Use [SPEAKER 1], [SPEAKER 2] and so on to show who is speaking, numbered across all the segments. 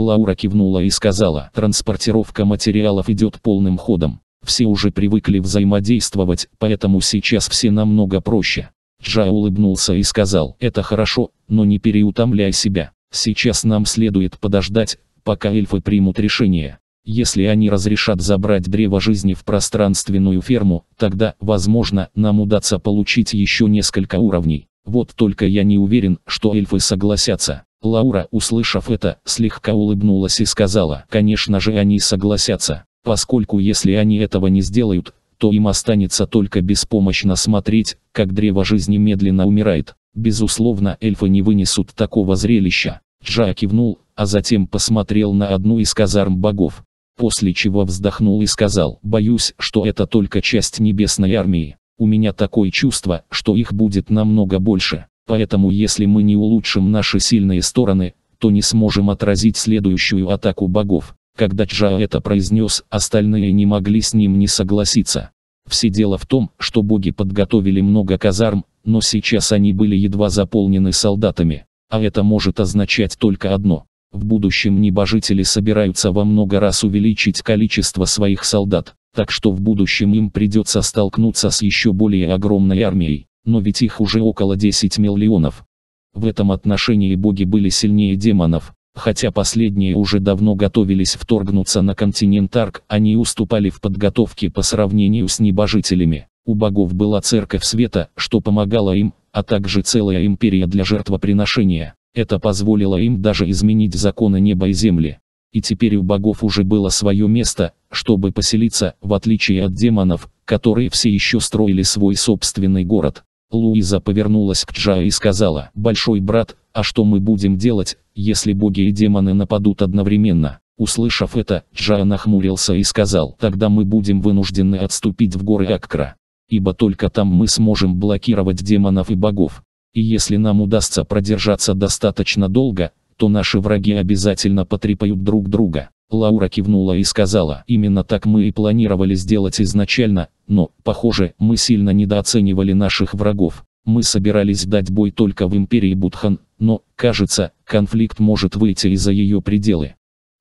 [SPEAKER 1] Лаура кивнула и сказала, транспортировка материалов идет полным ходом. Все уже привыкли взаимодействовать, поэтому сейчас все намного проще. Джа улыбнулся и сказал, это хорошо, но не переутомляй себя. Сейчас нам следует подождать, пока эльфы примут решение. Если они разрешат забрать древо жизни в пространственную ферму, тогда, возможно, нам удастся получить еще несколько уровней. Вот только я не уверен, что эльфы согласятся. Лаура, услышав это, слегка улыбнулась и сказала, конечно же они согласятся, поскольку если они этого не сделают, то им останется только беспомощно смотреть, как древо жизни медленно умирает. Безусловно, эльфы не вынесут такого зрелища. Джа кивнул, а затем посмотрел на одну из казарм богов. После чего вздохнул и сказал, боюсь, что это только часть небесной армии. У меня такое чувство, что их будет намного больше. Поэтому если мы не улучшим наши сильные стороны, то не сможем отразить следующую атаку богов. Когда Чжа это произнес, остальные не могли с ним не согласиться. Все дело в том, что боги подготовили много казарм, но сейчас они были едва заполнены солдатами. А это может означать только одно. В будущем небожители собираются во много раз увеличить количество своих солдат, так что в будущем им придется столкнуться с еще более огромной армией. Но ведь их уже около 10 миллионов. В этом отношении боги были сильнее демонов, хотя последние уже давно готовились вторгнуться на континент Арк, они уступали в подготовке по сравнению с небожителями. У богов была церковь света, что помогала им, а также целая империя для жертвоприношения. Это позволило им даже изменить законы неба и земли. И теперь у богов уже было свое место, чтобы поселиться, в отличие от демонов, которые все еще строили свой собственный город. Луиза повернулась к Джа и сказала, «Большой брат, а что мы будем делать, если боги и демоны нападут одновременно?» Услышав это, Джа нахмурился и сказал, «Тогда мы будем вынуждены отступить в горы Аккра, ибо только там мы сможем блокировать демонов и богов. И если нам удастся продержаться достаточно долго, то наши враги обязательно потрепают друг друга». Лаура кивнула и сказала, именно так мы и планировали сделать изначально, но, похоже, мы сильно недооценивали наших врагов. Мы собирались дать бой только в империи Будхан, но, кажется, конфликт может выйти из за ее пределы.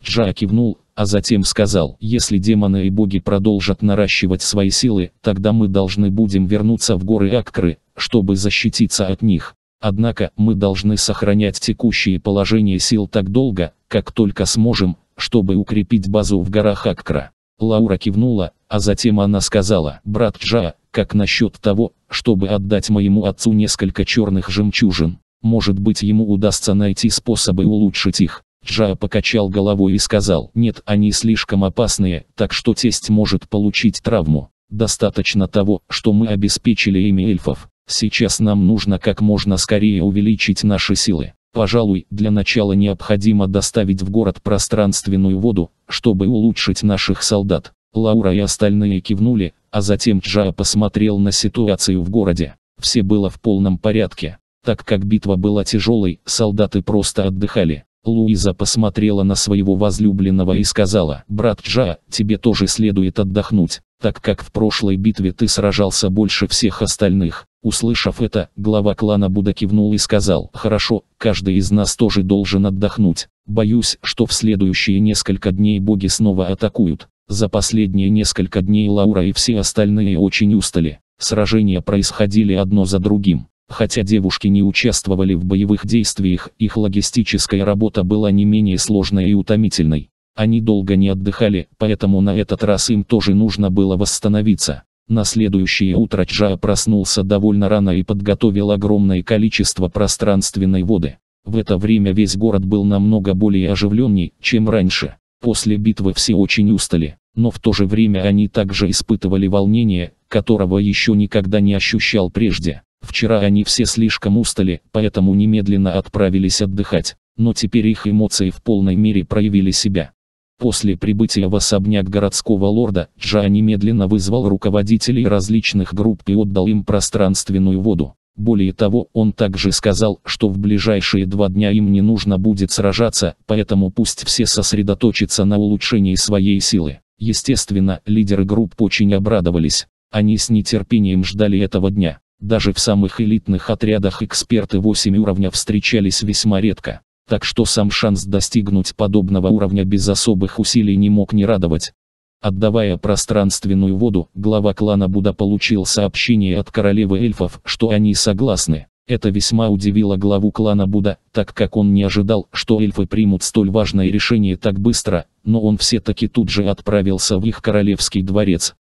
[SPEAKER 1] Джа кивнул, а затем сказал, если демоны и боги продолжат наращивать свои силы, тогда мы должны будем вернуться в горы Аккры, чтобы защититься от них. Однако, мы должны сохранять текущее положение сил так долго, как только сможем, чтобы укрепить базу в горах Аккра. Лаура кивнула, а затем она сказала, «Брат Джа, как насчет того, чтобы отдать моему отцу несколько черных жемчужин? Может быть ему удастся найти способы улучшить их?» Джа покачал головой и сказал, «Нет, они слишком опасные, так что тесть может получить травму. Достаточно того, что мы обеспечили ими эльфов. Сейчас нам нужно как можно скорее увеличить наши силы. Пожалуй, для начала необходимо доставить в город пространственную воду, чтобы улучшить наших солдат. Лаура и остальные кивнули, а затем Джа посмотрел на ситуацию в городе. Все было в полном порядке. Так как битва была тяжелой, солдаты просто отдыхали. Луиза посмотрела на своего возлюбленного и сказала, «Брат Джа, тебе тоже следует отдохнуть, так как в прошлой битве ты сражался больше всех остальных». Услышав это, глава клана Буда кивнул и сказал, «Хорошо, каждый из нас тоже должен отдохнуть. Боюсь, что в следующие несколько дней боги снова атакуют. За последние несколько дней Лаура и все остальные очень устали. Сражения происходили одно за другим. Хотя девушки не участвовали в боевых действиях, их логистическая работа была не менее сложной и утомительной. Они долго не отдыхали, поэтому на этот раз им тоже нужно было восстановиться. На следующее утро Чжа проснулся довольно рано и подготовил огромное количество пространственной воды. В это время весь город был намного более оживленней, чем раньше. После битвы все очень устали, но в то же время они также испытывали волнение, которого еще никогда не ощущал прежде. Вчера они все слишком устали, поэтому немедленно отправились отдыхать, но теперь их эмоции в полной мере проявили себя. После прибытия в особняк городского лорда, Джа немедленно вызвал руководителей различных групп и отдал им пространственную воду. Более того, он также сказал, что в ближайшие два дня им не нужно будет сражаться, поэтому пусть все сосредоточатся на улучшении своей силы. Естественно, лидеры групп очень обрадовались. Они с нетерпением ждали этого дня. Даже в самых элитных отрядах эксперты 8 уровня встречались весьма редко. Так что сам шанс достигнуть подобного уровня без особых усилий не мог не радовать. Отдавая пространственную воду, глава клана Буда получил сообщение от королевы эльфов, что они согласны. Это весьма удивило главу клана Буда, так как он не ожидал, что эльфы примут столь важное решение так быстро, но он все-таки тут же отправился в их королевский дворец.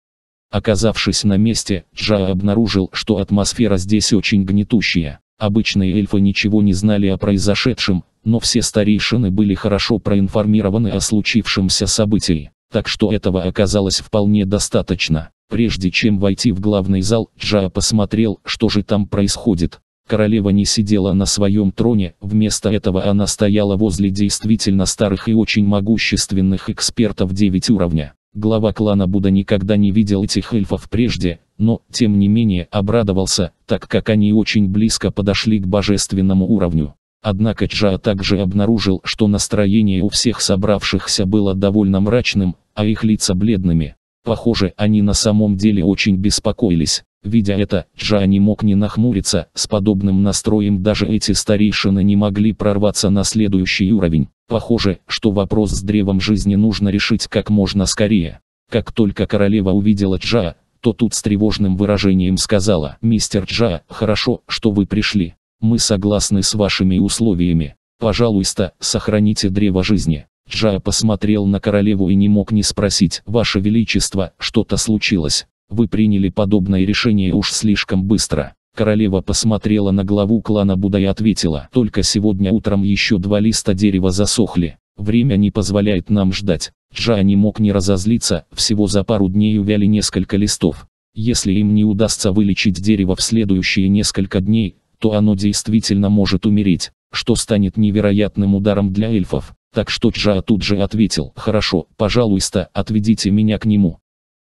[SPEAKER 1] Оказавшись на месте, Джа обнаружил, что атмосфера здесь очень гнетущая. Обычные эльфы ничего не знали о произошедшем, но все старейшины были хорошо проинформированы о случившемся событии, так что этого оказалось вполне достаточно. Прежде чем войти в главный зал, Джа посмотрел, что же там происходит. Королева не сидела на своем троне, вместо этого она стояла возле действительно старых и очень могущественных экспертов 9 уровня. Глава клана Будда никогда не видел этих эльфов прежде, но, тем не менее, обрадовался, так как они очень близко подошли к божественному уровню. Однако Чжа также обнаружил, что настроение у всех собравшихся было довольно мрачным, а их лица бледными. Похоже, они на самом деле очень беспокоились. Видя это, Чжа не мог не нахмуриться, с подобным настроем даже эти старейшины не могли прорваться на следующий уровень. Похоже, что вопрос с древом жизни нужно решить как можно скорее. Как только королева увидела Джа, то тут с тревожным выражением сказала, «Мистер Джа, хорошо, что вы пришли. Мы согласны с вашими условиями. Пожалуйста, сохраните древо жизни». Джа посмотрел на королеву и не мог не спросить, «Ваше Величество, что-то случилось? Вы приняли подобное решение уж слишком быстро». Королева посмотрела на главу клана Буда и ответила, «Только сегодня утром еще два листа дерева засохли. Время не позволяет нам ждать». Джа не мог не разозлиться, всего за пару дней увяли несколько листов. Если им не удастся вылечить дерево в следующие несколько дней, то оно действительно может умереть, что станет невероятным ударом для эльфов. Так что Джа тут же ответил, «Хорошо, пожалуйста, отведите меня к нему.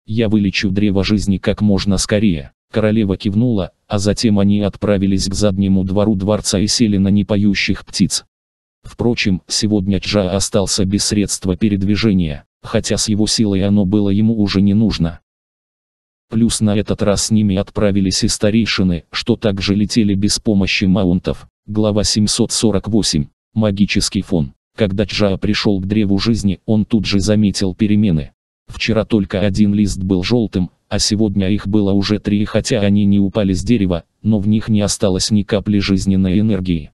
[SPEAKER 1] Я вылечу древо жизни как можно скорее». Королева кивнула, а затем они отправились к заднему двору дворца и сели на непоющих птиц. Впрочем, сегодня Джа остался без средства передвижения, хотя с его силой оно было ему уже не нужно. Плюс на этот раз с ними отправились и старейшины, что также летели без помощи маунтов. Глава 748. Магический фон. Когда Джа пришел к древу жизни, он тут же заметил перемены. Вчера только один лист был желтым, а сегодня их было уже три, хотя они не упали с дерева, но в них не осталось ни капли жизненной энергии.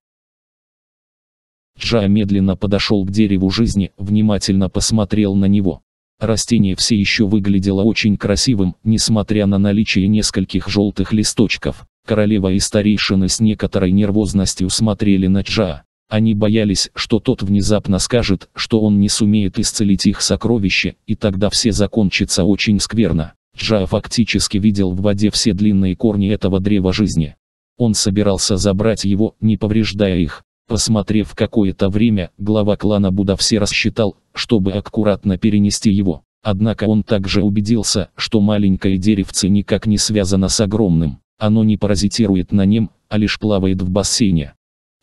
[SPEAKER 1] Джа медленно подошел к дереву жизни, внимательно посмотрел на него. Растение все еще выглядело очень красивым, несмотря на наличие нескольких желтых листочков. Королева и старейшины с некоторой нервозностью смотрели на Джа. Они боялись, что тот внезапно скажет, что он не сумеет исцелить их сокровище, и тогда все закончится очень скверно. Джа фактически видел в воде все длинные корни этого древа жизни. Он собирался забрать его, не повреждая их. Посмотрев какое-то время, глава клана Буда все рассчитал, чтобы аккуратно перенести его. Однако он также убедился, что маленькое деревце никак не связано с огромным. Оно не паразитирует на нем, а лишь плавает в бассейне.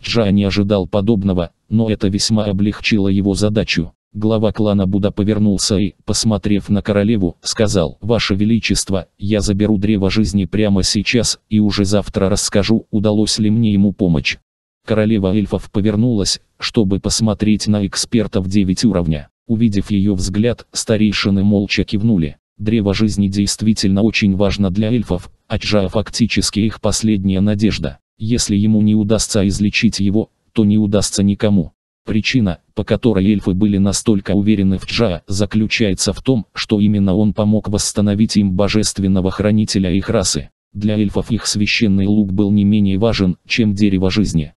[SPEAKER 1] Джа не ожидал подобного, но это весьма облегчило его задачу. Глава клана Буда повернулся и, посмотрев на королеву, сказал, «Ваше Величество, я заберу древо жизни прямо сейчас и уже завтра расскажу, удалось ли мне ему помочь». Королева эльфов повернулась, чтобы посмотреть на экспертов 9 уровня. Увидев ее взгляд, старейшины молча кивнули. Древо жизни действительно очень важно для эльфов, Аджа фактически их последняя надежда. Если ему не удастся излечить его, то не удастся никому. Причина, по которой эльфы были настолько уверены в Джа, заключается в том, что именно он помог восстановить им божественного хранителя их расы. Для эльфов их священный лук был не менее важен, чем дерево жизни.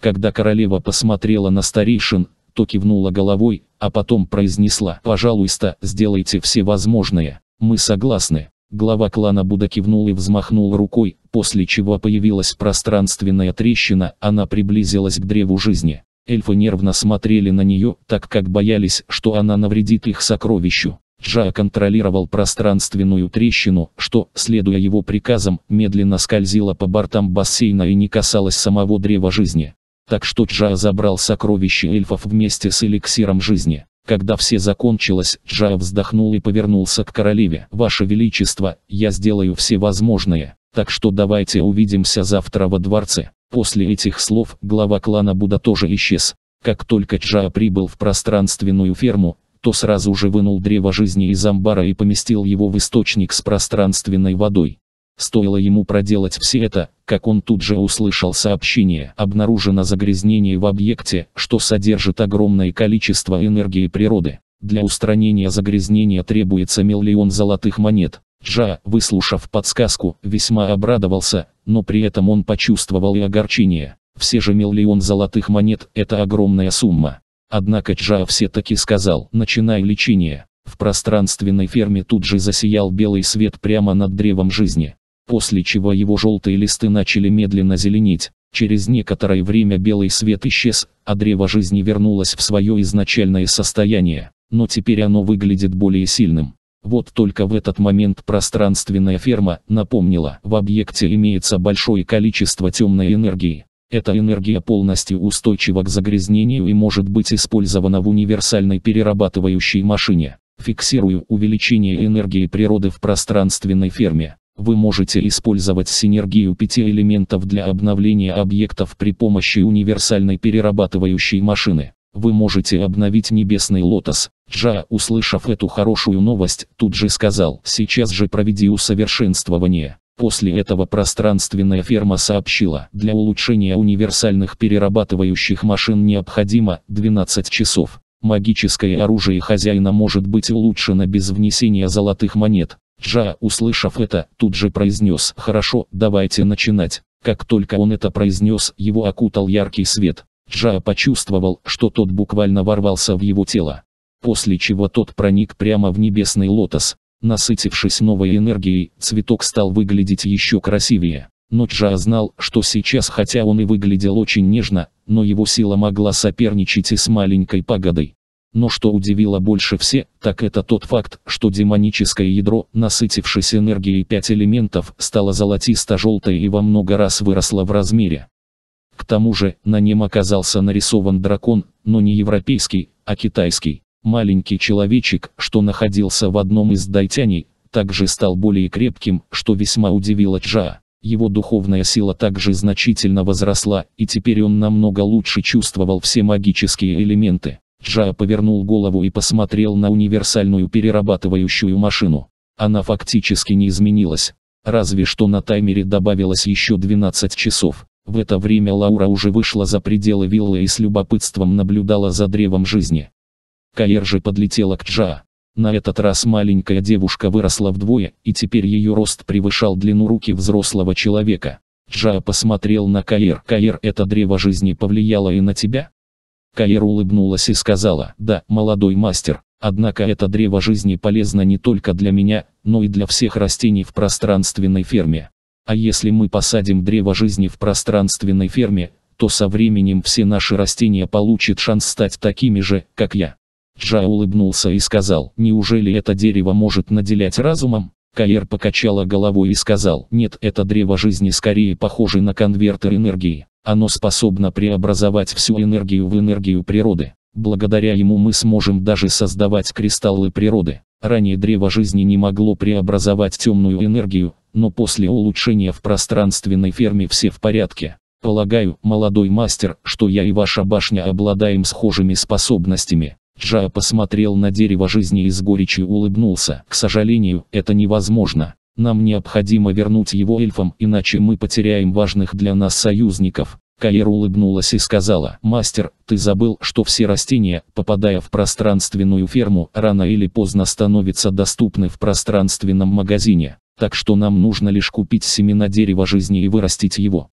[SPEAKER 1] Когда королева посмотрела на старейшин, то кивнула головой, а потом произнесла «Пожалуйста, сделайте все возможное, мы согласны». Глава клана Буда кивнул и взмахнул рукой, после чего появилась пространственная трещина, она приблизилась к древу жизни. Эльфы нервно смотрели на нее, так как боялись, что она навредит их сокровищу. Джа контролировал пространственную трещину, что, следуя его приказам, медленно скользила по бортам бассейна и не касалась самого древа жизни. Так что Джа забрал сокровища эльфов вместе с эликсиром жизни. Когда все закончилось, Джа вздохнул и повернулся к королеве. «Ваше Величество, я сделаю все возможное, так что давайте увидимся завтра во дворце». После этих слов глава клана Буда тоже исчез. Как только Чжа прибыл в пространственную ферму, то сразу же вынул древо жизни из амбара и поместил его в источник с пространственной водой. Стоило ему проделать все это, как он тут же услышал сообщение. Обнаружено загрязнение в объекте, что содержит огромное количество энергии природы. Для устранения загрязнения требуется миллион золотых монет. Джа, выслушав подсказку, весьма обрадовался, но при этом он почувствовал и огорчение. Все же миллион золотых монет – это огромная сумма. Однако Джа все-таки сказал «начинай лечение». В пространственной ферме тут же засиял белый свет прямо над древом жизни. После чего его желтые листы начали медленно зеленеть. Через некоторое время белый свет исчез, а древо жизни вернулось в свое изначальное состояние. Но теперь оно выглядит более сильным. Вот только в этот момент пространственная ферма напомнила, в объекте имеется большое количество темной энергии. Эта энергия полностью устойчива к загрязнению и может быть использована в универсальной перерабатывающей машине. Фиксирую увеличение энергии природы в пространственной ферме. Вы можете использовать синергию пяти элементов для обновления объектов при помощи универсальной перерабатывающей машины. Вы можете обновить небесный лотос. Джа, услышав эту хорошую новость, тут же сказал, сейчас же проведи усовершенствование. После этого пространственная ферма сообщила, для улучшения универсальных перерабатывающих машин необходимо 12 часов. Магическое оружие хозяина может быть улучшено без внесения золотых монет. Джа, услышав это, тут же произнес «Хорошо, давайте начинать». Как только он это произнес, его окутал яркий свет. Джа почувствовал, что тот буквально ворвался в его тело. После чего тот проник прямо в небесный лотос. Насытившись новой энергией, цветок стал выглядеть еще красивее. Но Джа знал, что сейчас хотя он и выглядел очень нежно, но его сила могла соперничать и с маленькой пагодой. Но что удивило больше все, так это тот факт, что демоническое ядро, насытившись энергией пять элементов, стало золотисто-желтой и во много раз выросло в размере. К тому же, на нем оказался нарисован дракон, но не европейский, а китайский. Маленький человечек, что находился в одном из дайтяней, также стал более крепким, что весьма удивило Джа. Его духовная сила также значительно возросла, и теперь он намного лучше чувствовал все магические элементы. Джа повернул голову и посмотрел на универсальную перерабатывающую машину. Она фактически не изменилась. Разве что на таймере добавилось еще 12 часов. В это время Лаура уже вышла за пределы виллы и с любопытством наблюдала за древом жизни. Каэр же подлетела к Джа. На этот раз маленькая девушка выросла вдвое, и теперь ее рост превышал длину руки взрослого человека. Джа посмотрел на Каэр. «Каэр, это древо жизни повлияло и на тебя?» Каэр улыбнулась и сказала, «Да, молодой мастер, однако это древо жизни полезно не только для меня, но и для всех растений в пространственной ферме». А если мы посадим древо жизни в пространственной ферме, то со временем все наши растения получат шанс стать такими же, как я. Джа улыбнулся и сказал, неужели это дерево может наделять разумом? Каир покачала головой и сказал, нет, это древо жизни скорее похоже на конвертер энергии. Оно способно преобразовать всю энергию в энергию природы. Благодаря ему мы сможем даже создавать кристаллы природы. Ранее древо жизни не могло преобразовать темную энергию, но после улучшения в пространственной ферме все в порядке. Полагаю, молодой мастер, что я и ваша башня обладаем схожими способностями. Джа посмотрел на дерево жизни и с горечью улыбнулся. К сожалению, это невозможно. Нам необходимо вернуть его эльфам, иначе мы потеряем важных для нас союзников. Каир улыбнулась и сказала, «Мастер, ты забыл, что все растения, попадая в пространственную ферму, рано или поздно становятся доступны в пространственном магазине, так что нам нужно лишь купить семена дерева жизни и вырастить его».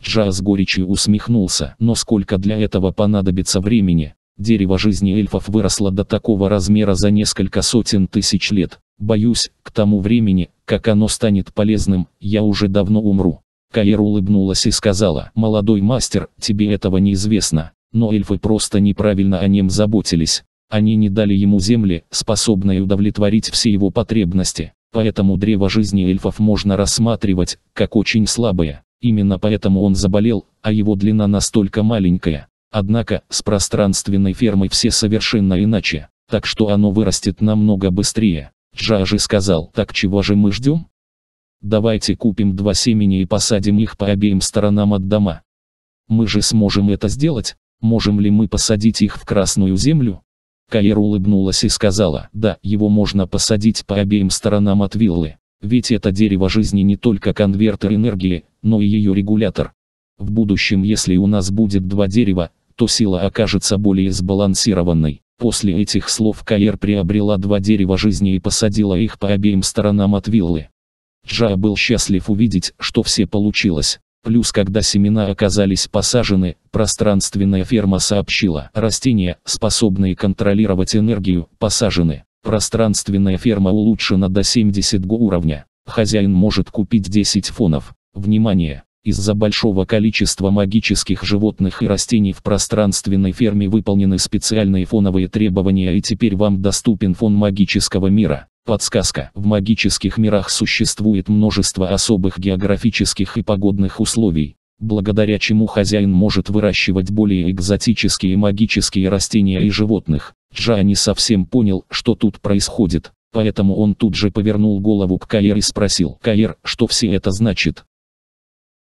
[SPEAKER 1] Джа с горечью усмехнулся, но сколько для этого понадобится времени. Дерево жизни эльфов выросло до такого размера за несколько сотен тысяч лет. Боюсь, к тому времени, как оно станет полезным, я уже давно умру. Каир улыбнулась и сказала, «Молодой мастер, тебе этого неизвестно, но эльфы просто неправильно о нем заботились. Они не дали ему земли, способные удовлетворить все его потребности. Поэтому древо жизни эльфов можно рассматривать, как очень слабое. Именно поэтому он заболел, а его длина настолько маленькая. Однако, с пространственной фермой все совершенно иначе. Так что оно вырастет намного быстрее. Джа же сказал, так чего же мы ждем? Давайте купим два семени и посадим их по обеим сторонам от дома. Мы же сможем это сделать, можем ли мы посадить их в красную землю? Каир улыбнулась и сказала, да, его можно посадить по обеим сторонам от виллы. Ведь это дерево жизни не только конвертер энергии, но и ее регулятор. В будущем, если у нас будет два дерева, то сила окажется более сбалансированной. После этих слов Каир приобрела два дерева жизни и посадила их по обеим сторонам от виллы. Джа был счастлив увидеть, что все получилось. Плюс когда семена оказались посажены, пространственная ферма сообщила, растения, способные контролировать энергию, посажены. Пространственная ферма улучшена до 70 го уровня. Хозяин может купить 10 фонов. Внимание! Из-за большого количества магических животных и растений в пространственной ферме выполнены специальные фоновые требования и теперь вам доступен фон магического мира. Подсказка. В магических мирах существует множество особых географических и погодных условий, благодаря чему хозяин может выращивать более экзотические магические растения и животных. Джа не совсем понял, что тут происходит, поэтому он тут же повернул голову к Каэр и спросил, «Каэр, что все это значит?»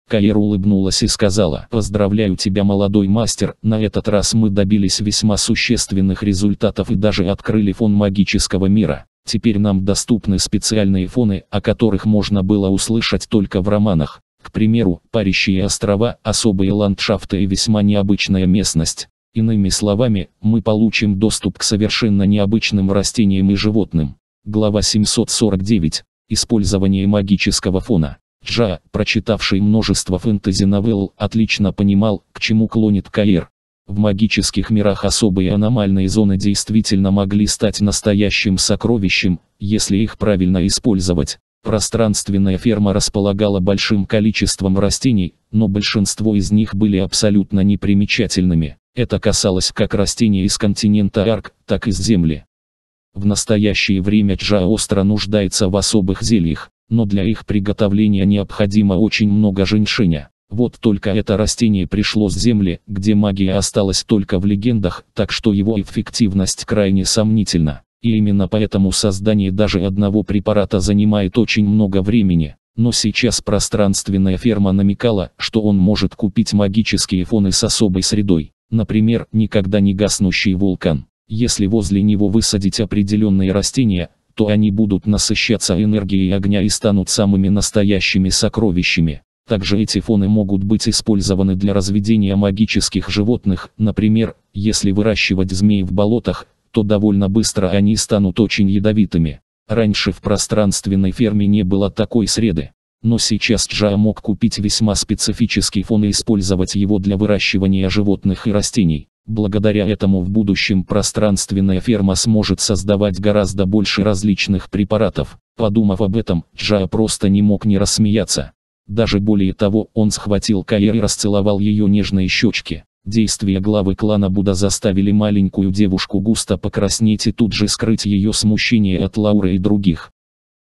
[SPEAKER 1] Каэр улыбнулась и сказала, «Поздравляю тебя, молодой мастер, на этот раз мы добились весьма существенных результатов и даже открыли фон магического мира. Теперь нам доступны специальные фоны, о которых можно было услышать только в романах. К примеру, парящие острова, особые ландшафты и весьма необычная местность. Иными словами, мы получим доступ к совершенно необычным растениям и животным. Глава 749. Использование магического фона. Джа, прочитавший множество фэнтези-новелл, отлично понимал, к чему клонит Каир. В магических мирах особые аномальные зоны действительно могли стать настоящим сокровищем, если их правильно использовать. Пространственная ферма располагала большим количеством растений, но большинство из них были абсолютно непримечательными. Это касалось как растений из континента Арк, так и с Земли. В настоящее время Джа остро нуждается в особых зельях, но для их приготовления необходимо очень много женьшиня. Вот только это растение пришло с земли, где магия осталась только в легендах, так что его эффективность крайне сомнительна. И именно поэтому создание даже одного препарата занимает очень много времени. Но сейчас пространственная ферма намекала, что он может купить магические фоны с особой средой. Например, никогда не гаснущий вулкан. Если возле него высадить определенные растения, то они будут насыщаться энергией огня и станут самыми настоящими сокровищами. Также эти фоны могут быть использованы для разведения магических животных, например, если выращивать змей в болотах, то довольно быстро они станут очень ядовитыми. Раньше в пространственной ферме не было такой среды. Но сейчас Джа мог купить весьма специфический фон и использовать его для выращивания животных и растений. Благодаря этому в будущем пространственная ферма сможет создавать гораздо больше различных препаратов. Подумав об этом, Джа просто не мог не рассмеяться. Даже более того, он схватил Кая и расцеловал ее нежные щечки. Действия главы клана Буда заставили маленькую девушку густо покраснеть и тут же скрыть ее смущение от Лауры и других.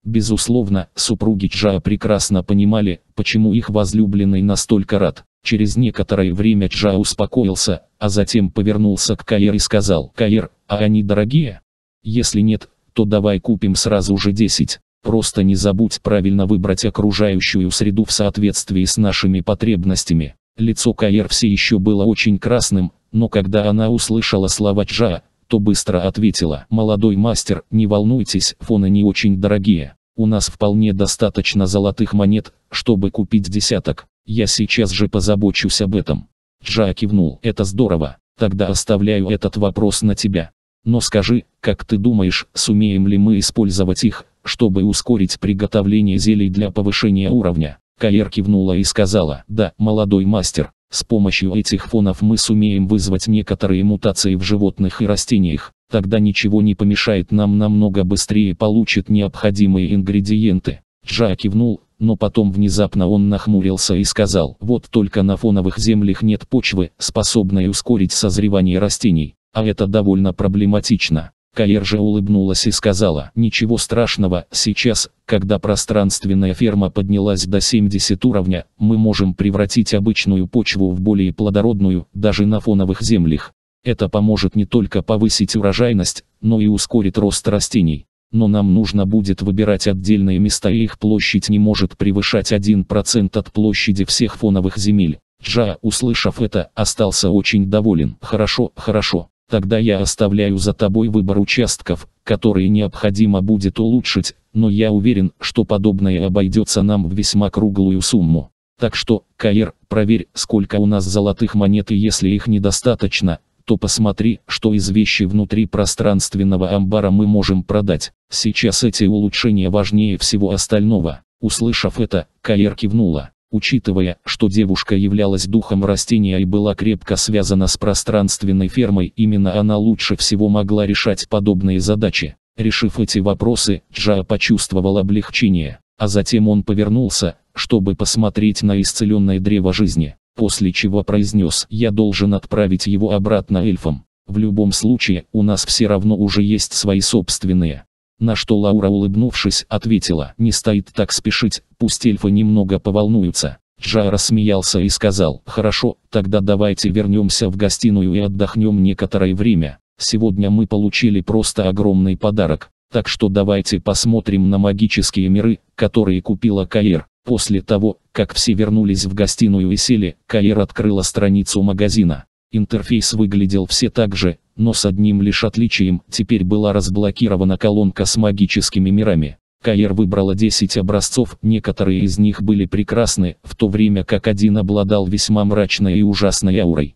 [SPEAKER 1] Безусловно, супруги Джа прекрасно понимали, почему их возлюбленный настолько рад. Через некоторое время Джа успокоился, а затем повернулся к Каир и сказал, «Каир, а они дорогие? Если нет, то давай купим сразу же 10. Просто не забудь правильно выбрать окружающую среду в соответствии с нашими потребностями. Лицо Каэр все еще было очень красным, но когда она услышала слова Джа, то быстро ответила. «Молодой мастер, не волнуйтесь, фоны не очень дорогие. У нас вполне достаточно золотых монет, чтобы купить десяток. Я сейчас же позабочусь об этом». Джа кивнул. «Это здорово. Тогда оставляю этот вопрос на тебя. Но скажи, как ты думаешь, сумеем ли мы использовать их, чтобы ускорить приготовление зелий для повышения уровня. Каэр кивнула и сказала, да, молодой мастер, с помощью этих фонов мы сумеем вызвать некоторые мутации в животных и растениях, тогда ничего не помешает нам намного быстрее получит необходимые ингредиенты. Джа кивнул, но потом внезапно он нахмурился и сказал, вот только на фоновых землях нет почвы, способной ускорить созревание растений, а это довольно проблематично. Каэр же улыбнулась и сказала, «Ничего страшного, сейчас, когда пространственная ферма поднялась до 70 уровня, мы можем превратить обычную почву в более плодородную, даже на фоновых землях. Это поможет не только повысить урожайность, но и ускорит рост растений. Но нам нужно будет выбирать отдельные места и их площадь не может превышать 1% от площади всех фоновых земель». Джа, услышав это, остался очень доволен. «Хорошо, хорошо. Тогда я оставляю за тобой выбор участков, которые необходимо будет улучшить, но я уверен, что подобное обойдется нам в весьма круглую сумму. Так что, Каир, проверь, сколько у нас золотых монет и если их недостаточно, то посмотри, что из вещи внутри пространственного амбара мы можем продать. Сейчас эти улучшения важнее всего остального. Услышав это, Каир кивнула. Учитывая, что девушка являлась духом растения и была крепко связана с пространственной фермой, именно она лучше всего могла решать подобные задачи. Решив эти вопросы, Джа почувствовал облегчение, а затем он повернулся, чтобы посмотреть на исцеленное древо жизни, после чего произнес «Я должен отправить его обратно эльфам». В любом случае, у нас все равно уже есть свои собственные. На что Лаура, улыбнувшись, ответила, «Не стоит так спешить, пусть эльфы немного поволнуются». Джа рассмеялся и сказал, «Хорошо, тогда давайте вернемся в гостиную и отдохнем некоторое время. Сегодня мы получили просто огромный подарок, так что давайте посмотрим на магические миры, которые купила Каир». После того, как все вернулись в гостиную и сели, Каир открыла страницу магазина. Интерфейс выглядел все так же, но с одним лишь отличием, теперь была разблокирована колонка с магическими мирами. Каир выбрала 10 образцов, некоторые из них были прекрасны, в то время как один обладал весьма мрачной и ужасной аурой.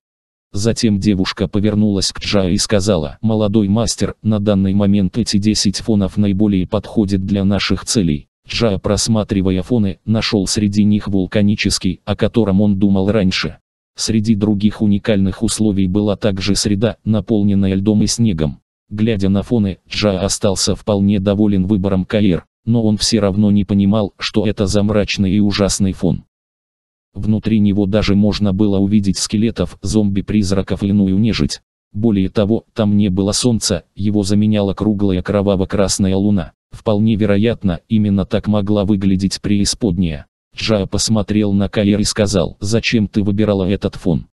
[SPEAKER 1] Затем девушка повернулась к Джа и сказала, «Молодой мастер, на данный момент эти 10 фонов наиболее подходят для наших целей». Джа, просматривая фоны, нашел среди них вулканический, о котором он думал раньше. Среди других уникальных условий была также среда, наполненная льдом и снегом. Глядя на фоны, Джа остался вполне доволен выбором Каир, но он все равно не понимал, что это за мрачный и ужасный фон. Внутри него даже можно было увидеть скелетов, зомби-призраков и иную нежить. Более того, там не было солнца, его заменяла круглая кроваво-красная луна. Вполне вероятно, именно так могла выглядеть преисподняя. Джа посмотрел на Кайер и сказал, зачем ты выбирала этот фон?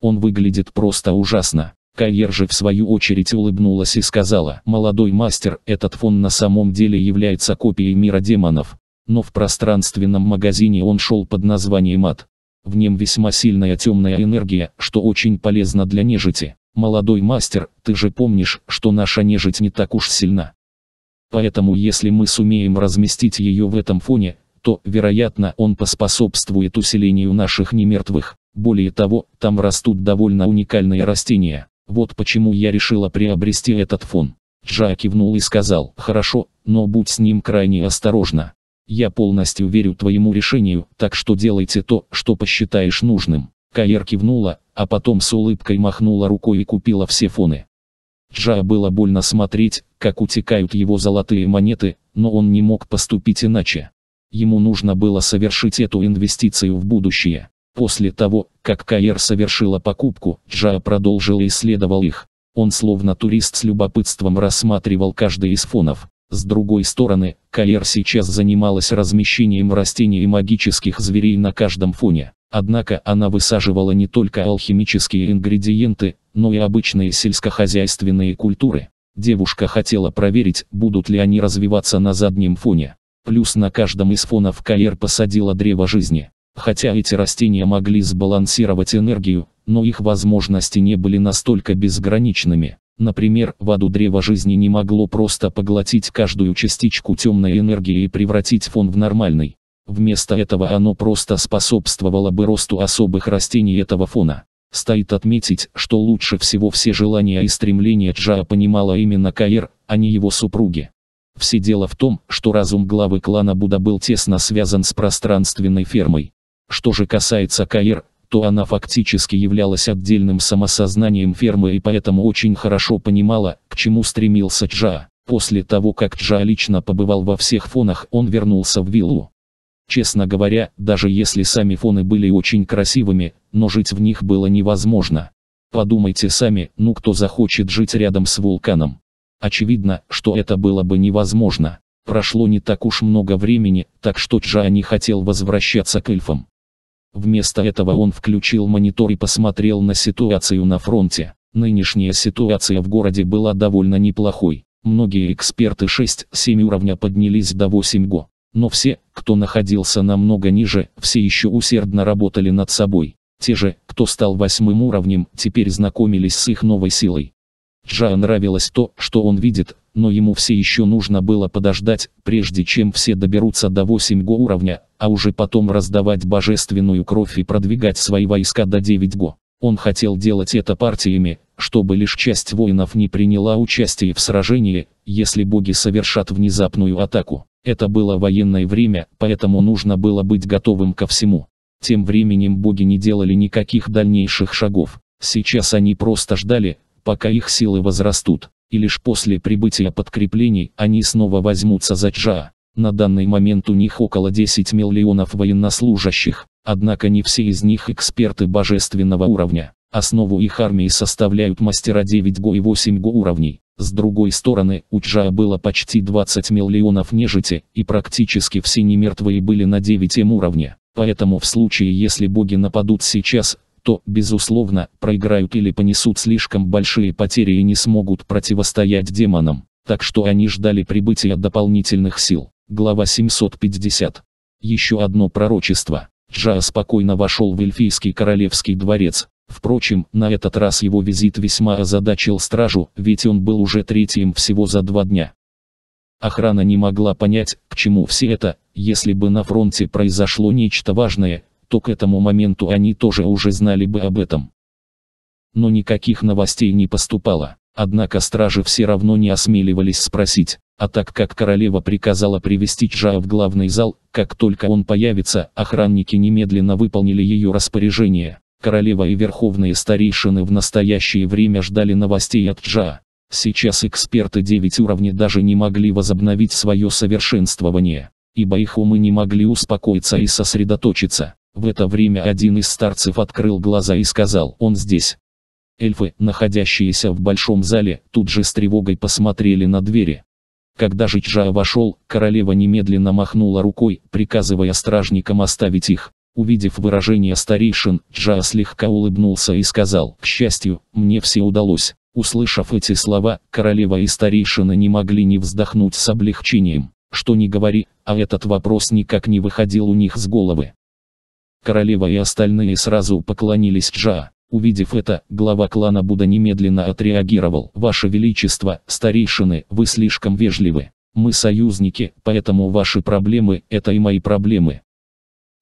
[SPEAKER 1] Он выглядит просто ужасно. Кайер же в свою очередь улыбнулась и сказала, молодой мастер, этот фон на самом деле является копией мира демонов. Но в пространственном магазине он шел под названием ад. В нем весьма сильная темная энергия, что очень полезно для нежити. Молодой мастер, ты же помнишь, что наша нежить не так уж сильна. Поэтому если мы сумеем разместить ее в этом фоне, то, вероятно, он поспособствует усилению наших немертвых. Более того, там растут довольно уникальные растения. Вот почему я решила приобрести этот фон. Джа кивнул и сказал, хорошо, но будь с ним крайне осторожна. Я полностью верю твоему решению, так что делайте то, что посчитаешь нужным. Каэр кивнула, а потом с улыбкой махнула рукой и купила все фоны. Джа было больно смотреть, как утекают его золотые монеты, но он не мог поступить иначе. Ему нужно было совершить эту инвестицию в будущее. После того, как КР совершила покупку, Джа продолжил и исследовал их. Он словно турист с любопытством рассматривал каждый из фонов. С другой стороны, КР сейчас занималась размещением растений и магических зверей на каждом фоне. Однако она высаживала не только алхимические ингредиенты, но и обычные сельскохозяйственные культуры. Девушка хотела проверить, будут ли они развиваться на заднем фоне. Плюс на каждом из фонов Каэр посадила древо жизни. Хотя эти растения могли сбалансировать энергию, но их возможности не были настолько безграничными. Например, в аду древо жизни не могло просто поглотить каждую частичку темной энергии и превратить фон в нормальный. Вместо этого оно просто способствовало бы росту особых растений этого фона. Стоит отметить, что лучше всего все желания и стремления Джа понимала именно Каир, а не его супруги. Все дело в том, что разум главы клана Буда был тесно связан с пространственной фермой. Что же касается Каир, то она фактически являлась отдельным самосознанием фермы и поэтому очень хорошо понимала, к чему стремился Джа. После того, как Джа лично побывал во всех фонах, он вернулся в виллу. Честно говоря, даже если сами фоны были очень красивыми, но жить в них было невозможно. Подумайте сами, ну кто захочет жить рядом с вулканом. Очевидно, что это было бы невозможно. Прошло не так уж много времени, так что Джа не хотел возвращаться к эльфам. Вместо этого он включил монитор и посмотрел на ситуацию на фронте. Нынешняя ситуация в городе была довольно неплохой. Многие эксперты 6-7 уровня поднялись до 8 го. Но все, кто находился намного ниже, все еще усердно работали над собой. Те же, кто стал восьмым уровнем, теперь знакомились с их новой силой. Джа нравилось то, что он видит, но ему все еще нужно было подождать, прежде чем все доберутся до 8 го уровня, а уже потом раздавать божественную кровь и продвигать свои войска до 9 го. Он хотел делать это партиями, чтобы лишь часть воинов не приняла участие в сражении, если боги совершат внезапную атаку. Это было военное время, поэтому нужно было быть готовым ко всему. Тем временем боги не делали никаких дальнейших шагов. Сейчас они просто ждали, пока их силы возрастут, и лишь после прибытия подкреплений они снова возьмутся за Чжа. На данный момент у них около 10 миллионов военнослужащих, однако не все из них эксперты божественного уровня. Основу их армии составляют мастера 9 го и 8 го уровней. С другой стороны, у Чжа было почти 20 миллионов нежити, и практически все немертвые были на 9 эм уровне. Поэтому в случае, если боги нападут сейчас, то, безусловно, проиграют или понесут слишком большие потери и не смогут противостоять демонам. Так что они ждали прибытия дополнительных сил. Глава 750. Еще одно пророчество. Джа спокойно вошел в эльфийский королевский дворец. Впрочем, на этот раз его визит весьма озадачил стражу, ведь он был уже третьим всего за два дня. Охрана не могла понять, к чему все это, если бы на фронте произошло нечто важное, то к этому моменту они тоже уже знали бы об этом. Но никаких новостей не поступало, однако стражи все равно не осмеливались спросить, а так как королева приказала привести Чжаа в главный зал, как только он появится, охранники немедленно выполнили ее распоряжение. Королева и верховные старейшины в настоящее время ждали новостей от Джа. Сейчас эксперты 9 уровней даже не могли возобновить свое совершенствование, ибо их умы не могли успокоиться и сосредоточиться. В это время один из старцев открыл глаза и сказал «Он здесь». Эльфы, находящиеся в большом зале, тут же с тревогой посмотрели на двери. Когда же Чжа вошел, королева немедленно махнула рукой, приказывая стражникам оставить их. Увидев выражение старейшин, Джа слегка улыбнулся и сказал, «К счастью, мне все удалось». Услышав эти слова, королева и старейшины не могли не вздохнуть с облегчением. Что не говори, а этот вопрос никак не выходил у них с головы. Королева и остальные сразу поклонились Джа. Увидев это, глава клана Буда немедленно отреагировал. «Ваше Величество, старейшины, вы слишком вежливы. Мы союзники, поэтому ваши проблемы – это и мои проблемы.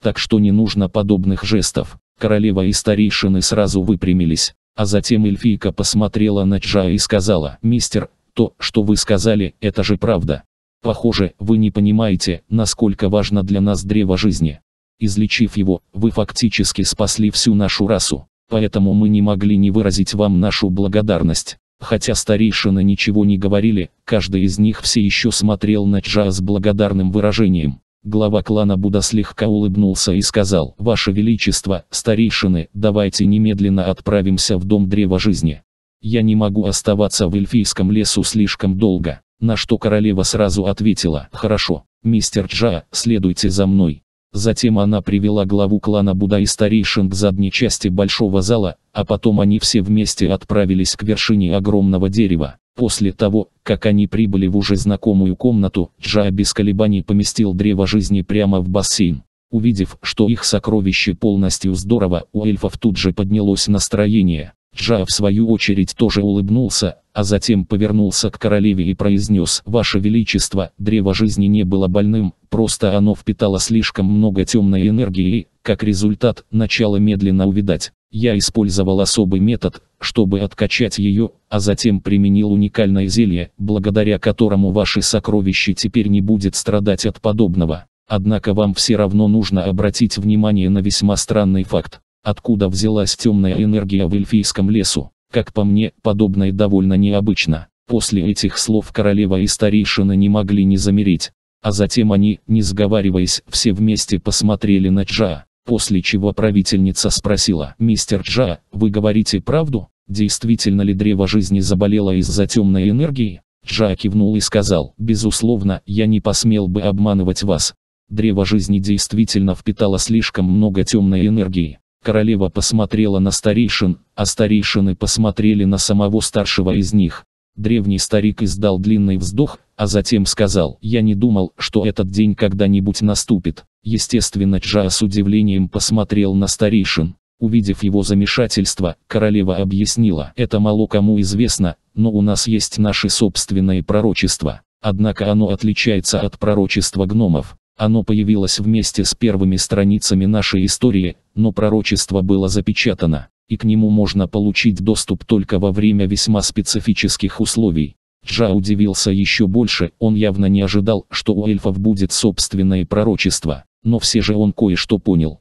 [SPEAKER 1] Так что не нужно подобных жестов». Королева и старейшины сразу выпрямились. А затем эльфийка посмотрела на Джа и сказала, «Мистер, то, что вы сказали, это же правда. Похоже, вы не понимаете, насколько важно для нас древо жизни. Излечив его, вы фактически спасли всю нашу расу. Поэтому мы не могли не выразить вам нашу благодарность. Хотя старейшины ничего не говорили, каждый из них все еще смотрел на Чжа с благодарным выражением. Глава клана Буда слегка улыбнулся и сказал, «Ваше Величество, старейшины, давайте немедленно отправимся в Дом Древа Жизни. Я не могу оставаться в эльфийском лесу слишком долго». На что королева сразу ответила, «Хорошо, мистер Джа, следуйте за мной». Затем она привела главу клана Буда и старейшин к задней части большого зала, а потом они все вместе отправились к вершине огромного дерева. После того, как они прибыли в уже знакомую комнату, Джа без колебаний поместил древо жизни прямо в бассейн. Увидев, что их сокровище полностью здорово, у эльфов тут же поднялось настроение. Джа в свою очередь тоже улыбнулся, а затем повернулся к королеве и произнес «Ваше Величество, древо жизни не было больным, просто оно впитало слишком много темной энергии и, как результат, начало медленно увидать. Я использовал особый метод, чтобы откачать ее, а затем применил уникальное зелье, благодаря которому ваши сокровища теперь не будет страдать от подобного. Однако вам все равно нужно обратить внимание на весьма странный факт. Откуда взялась темная энергия в эльфийском лесу? Как по мне, подобное довольно необычно. После этих слов королева и старейшины не могли не замереть. А затем они, не сговариваясь, все вместе посмотрели на Джа. После чего правительница спросила, «Мистер Джа, вы говорите правду? Действительно ли древо жизни заболело из-за темной энергии?» Джа кивнул и сказал, «Безусловно, я не посмел бы обманывать вас. Древо жизни действительно впитало слишком много темной энергии. Королева посмотрела на старейшин, а старейшины посмотрели на самого старшего из них. Древний старик издал длинный вздох, а затем сказал, «Я не думал, что этот день когда-нибудь наступит». Естественно, Джа с удивлением посмотрел на старейшин. Увидев его замешательство, королева объяснила, «Это мало кому известно, но у нас есть наши собственные пророчества. Однако оно отличается от пророчества гномов. Оно появилось вместе с первыми страницами нашей истории, но пророчество было запечатано, и к нему можно получить доступ только во время весьма специфических условий. Джа удивился еще больше, он явно не ожидал, что у эльфов будет собственное пророчество, но все же он кое-что понял.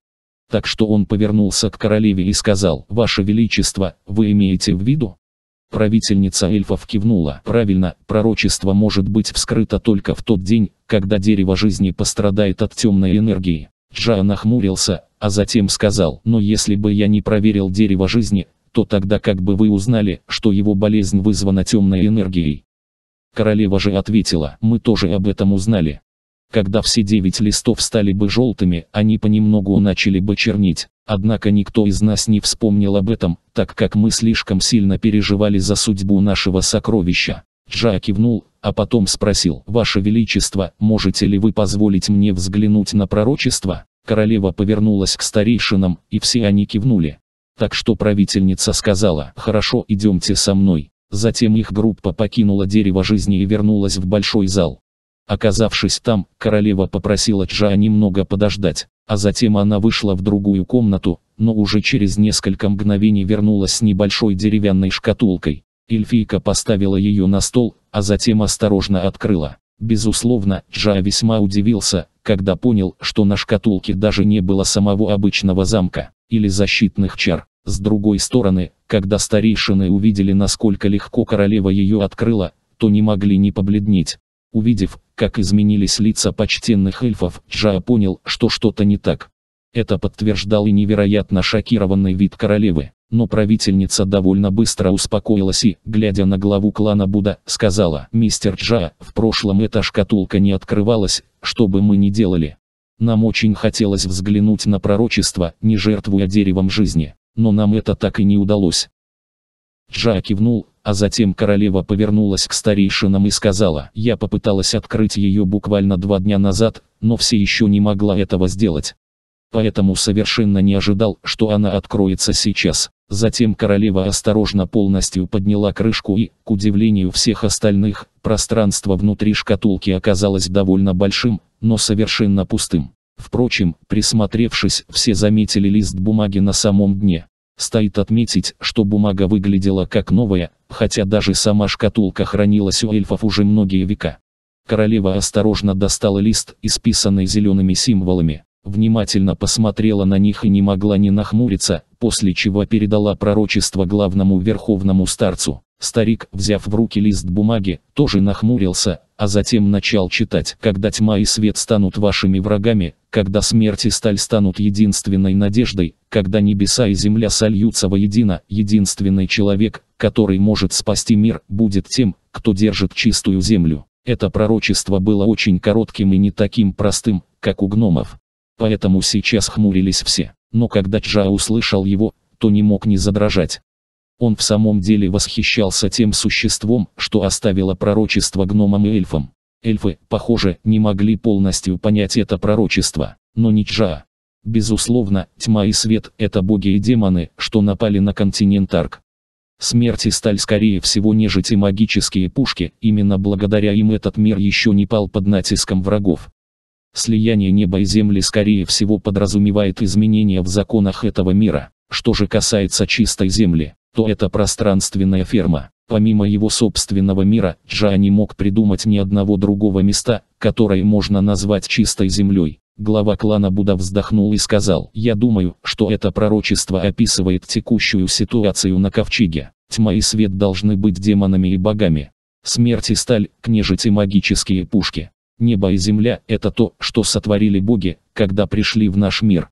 [SPEAKER 1] Так что он повернулся к королеве и сказал, «Ваше Величество, вы имеете в виду, Правительница эльфов кивнула. Правильно, пророчество может быть вскрыто только в тот день, когда дерево жизни пострадает от темной энергии. Джа нахмурился, а затем сказал, но если бы я не проверил дерево жизни, то тогда как бы вы узнали, что его болезнь вызвана темной энергией? Королева же ответила, мы тоже об этом узнали. Когда все девять листов стали бы желтыми, они понемногу начали бы чернить. Однако никто из нас не вспомнил об этом, так как мы слишком сильно переживали за судьбу нашего сокровища. Джа кивнул, а потом спросил, «Ваше Величество, можете ли вы позволить мне взглянуть на пророчество?» Королева повернулась к старейшинам, и все они кивнули. Так что правительница сказала, «Хорошо, идемте со мной». Затем их группа покинула дерево жизни и вернулась в большой зал. Оказавшись там, королева попросила Чжа немного подождать, а затем она вышла в другую комнату, но уже через несколько мгновений вернулась с небольшой деревянной шкатулкой. Эльфийка поставила ее на стол, а затем осторожно открыла. Безусловно, Джа весьма удивился, когда понял, что на шкатулке даже не было самого обычного замка, или защитных чар. С другой стороны, когда старейшины увидели насколько легко королева ее открыла, то не могли не побледнеть. Увидев, как изменились лица почтенных эльфов, Джая понял, что что-то не так. Это подтверждал и невероятно шокированный вид королевы. Но правительница довольно быстро успокоилась и, глядя на главу клана Буда, сказала, «Мистер Джая, в прошлом эта шкатулка не открывалась, что бы мы ни делали. Нам очень хотелось взглянуть на пророчество, не жертвуя деревом жизни, но нам это так и не удалось». Джая кивнул, а затем королева повернулась к старейшинам и сказала, «Я попыталась открыть ее буквально два дня назад, но все еще не могла этого сделать. Поэтому совершенно не ожидал, что она откроется сейчас». Затем королева осторожно полностью подняла крышку и, к удивлению всех остальных, пространство внутри шкатулки оказалось довольно большим, но совершенно пустым. Впрочем, присмотревшись, все заметили лист бумаги на самом дне. Стоит отметить, что бумага выглядела как новая, хотя даже сама шкатулка хранилась у эльфов уже многие века. Королева осторожно достала лист, исписанный зелеными символами, внимательно посмотрела на них и не могла не нахмуриться, после чего передала пророчество главному верховному старцу. Старик, взяв в руки лист бумаги, тоже нахмурился, а затем начал читать. «Когда тьма и свет станут вашими врагами, когда смерть и сталь станут единственной надеждой, когда небеса и земля сольются воедино, единственный человек, который может спасти мир, будет тем, кто держит чистую землю. Это пророчество было очень коротким и не таким простым, как у гномов. Поэтому сейчас хмурились все. Но когда Джа услышал его, то не мог не задрожать. Он в самом деле восхищался тем существом, что оставило пророчество гномам и эльфам. Эльфы, похоже, не могли полностью понять это пророчество, но Ничжа, Безусловно, тьма и свет – это боги и демоны, что напали на континент Арк. Смерть и сталь скорее всего нежить и магические пушки, именно благодаря им этот мир еще не пал под натиском врагов. Слияние неба и земли скорее всего подразумевает изменения в законах этого мира. Что же касается чистой земли, то это пространственная ферма. Помимо его собственного мира, Джа не мог придумать ни одного другого места, которое можно назвать чистой землей. Глава клана Буда вздохнул и сказал, «Я думаю, что это пророчество описывает текущую ситуацию на Ковчеге. Тьма и свет должны быть демонами и богами. Смерть и сталь, княжить и магические пушки. Небо и земля – это то, что сотворили боги, когда пришли в наш мир.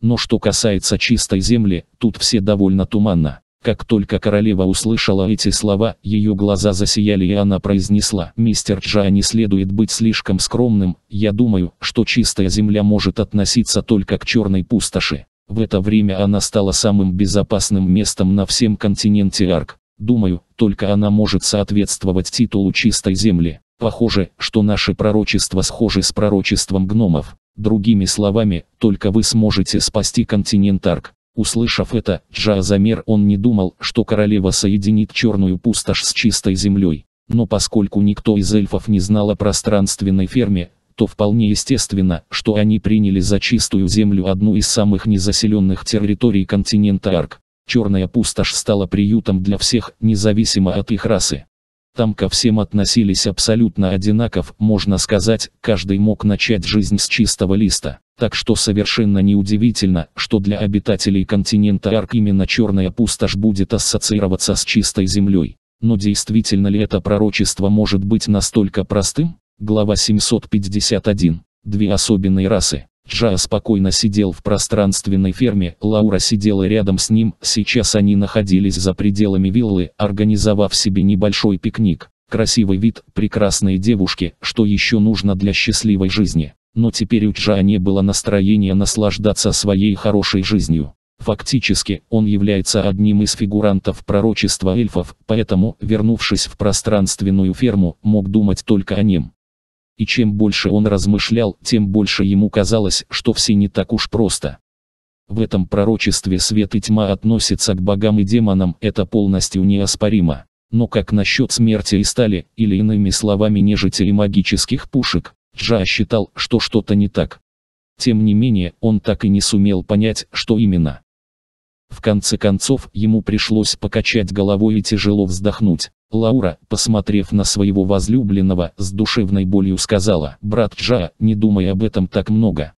[SPEAKER 1] Но что касается чистой земли, тут все довольно туманно. Как только королева услышала эти слова, ее глаза засияли и она произнесла, «Мистер Джа не следует быть слишком скромным, я думаю, что чистая земля может относиться только к черной пустоши». В это время она стала самым безопасным местом на всем континенте Арк. Думаю, только она может соответствовать титулу чистой земли. Похоже, что наши пророчества схожи с пророчеством гномов. Другими словами, только вы сможете спасти континент Арк. Услышав это, Джазамер он не думал, что королева соединит черную пустошь с чистой землей. Но поскольку никто из эльфов не знал о пространственной ферме, то вполне естественно, что они приняли за чистую землю одну из самых незаселенных территорий континента Арк. Черная пустошь стала приютом для всех, независимо от их расы. Там ко всем относились абсолютно одинаков, можно сказать, каждый мог начать жизнь с чистого листа. Так что совершенно неудивительно, что для обитателей континента Арк именно черная пустошь будет ассоциироваться с чистой землей. Но действительно ли это пророчество может быть настолько простым? Глава 751. Две особенные расы. Джа спокойно сидел в пространственной ферме, Лаура сидела рядом с ним, сейчас они находились за пределами виллы, организовав себе небольшой пикник. Красивый вид, прекрасные девушки, что еще нужно для счастливой жизни. Но теперь у Чжа не было настроения наслаждаться своей хорошей жизнью. Фактически, он является одним из фигурантов пророчества эльфов, поэтому, вернувшись в пространственную ферму, мог думать только о нем. И чем больше он размышлял, тем больше ему казалось, что все не так уж просто. В этом пророчестве свет и тьма относятся к богам и демонам, это полностью неоспоримо. Но как насчет смерти и стали, или иными словами нежити и магических пушек? Джа считал, что что-то не так. Тем не менее, он так и не сумел понять, что именно. В конце концов, ему пришлось покачать головой и тяжело вздохнуть. Лаура, посмотрев на своего возлюбленного, с душевной болью сказала, «Брат Джа, не думай об этом так много.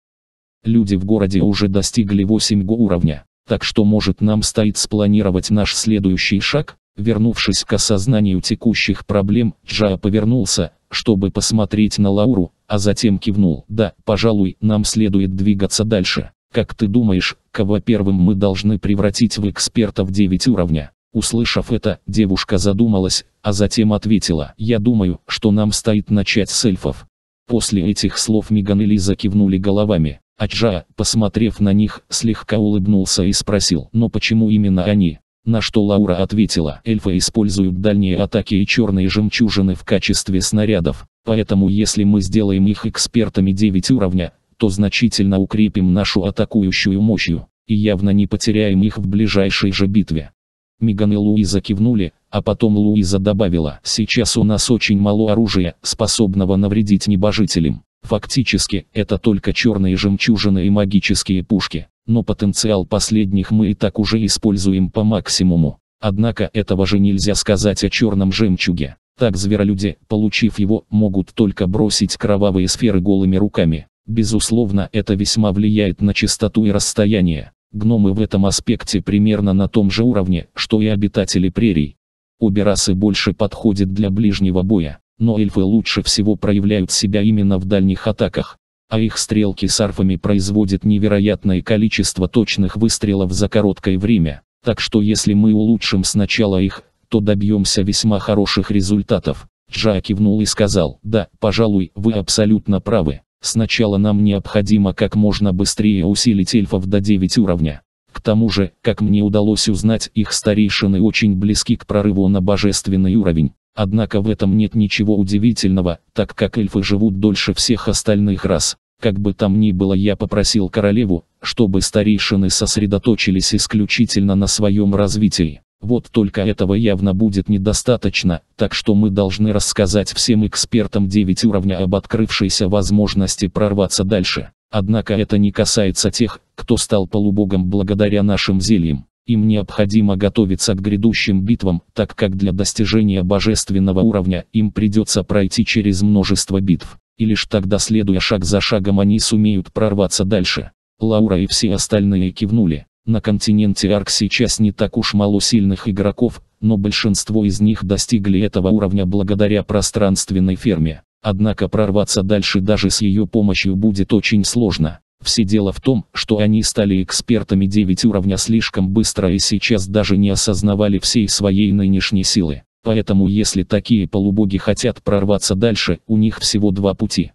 [SPEAKER 1] Люди в городе уже достигли 8 уровня, так что может нам стоит спланировать наш следующий шаг?» Вернувшись к осознанию текущих проблем, Джа повернулся, чтобы посмотреть на Лауру, а затем кивнул. «Да, пожалуй, нам следует двигаться дальше. Как ты думаешь, кого первым мы должны превратить в эксперта в 9 уровня?» Услышав это, девушка задумалась, а затем ответила. «Я думаю, что нам стоит начать с эльфов». После этих слов Миган и Лиза кивнули головами. Аджа, посмотрев на них, слегка улыбнулся и спросил, но почему именно они? На что Лаура ответила, эльфы используют дальние атаки и черные жемчужины в качестве снарядов, поэтому если мы сделаем их экспертами 9 уровня, то значительно укрепим нашу атакующую мощью, и явно не потеряем их в ближайшей же битве. Миган и Луиза кивнули, а потом Луиза добавила, сейчас у нас очень мало оружия, способного навредить небожителям. Фактически, это только черные жемчужины и магические пушки, но потенциал последних мы и так уже используем по максимуму. Однако этого же нельзя сказать о черном жемчуге. Так зверолюди, получив его, могут только бросить кровавые сферы голыми руками. Безусловно, это весьма влияет на частоту и расстояние. Гномы в этом аспекте примерно на том же уровне, что и обитатели прерий. Обе расы больше подходят для ближнего боя, но эльфы лучше всего проявляют себя именно в дальних атаках, а их стрелки с арфами производят невероятное количество точных выстрелов за короткое время, так что если мы улучшим сначала их, то добьемся весьма хороших результатов. Джа кивнул и сказал, да, пожалуй, вы абсолютно правы. Сначала нам необходимо как можно быстрее усилить эльфов до 9 уровня. К тому же, как мне удалось узнать, их старейшины очень близки к прорыву на божественный уровень. Однако в этом нет ничего удивительного, так как эльфы живут дольше всех остальных рас. Как бы там ни было, я попросил королеву, чтобы старейшины сосредоточились исключительно на своем развитии. Вот только этого явно будет недостаточно, так что мы должны рассказать всем экспертам 9 уровня об открывшейся возможности прорваться дальше. Однако это не касается тех, кто стал полубогом благодаря нашим зельям. Им необходимо готовиться к грядущим битвам, так как для достижения божественного уровня им придется пройти через множество битв. И лишь тогда, следуя шаг за шагом, они сумеют прорваться дальше. Лаура и все остальные кивнули. На континенте Арк сейчас не так уж мало сильных игроков, но большинство из них достигли этого уровня благодаря пространственной ферме. Однако прорваться дальше даже с ее помощью будет очень сложно. Все дело в том, что они стали экспертами 9 уровня слишком быстро и сейчас даже не осознавали всей своей нынешней силы. Поэтому если такие полубоги хотят прорваться дальше, у них всего два пути.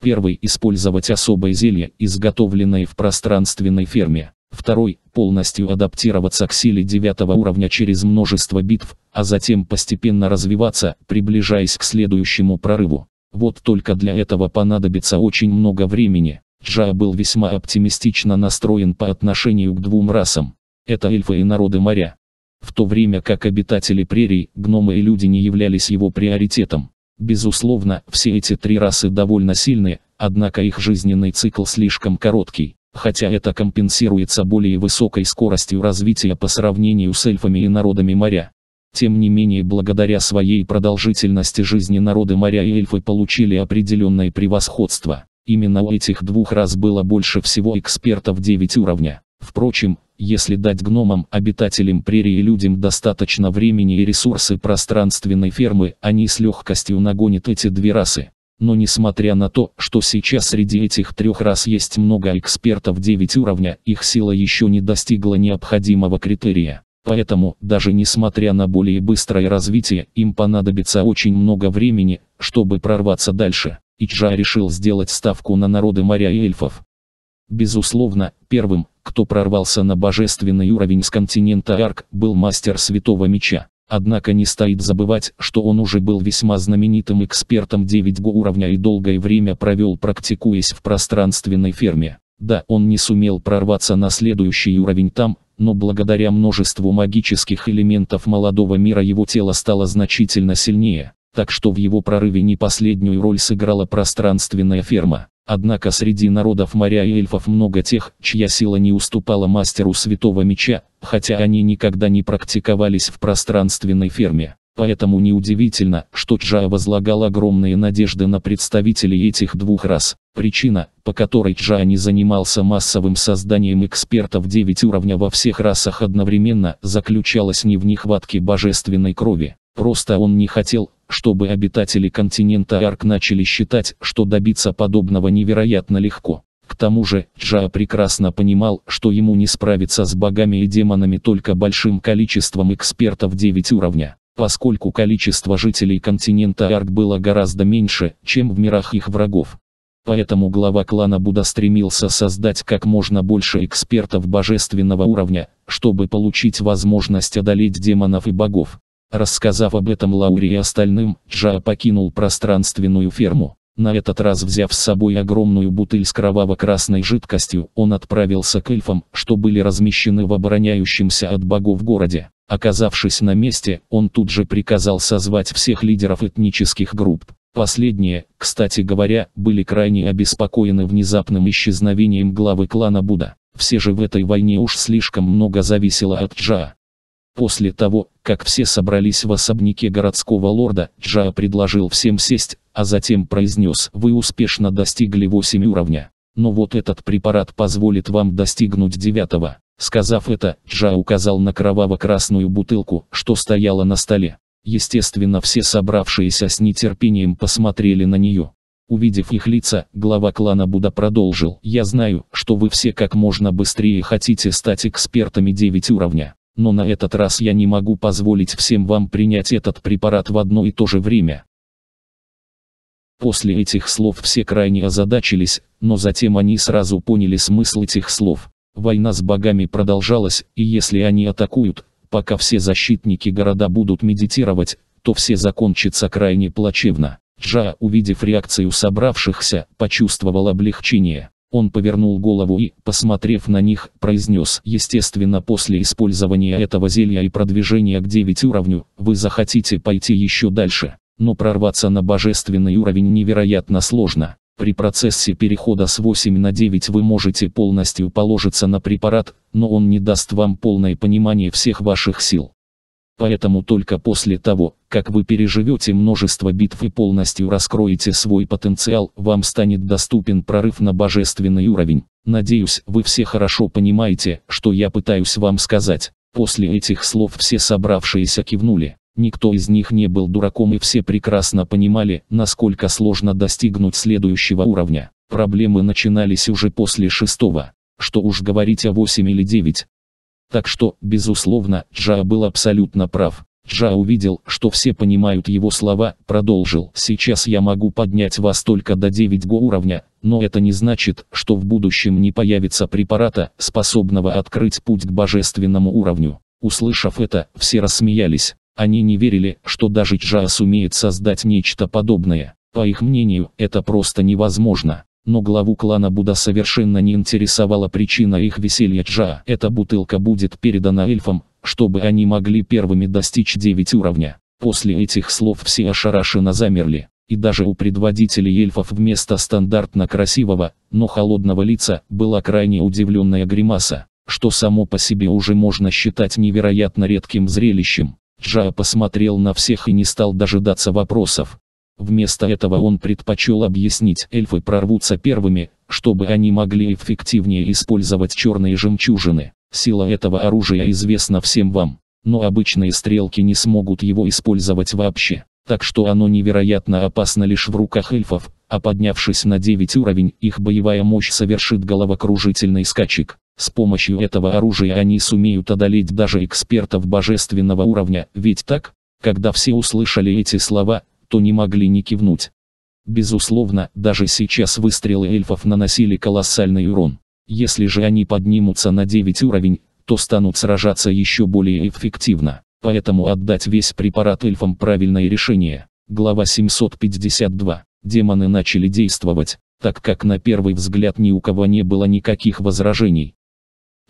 [SPEAKER 1] Первый – использовать особое зелье, изготовленное в пространственной ферме. Второй – полностью адаптироваться к силе девятого уровня через множество битв, а затем постепенно развиваться, приближаясь к следующему прорыву. Вот только для этого понадобится очень много времени. Джа был весьма оптимистично настроен по отношению к двум расам. Это эльфы и народы моря. В то время как обитатели прерий, гномы и люди не являлись его приоритетом. Безусловно, все эти три расы довольно сильны, однако их жизненный цикл слишком короткий, хотя это компенсируется более высокой скоростью развития по сравнению с эльфами и народами моря. Тем не менее, благодаря своей продолжительности жизни народы моря и эльфы получили определенное превосходство. Именно у этих двух раз было больше всего экспертов 9 уровня. Впрочем, если дать гномам, обитателям прерии и людям достаточно времени и ресурсы пространственной фермы, они с легкостью нагонят эти две расы. Но несмотря на то, что сейчас среди этих трех рас есть много экспертов 9 уровня, их сила еще не достигла необходимого критерия. Поэтому, даже несмотря на более быстрое развитие, им понадобится очень много времени, чтобы прорваться дальше. Иджа решил сделать ставку на народы моря и эльфов. Безусловно, первым, кто прорвался на божественный уровень с континента Арк, был мастер Святого Меча. Однако не стоит забывать, что он уже был весьма знаменитым экспертом 9 го уровня и долгое время провел практикуясь в пространственной ферме. Да, он не сумел прорваться на следующий уровень там, но благодаря множеству магических элементов молодого мира его тело стало значительно сильнее так что в его прорыве не последнюю роль сыграла пространственная ферма. Однако среди народов моря и эльфов много тех, чья сила не уступала мастеру святого меча, хотя они никогда не практиковались в пространственной ферме. Поэтому неудивительно, что Чжа возлагал огромные надежды на представителей этих двух рас. Причина, по которой Чжа не занимался массовым созданием экспертов 9 уровня во всех расах одновременно, заключалась не в нехватке божественной крови. Просто он не хотел, чтобы обитатели континента Арк начали считать, что добиться подобного невероятно легко. К тому же, Джа прекрасно понимал, что ему не справиться с богами и демонами только большим количеством экспертов 9 уровня. Поскольку количество жителей континента Арк было гораздо меньше, чем в мирах их врагов. Поэтому глава клана Буда стремился создать как можно больше экспертов божественного уровня, чтобы получить возможность одолеть демонов и богов. Рассказав об этом Лауре и остальным, Джа покинул пространственную ферму. На этот раз взяв с собой огромную бутыль с кроваво-красной жидкостью, он отправился к эльфам, что были размещены в обороняющемся от богов городе. Оказавшись на месте, он тут же приказал созвать всех лидеров этнических групп. Последние, кстати говоря, были крайне обеспокоены внезапным исчезновением главы клана Буда. Все же в этой войне уж слишком много зависело от Джа. После того, как все собрались в особняке городского лорда, Джао предложил всем сесть, а затем произнес «Вы успешно достигли 8 уровня, но вот этот препарат позволит вам достигнуть 9 Сказав это, Джа указал на кроваво-красную бутылку, что стояла на столе. Естественно, все собравшиеся с нетерпением посмотрели на нее. Увидев их лица, глава клана Буда продолжил. «Я знаю, что вы все как можно быстрее хотите стать экспертами 9 уровня но на этот раз я не могу позволить всем вам принять этот препарат в одно и то же время. После этих слов все крайне озадачились, но затем они сразу поняли смысл этих слов. Война с богами продолжалась, и если они атакуют, пока все защитники города будут медитировать, то все закончится крайне плачевно. Джа, увидев реакцию собравшихся, почувствовал облегчение. Он повернул голову и, посмотрев на них, произнес, естественно после использования этого зелья и продвижения к 9 уровню, вы захотите пойти еще дальше, но прорваться на божественный уровень невероятно сложно. При процессе перехода с 8 на 9 вы можете полностью положиться на препарат, но он не даст вам полное понимание всех ваших сил. Поэтому только после того, как вы переживете множество битв и полностью раскроете свой потенциал, вам станет доступен прорыв на божественный уровень. Надеюсь, вы все хорошо понимаете, что я пытаюсь вам сказать. После этих слов все собравшиеся кивнули. Никто из них не был дураком и все прекрасно понимали, насколько сложно достигнуть следующего уровня. Проблемы начинались уже после шестого. Что уж говорить о 8 или 9, так что, безусловно, Джао был абсолютно прав. Джа увидел, что все понимают его слова, продолжил. «Сейчас я могу поднять вас только до 9 го уровня, но это не значит, что в будущем не появится препарата, способного открыть путь к божественному уровню». Услышав это, все рассмеялись. Они не верили, что даже Джа сумеет создать нечто подобное. По их мнению, это просто невозможно но главу клана Буда совершенно не интересовала причина их веселья Джа. Эта бутылка будет передана эльфам, чтобы они могли первыми достичь 9 уровня. После этих слов все ошарашенно замерли, и даже у предводителей эльфов вместо стандартно красивого, но холодного лица, была крайне удивленная гримаса, что само по себе уже можно считать невероятно редким зрелищем. Джа посмотрел на всех и не стал дожидаться вопросов. Вместо этого он предпочел объяснить, эльфы прорвутся первыми, чтобы они могли эффективнее использовать черные жемчужины. Сила этого оружия известна всем вам, но обычные стрелки не смогут его использовать вообще, так что оно невероятно опасно лишь в руках эльфов, а поднявшись на 9 уровень, их боевая мощь совершит головокружительный скачек. С помощью этого оружия они сумеют одолеть даже экспертов божественного уровня, ведь так? Когда все услышали эти слова, то не могли не кивнуть. Безусловно, даже сейчас выстрелы эльфов наносили колоссальный урон. Если же они поднимутся на 9 уровень, то станут сражаться еще более эффективно. Поэтому отдать весь препарат эльфам правильное решение. Глава 752. Демоны начали действовать, так как на первый взгляд ни у кого не было никаких возражений.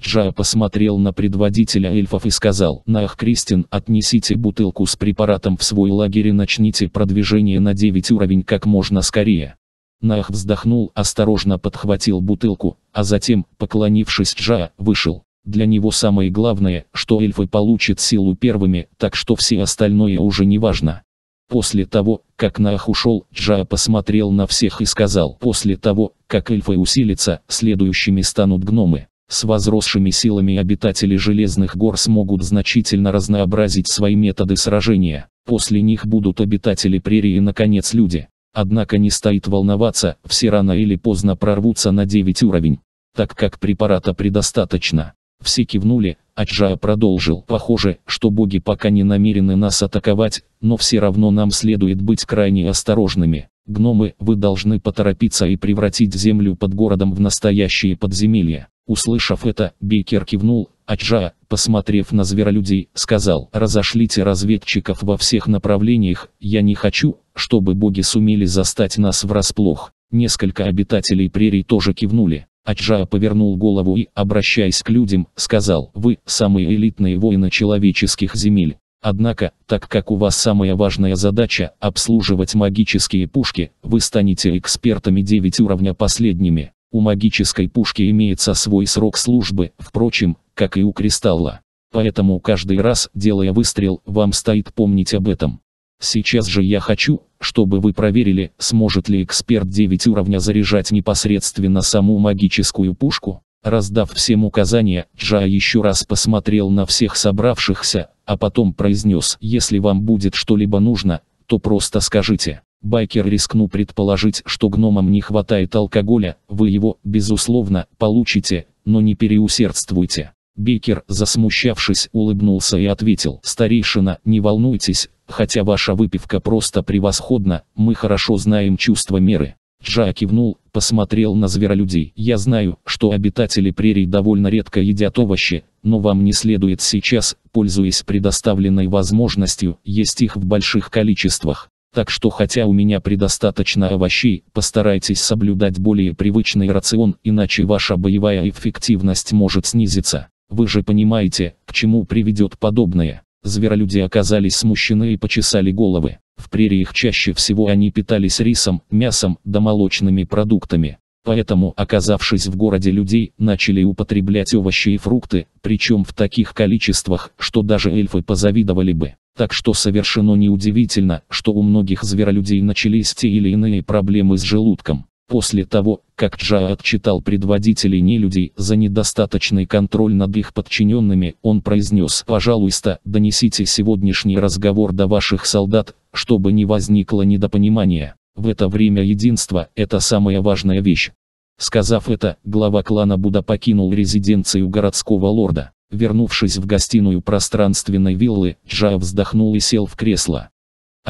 [SPEAKER 1] Джа посмотрел на предводителя эльфов и сказал, «Нах, Кристин, отнесите бутылку с препаратом в свой лагерь и начните продвижение на 9 уровень как можно скорее». Нах вздохнул, осторожно подхватил бутылку, а затем, поклонившись Джа, вышел. Для него самое главное, что эльфы получат силу первыми, так что все остальное уже не важно. После того, как Нах ушел, Джа посмотрел на всех и сказал, «После того, как эльфы усилятся, следующими станут гномы». С возросшими силами обитатели Железных гор смогут значительно разнообразить свои методы сражения. После них будут обитатели прерии и, наконец, люди. Однако не стоит волноваться, все рано или поздно прорвутся на 9 уровень, так как препарата предостаточно. Все кивнули, Аджая продолжил. Похоже, что боги пока не намерены нас атаковать, но все равно нам следует быть крайне осторожными. Гномы, вы должны поторопиться и превратить землю под городом в настоящие подземелья. Услышав это, Бейкер кивнул, а Джа, посмотрев на зверолюдей, сказал, «Разошлите разведчиков во всех направлениях, я не хочу, чтобы боги сумели застать нас врасплох». Несколько обитателей прерий тоже кивнули. Аджа повернул голову и, обращаясь к людям, сказал, «Вы – самые элитные воины человеческих земель. Однако, так как у вас самая важная задача – обслуживать магические пушки, вы станете экспертами 9 уровня последними. У магической пушки имеется свой срок службы, впрочем, как и у кристалла. Поэтому каждый раз, делая выстрел, вам стоит помнить об этом. Сейчас же я хочу, чтобы вы проверили, сможет ли эксперт 9 уровня заряжать непосредственно саму магическую пушку. Раздав всем указания, Джа еще раз посмотрел на всех собравшихся, а потом произнес, если вам будет что-либо нужно, то просто скажите. Байкер рискну предположить, что гномам не хватает алкоголя, вы его, безусловно, получите, но не переусердствуйте. Бекер, засмущавшись, улыбнулся и ответил, «Старейшина, не волнуйтесь, хотя ваша выпивка просто превосходна, мы хорошо знаем чувство меры». Джа кивнул, посмотрел на зверолюдей. «Я знаю, что обитатели прерий довольно редко едят овощи, но вам не следует сейчас, пользуясь предоставленной возможностью, есть их в больших количествах. Так что хотя у меня предостаточно овощей, постарайтесь соблюдать более привычный рацион, иначе ваша боевая эффективность может снизиться. Вы же понимаете, к чему приведет подобное. Зверолюди оказались смущены и почесали головы. В прериях чаще всего они питались рисом, мясом, да молочными продуктами. Поэтому, оказавшись в городе людей, начали употреблять овощи и фрукты, причем в таких количествах, что даже эльфы позавидовали бы. Так что совершенно неудивительно, что у многих зверолюдей начались те или иные проблемы с желудком. После того, как Джа отчитал предводителей нелюдей за недостаточный контроль над их подчиненными, он произнес «Пожалуйста, донесите сегодняшний разговор до ваших солдат, чтобы не возникло недопонимания. В это время единство – это самая важная вещь». Сказав это, глава клана Буда покинул резиденцию городского лорда. Вернувшись в гостиную пространственной виллы, Джа вздохнул и сел в кресло.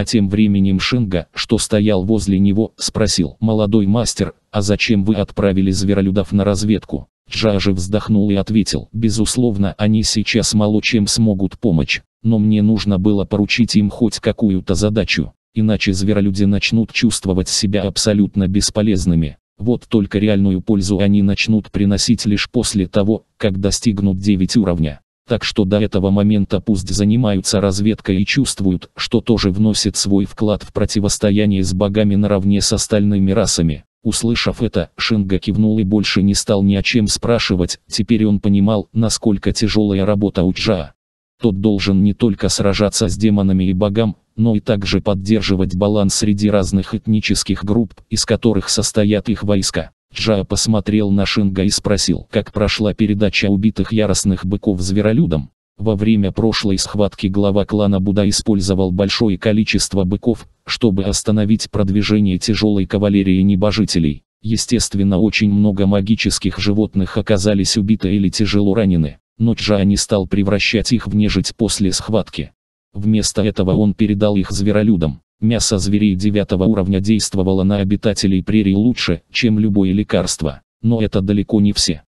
[SPEAKER 1] А тем временем Шенга, что стоял возле него, спросил, «Молодой мастер, а зачем вы отправили зверолюдов на разведку?» Джажи вздохнул и ответил, «Безусловно, они сейчас мало чем смогут помочь, но мне нужно было поручить им хоть какую-то задачу, иначе зверолюди начнут чувствовать себя абсолютно бесполезными. Вот только реальную пользу они начнут приносить лишь после того, как достигнут 9 уровня. Так что до этого момента пусть занимаются разведкой и чувствуют, что тоже вносят свой вклад в противостояние с богами наравне с остальными расами. Услышав это, Шинга кивнул и больше не стал ни о чем спрашивать, теперь он понимал, насколько тяжелая работа у Джа. Тот должен не только сражаться с демонами и богам, но и также поддерживать баланс среди разных этнических групп, из которых состоят их войска. Джа посмотрел на Шинга и спросил, как прошла передача убитых яростных быков зверолюдом. Во время прошлой схватки глава клана Буда использовал большое количество быков, чтобы остановить продвижение тяжелой кавалерии небожителей. Естественно, очень много магических животных оказались убиты или тяжело ранены, но Джа не стал превращать их в нежить после схватки. Вместо этого он передал их зверолюдам. Мясо зверей девятого уровня действовало на обитателей прерий лучше, чем любое лекарство. Но это далеко не все.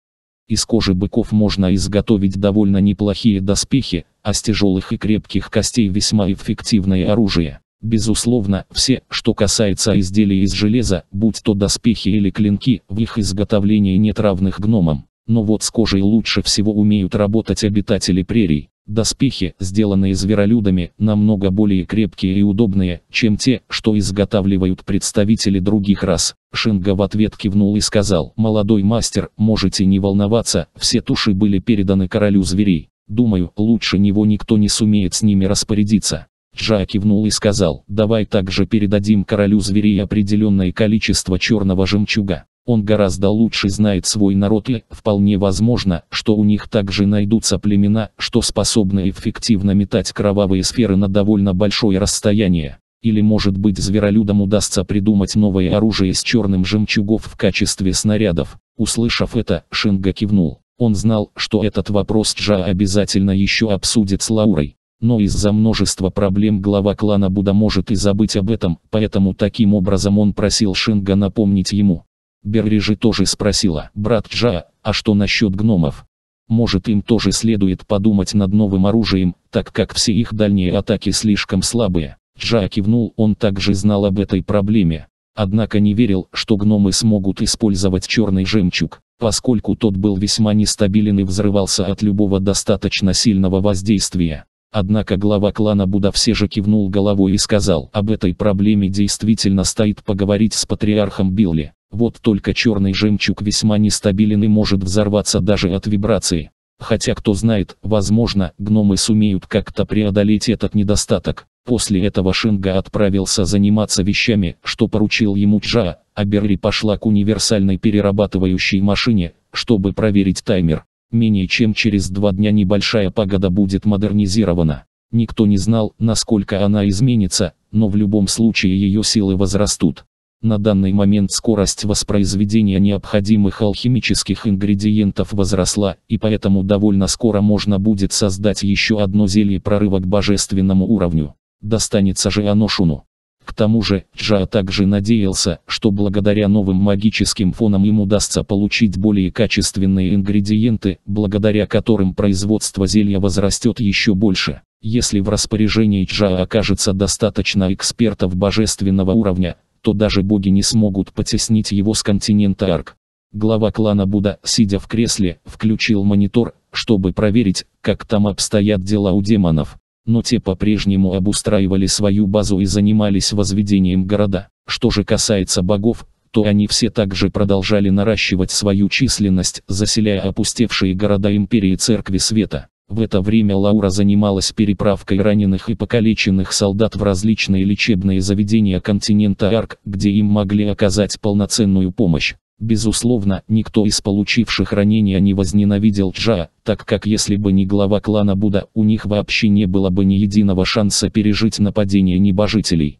[SPEAKER 1] Из кожи быков можно изготовить довольно неплохие доспехи, а с тяжелых и крепких костей весьма эффективное оружие. Безусловно, все, что касается изделий из железа, будь то доспехи или клинки, в их изготовлении нет равных гномам. Но вот с кожей лучше всего умеют работать обитатели прерий. Доспехи, сделанные зверолюдами, намного более крепкие и удобные, чем те, что изготавливают представители других рас. Шинга в ответ кивнул и сказал, «Молодой мастер, можете не волноваться, все туши были переданы королю зверей. Думаю, лучше него никто не сумеет с ними распорядиться». Джа кивнул и сказал, «Давай также передадим королю зверей определенное количество черного жемчуга». Он гораздо лучше знает свой народ и, вполне возможно, что у них также найдутся племена, что способны эффективно метать кровавые сферы на довольно большое расстояние. Или может быть зверолюдам удастся придумать новое оружие с черным жемчугов в качестве снарядов. Услышав это, Шинга кивнул. Он знал, что этот вопрос Джа обязательно еще обсудит с Лаурой. Но из-за множества проблем глава клана Буда может и забыть об этом, поэтому таким образом он просил Шинга напомнить ему. Берри же тоже спросила, брат Джа, а что насчет гномов? Может им тоже следует подумать над новым оружием, так как все их дальние атаки слишком слабые. Джа кивнул, он также знал об этой проблеме. Однако не верил, что гномы смогут использовать черный жемчуг, поскольку тот был весьма нестабилен и взрывался от любого достаточно сильного воздействия. Однако глава клана Буда все же кивнул головой и сказал, об этой проблеме действительно стоит поговорить с патриархом Билли. Вот только черный жемчуг весьма нестабилен и может взорваться даже от вибрации. Хотя кто знает, возможно, гномы сумеют как-то преодолеть этот недостаток. После этого Шинга отправился заниматься вещами, что поручил ему Чжа, а Берри пошла к универсальной перерабатывающей машине, чтобы проверить таймер. Менее чем через два дня небольшая пагода будет модернизирована. Никто не знал, насколько она изменится, но в любом случае ее силы возрастут. На данный момент скорость воспроизведения необходимых алхимических ингредиентов возросла, и поэтому довольно скоро можно будет создать еще одно зелье прорыва к божественному уровню. Достанется же оно Шуну. К тому же, Джа также надеялся, что благодаря новым магическим фонам им удастся получить более качественные ингредиенты, благодаря которым производство зелья возрастет еще больше. Если в распоряжении Джа окажется достаточно экспертов божественного уровня, то даже боги не смогут потеснить его с континента Арк. Глава клана Буда, сидя в кресле, включил монитор, чтобы проверить, как там обстоят дела у демонов но те по-прежнему обустраивали свою базу и занимались возведением города. Что же касается богов, то они все также продолжали наращивать свою численность, заселяя опустевшие города империи Церкви Света. В это время Лаура занималась переправкой раненых и покалеченных солдат в различные лечебные заведения континента Арк, где им могли оказать полноценную помощь. Безусловно, никто из получивших ранения не возненавидел Чжа, так как если бы не глава клана Буда, у них вообще не было бы ни единого шанса пережить нападение небожителей.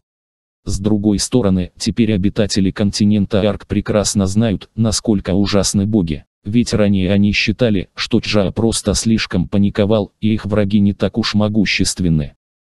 [SPEAKER 1] С другой стороны, теперь обитатели континента Арк прекрасно знают, насколько ужасны боги. Ведь ранее они считали, что Чжа просто слишком паниковал, и их враги не так уж могущественны.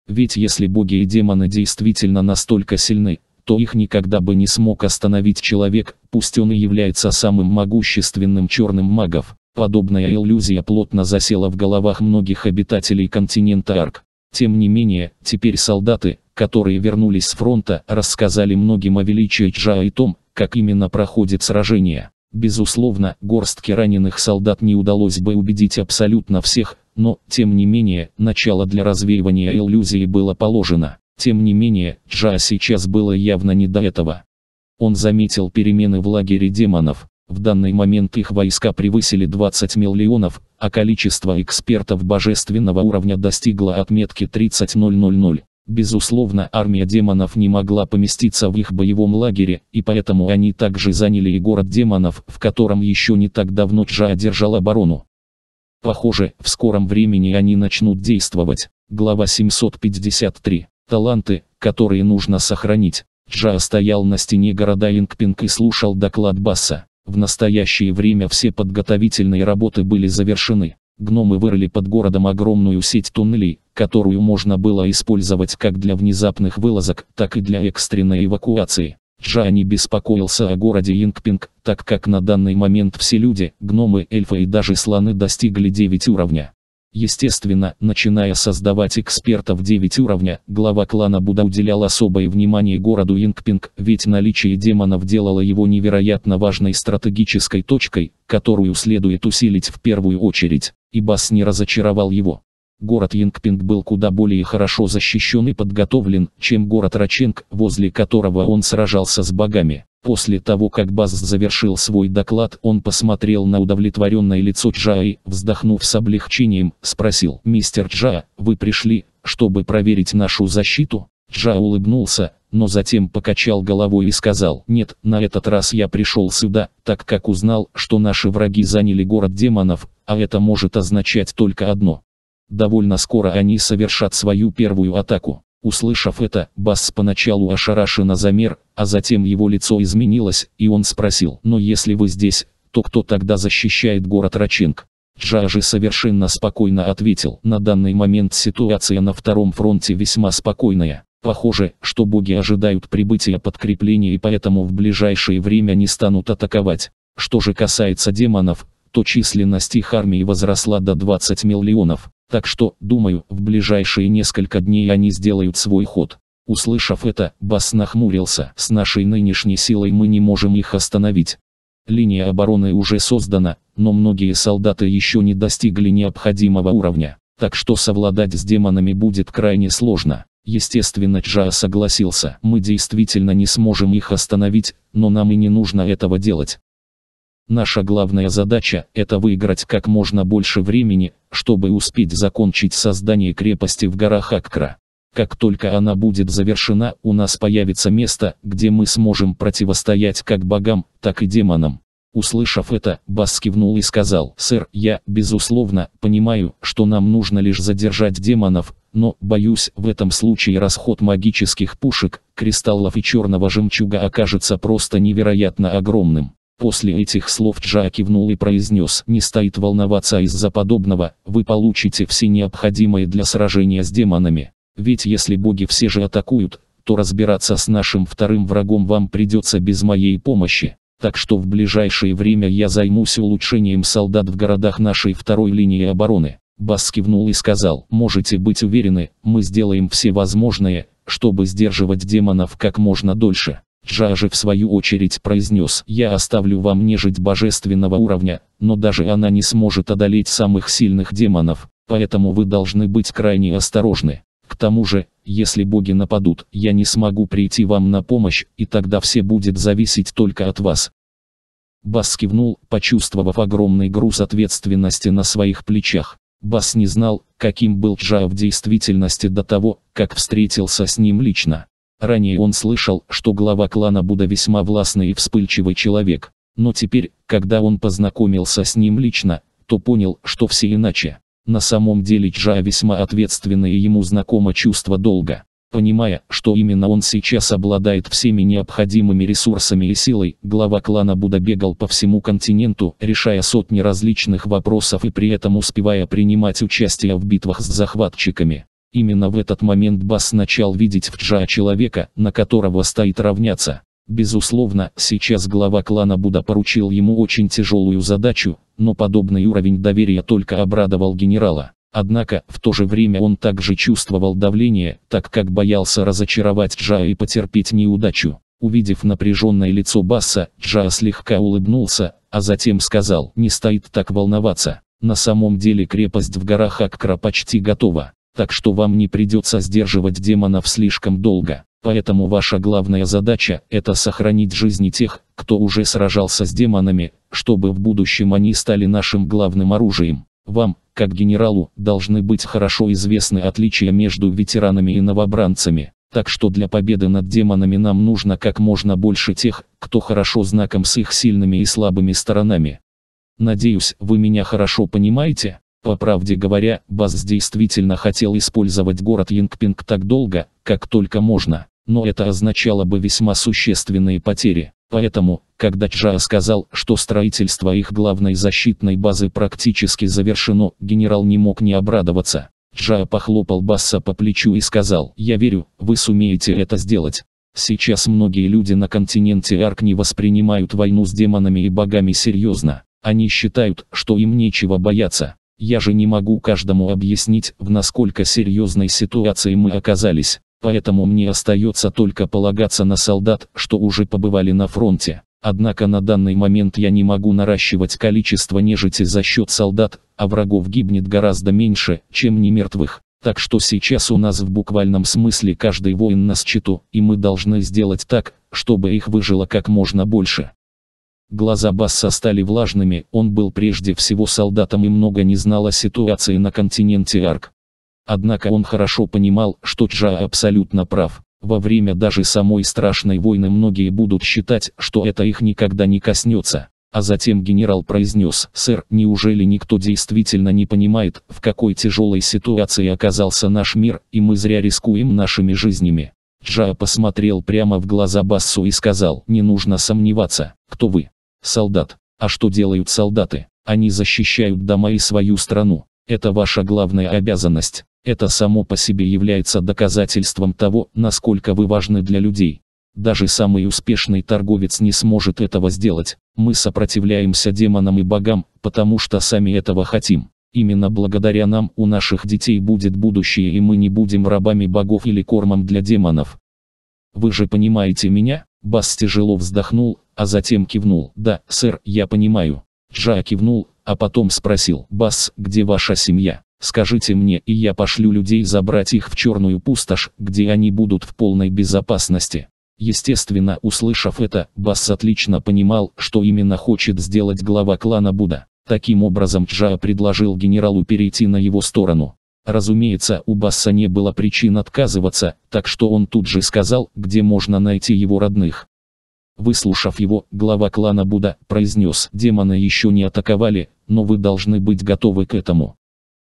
[SPEAKER 1] Ведь если боги и демоны действительно настолько сильны, то их никогда бы не смог остановить человек, пусть он и является самым могущественным черным магов. Подобная иллюзия плотно засела в головах многих обитателей континента Арк. Тем не менее, теперь солдаты, которые вернулись с фронта, рассказали многим о величии Чжа и том, как именно проходит сражение. Безусловно, горстке раненых солдат не удалось бы убедить абсолютно всех, но, тем не менее, начало для развеивания иллюзии было положено. Тем не менее, Джа сейчас было явно не до этого. Он заметил перемены в лагере демонов. В данный момент их войска превысили 20 миллионов, а количество экспертов божественного уровня достигло отметки 30 000. Безусловно, армия демонов не могла поместиться в их боевом лагере, и поэтому они также заняли и город демонов, в котором еще не так давно Джа одержал оборону. Похоже, в скором времени они начнут действовать. Глава 753. Таланты, которые нужно сохранить. Джа стоял на стене города Лингпинг и слушал доклад Басса. В настоящее время все подготовительные работы были завершены. Гномы вырыли под городом огромную сеть туннелей, которую можно было использовать как для внезапных вылазок, так и для экстренной эвакуации. Джа не беспокоился о городе Лингпинг, так как на данный момент все люди, гномы, эльфы и даже слоны достигли 9 уровня. Естественно, начиная создавать экспертов 9 уровня, глава клана Буда уделял особое внимание городу Ингпинг, ведь наличие демонов делало его невероятно важной стратегической точкой, которую следует усилить в первую очередь, и Бас не разочаровал его город Янгпинг был куда более хорошо защищен и подготовлен, чем город Раченг, возле которого он сражался с богами. После того, как Баз завершил свой доклад, он посмотрел на удовлетворенное лицо Джа и, вздохнув с облегчением, спросил «Мистер Джа, вы пришли, чтобы проверить нашу защиту?» Джа улыбнулся, но затем покачал головой и сказал, «Нет, на этот раз я пришел сюда, так как узнал, что наши враги заняли город демонов, а это может означать только одно. Довольно скоро они совершат свою первую атаку. Услышав это, Бас поначалу ошарашенно замер, а затем его лицо изменилось, и он спросил, «Но если вы здесь, то кто тогда защищает город Рачинг?» Джажи совершенно спокойно ответил, «На данный момент ситуация на втором фронте весьма спокойная. Похоже, что боги ожидают прибытия подкрепления и поэтому в ближайшее время не станут атаковать. Что же касается демонов, то численность их армии возросла до 20 миллионов, так что, думаю, в ближайшие несколько дней они сделают свой ход. Услышав это, Бас нахмурился, с нашей нынешней силой мы не можем их остановить. Линия обороны уже создана, но многие солдаты еще не достигли необходимого уровня, так что совладать с демонами будет крайне сложно. Естественно, Джа согласился, мы действительно не сможем их остановить, но нам и не нужно этого делать. Наша главная задача – это выиграть как можно больше времени, чтобы успеть закончить создание крепости в горах Аккра. Как только она будет завершена, у нас появится место, где мы сможем противостоять как богам, так и демонам. Услышав это, Бас кивнул и сказал, «Сэр, я, безусловно, понимаю, что нам нужно лишь задержать демонов, но, боюсь, в этом случае расход магических пушек, кристаллов и черного жемчуга окажется просто невероятно огромным». После этих слов Джа кивнул и произнес, не стоит волноваться из-за подобного, вы получите все необходимое для сражения с демонами. Ведь если боги все же атакуют, то разбираться с нашим вторым врагом вам придется без моей помощи. Так что в ближайшее время я займусь улучшением солдат в городах нашей второй линии обороны. Бас кивнул и сказал, можете быть уверены, мы сделаем все возможное, чтобы сдерживать демонов как можно дольше. Джа же в свою очередь произнес, «Я оставлю вам нежить божественного уровня, но даже она не сможет одолеть самых сильных демонов, поэтому вы должны быть крайне осторожны. К тому же, если боги нападут, я не смогу прийти вам на помощь, и тогда все будет зависеть только от вас». Бас кивнул, почувствовав огромный груз ответственности на своих плечах. Бас не знал, каким был Джа в действительности до того, как встретился с ним лично. Ранее он слышал, что глава клана Буда весьма властный и вспыльчивый человек, но теперь, когда он познакомился с ним лично, то понял, что все иначе. На самом деле Джа весьма ответственное и ему знакомо чувство долга. Понимая, что именно он сейчас обладает всеми необходимыми ресурсами и силой, глава клана Буда бегал по всему континенту, решая сотни различных вопросов и при этом успевая принимать участие в битвах с захватчиками. Именно в этот момент Бас начал видеть в Джа человека, на которого стоит равняться. Безусловно, сейчас глава клана Буда поручил ему очень тяжелую задачу, но подобный уровень доверия только обрадовал генерала. Однако, в то же время он также чувствовал давление, так как боялся разочаровать Джа и потерпеть неудачу. Увидев напряженное лицо Басса, Джа слегка улыбнулся, а затем сказал, не стоит так волноваться. На самом деле крепость в горах Аккра почти готова так что вам не придется сдерживать демонов слишком долго. Поэтому ваша главная задача – это сохранить жизни тех, кто уже сражался с демонами, чтобы в будущем они стали нашим главным оружием. Вам, как генералу, должны быть хорошо известны отличия между ветеранами и новобранцами. Так что для победы над демонами нам нужно как можно больше тех, кто хорошо знаком с их сильными и слабыми сторонами. Надеюсь, вы меня хорошо понимаете? По правде говоря, Базз действительно хотел использовать город Лингпинг так долго, как только можно, но это означало бы весьма существенные потери. Поэтому, когда Чжа сказал, что строительство их главной защитной базы практически завершено, генерал не мог не обрадоваться. Чжа похлопал Басса по плечу и сказал, «Я верю, вы сумеете это сделать». Сейчас многие люди на континенте Арк не воспринимают войну с демонами и богами серьезно. Они считают, что им нечего бояться. Я же не могу каждому объяснить, в насколько серьезной ситуации мы оказались, поэтому мне остается только полагаться на солдат, что уже побывали на фронте. Однако на данный момент я не могу наращивать количество нежити за счет солдат, а врагов гибнет гораздо меньше, чем немертвых. Так что сейчас у нас в буквальном смысле каждый воин на счету, и мы должны сделать так, чтобы их выжило как можно больше. Глаза Басса стали влажными, он был прежде всего солдатом и много не знал о ситуации на континенте Арк. Однако он хорошо понимал, что Джа абсолютно прав. Во время даже самой страшной войны многие будут считать, что это их никогда не коснется. А затем генерал произнес, «Сэр, неужели никто действительно не понимает, в какой тяжелой ситуации оказался наш мир, и мы зря рискуем нашими жизнями?» Джа посмотрел прямо в глаза Бассу и сказал, «Не нужно сомневаться, кто вы солдат. А что делают солдаты? Они защищают дома и свою страну. Это ваша главная обязанность. Это само по себе является доказательством того, насколько вы важны для людей. Даже самый успешный торговец не сможет этого сделать. Мы сопротивляемся демонам и богам, потому что сами этого хотим. Именно благодаря нам у наших детей будет будущее и мы не будем рабами богов или кормом для демонов. Вы же понимаете меня? Бас тяжело вздохнул, а затем кивнул. «Да, сэр, я понимаю». Джа кивнул, а потом спросил. «Бас, где ваша семья? Скажите мне, и я пошлю людей забрать их в черную пустошь, где они будут в полной безопасности». Естественно, услышав это, Бас отлично понимал, что именно хочет сделать глава клана Буда. Таким образом Джа предложил генералу перейти на его сторону. Разумеется, у Басса не было причин отказываться, так что он тут же сказал, где можно найти его родных. Выслушав его, глава клана Буда произнес, демона еще не атаковали, но вы должны быть готовы к этому.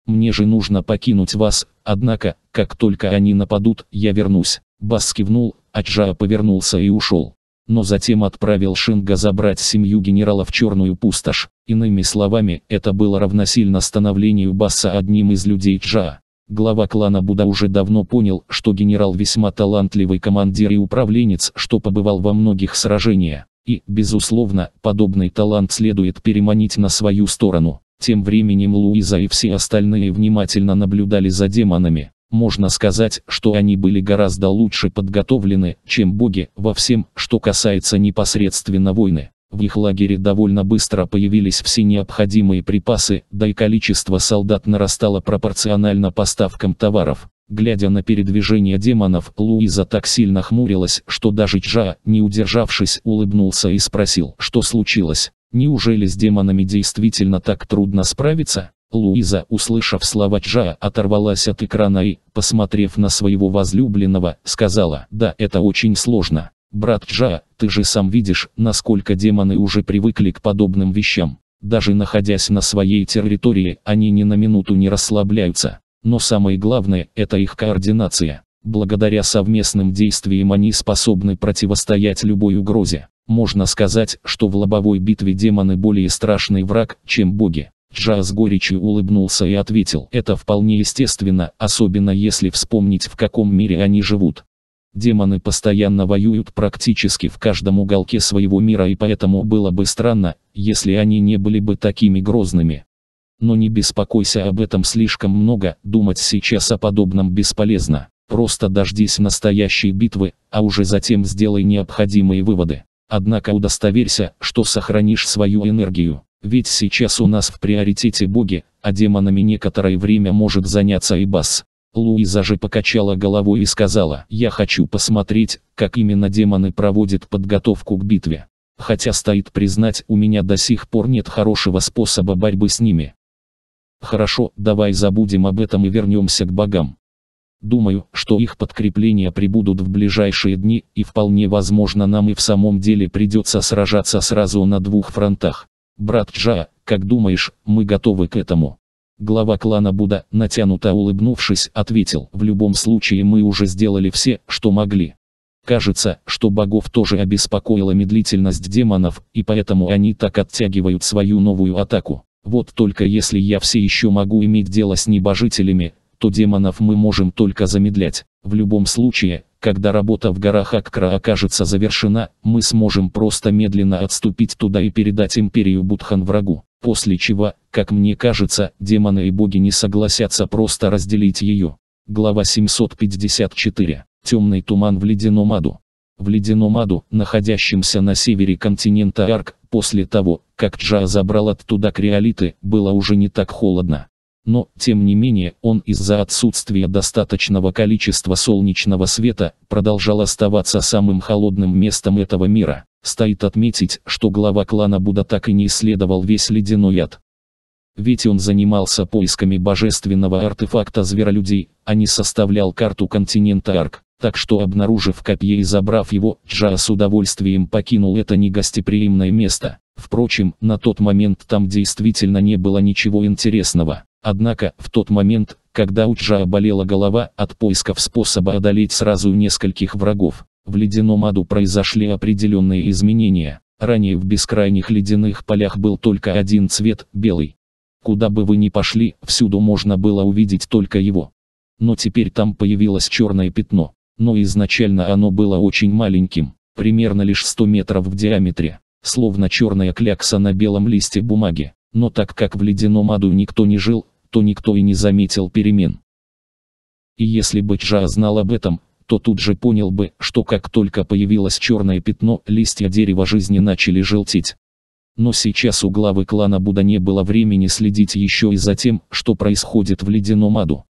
[SPEAKER 1] Мне же нужно покинуть вас, однако, как только они нападут, я вернусь. Бас кивнул, Аджаа повернулся и ушел. Но затем отправил Шинга забрать семью генерала в черную пустошь. Иными словами, это было равносильно становлению Баса одним из людей Джаа. Глава клана Буда уже давно понял, что генерал весьма талантливый командир и управленец, что побывал во многих сражениях. И, безусловно, подобный талант следует переманить на свою сторону. Тем временем Луиза и все остальные внимательно наблюдали за демонами. Можно сказать, что они были гораздо лучше подготовлены, чем боги, во всем, что касается непосредственно войны. В их лагере довольно быстро появились все необходимые припасы, да и количество солдат нарастало пропорционально поставкам товаров. Глядя на передвижение демонов, Луиза так сильно хмурилась, что даже Джа, не удержавшись, улыбнулся и спросил, что случилось. Неужели с демонами действительно так трудно справиться? Луиза, услышав слова Джа, оторвалась от экрана и, посмотрев на своего возлюбленного, сказала, да, это очень сложно. Брат Джа, ты же сам видишь, насколько демоны уже привыкли к подобным вещам. Даже находясь на своей территории, они ни на минуту не расслабляются. Но самое главное, это их координация. Благодаря совместным действиям они способны противостоять любой угрозе. Можно сказать, что в лобовой битве демоны более страшный враг, чем боги. Джа с горечью улыбнулся и ответил, это вполне естественно, особенно если вспомнить в каком мире они живут. Демоны постоянно воюют практически в каждом уголке своего мира и поэтому было бы странно, если они не были бы такими грозными. Но не беспокойся об этом слишком много, думать сейчас о подобном бесполезно. Просто дождись настоящей битвы, а уже затем сделай необходимые выводы. Однако удостоверься, что сохранишь свою энергию. Ведь сейчас у нас в приоритете боги, а демонами некоторое время может заняться и бас. Луиза же покачала головой и сказала, «Я хочу посмотреть, как именно демоны проводят подготовку к битве. Хотя стоит признать, у меня до сих пор нет хорошего способа борьбы с ними». Хорошо, давай забудем об этом и вернемся к богам. Думаю, что их подкрепления прибудут в ближайшие дни, и вполне возможно нам и в самом деле придется сражаться сразу на двух фронтах. Брат Джа, как думаешь, мы готовы к этому? Глава клана Буда, натянуто улыбнувшись, ответил, в любом случае мы уже сделали все, что могли. Кажется, что богов тоже обеспокоила медлительность демонов, и поэтому они так оттягивают свою новую атаку. Вот только если я все еще могу иметь дело с небожителями, то демонов мы можем только замедлять. В любом случае, когда работа в горах Аккра окажется завершена, мы сможем просто медленно отступить туда и передать империю Будхан врагу. После чего, как мне кажется, демоны и боги не согласятся просто разделить ее. Глава 754. Темный туман в ледяном аду. В ледяном аду, находящемся на севере континента Арк, после того, как Джа забрал оттуда криолиты, было уже не так холодно но, тем не менее, он из-за отсутствия достаточного количества солнечного света, продолжал оставаться самым холодным местом этого мира. Стоит отметить, что глава клана Будда так и не исследовал весь ледяной ад. Ведь он занимался поисками божественного артефакта зверолюдей, а не составлял карту континента Арк. Так что обнаружив копье и забрав его, Джа с удовольствием покинул это негостеприимное место. Впрочем, на тот момент там действительно не было ничего интересного. Однако, в тот момент, когда у Чжа болела голова от поисков способа одолеть сразу нескольких врагов, в ледяном аду произошли определенные изменения. Ранее в бескрайних ледяных полях был только один цвет – белый. Куда бы вы ни пошли, всюду можно было увидеть только его. Но теперь там появилось черное пятно. Но изначально оно было очень маленьким, примерно лишь 100 метров в диаметре, словно черная клякса на белом листе бумаги. Но так как в ледяном аду никто не жил, то никто и не заметил перемен. И если бы Чжа знал об этом, то тут же понял бы, что как только появилось черное пятно, листья дерева жизни начали желтеть. Но сейчас у главы клана Буда не было времени следить еще и за тем, что происходит в ледяном аду.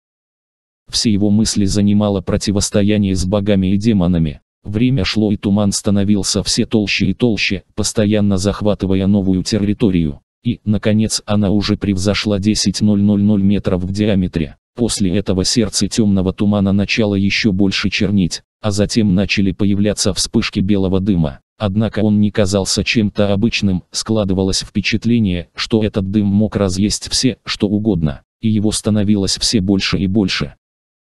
[SPEAKER 1] Все его мысли занимало противостояние с богами и демонами. Время шло и туман становился все толще и толще, постоянно захватывая новую территорию. И, наконец, она уже превзошла 10,000 метров в диаметре. После этого сердце темного тумана начало еще больше чернить, а затем начали появляться вспышки белого дыма. Однако он не казался чем-то обычным, складывалось впечатление, что этот дым мог разъесть все, что угодно, и его становилось все больше и больше.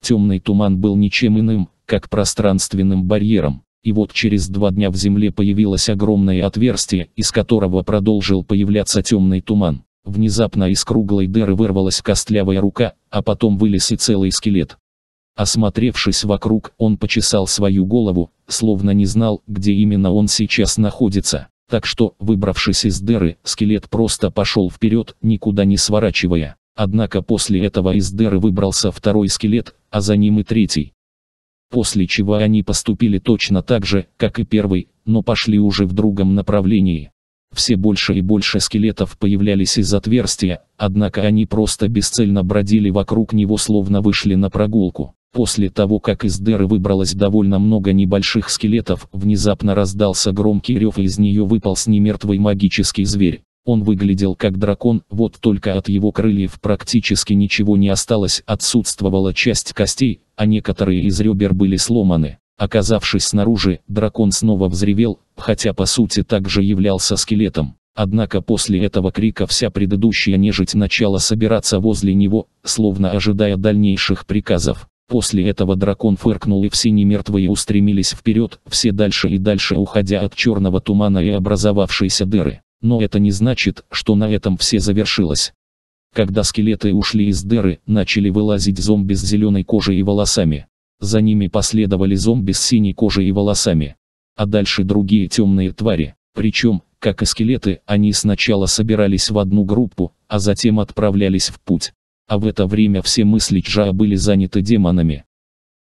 [SPEAKER 1] Темный туман был ничем иным, как пространственным барьером, и вот через два дня в земле появилось огромное отверстие, из которого продолжил появляться темный туман. Внезапно из круглой дыры вырвалась костлявая рука, а потом вылез и целый скелет. Осмотревшись вокруг, он почесал свою голову, словно не знал, где именно он сейчас находится. Так что, выбравшись из дыры, скелет просто пошел вперед, никуда не сворачивая. Однако после этого из дыры выбрался второй скелет, а за ним и третий после чего они поступили точно так же, как и первый, но пошли уже в другом направлении. Все больше и больше скелетов появлялись из отверстия, однако они просто бесцельно бродили вокруг него словно вышли на прогулку. После того, как из дыры выбралось довольно много небольших скелетов, внезапно раздался громкий рев и из нее выполз немертвый магический зверь. Он выглядел как дракон, вот только от его крыльев практически ничего не осталось, отсутствовала часть костей, а некоторые из ребер были сломаны. Оказавшись снаружи, дракон снова взревел, хотя по сути также являлся скелетом. Однако после этого крика вся предыдущая нежить начала собираться возле него, словно ожидая дальнейших приказов. После этого дракон фыркнул и все немертвые устремились вперед, все дальше и дальше уходя от черного тумана и образовавшейся дыры. Но это не значит, что на этом все завершилось. Когда скелеты ушли из дыры, начали вылазить зомби с зеленой кожей и волосами. За ними последовали зомби с синей кожей и волосами. А дальше другие темные твари. Причем, как и скелеты, они сначала собирались в одну группу, а затем отправлялись в путь. А в это время все мысли Чжа были заняты демонами.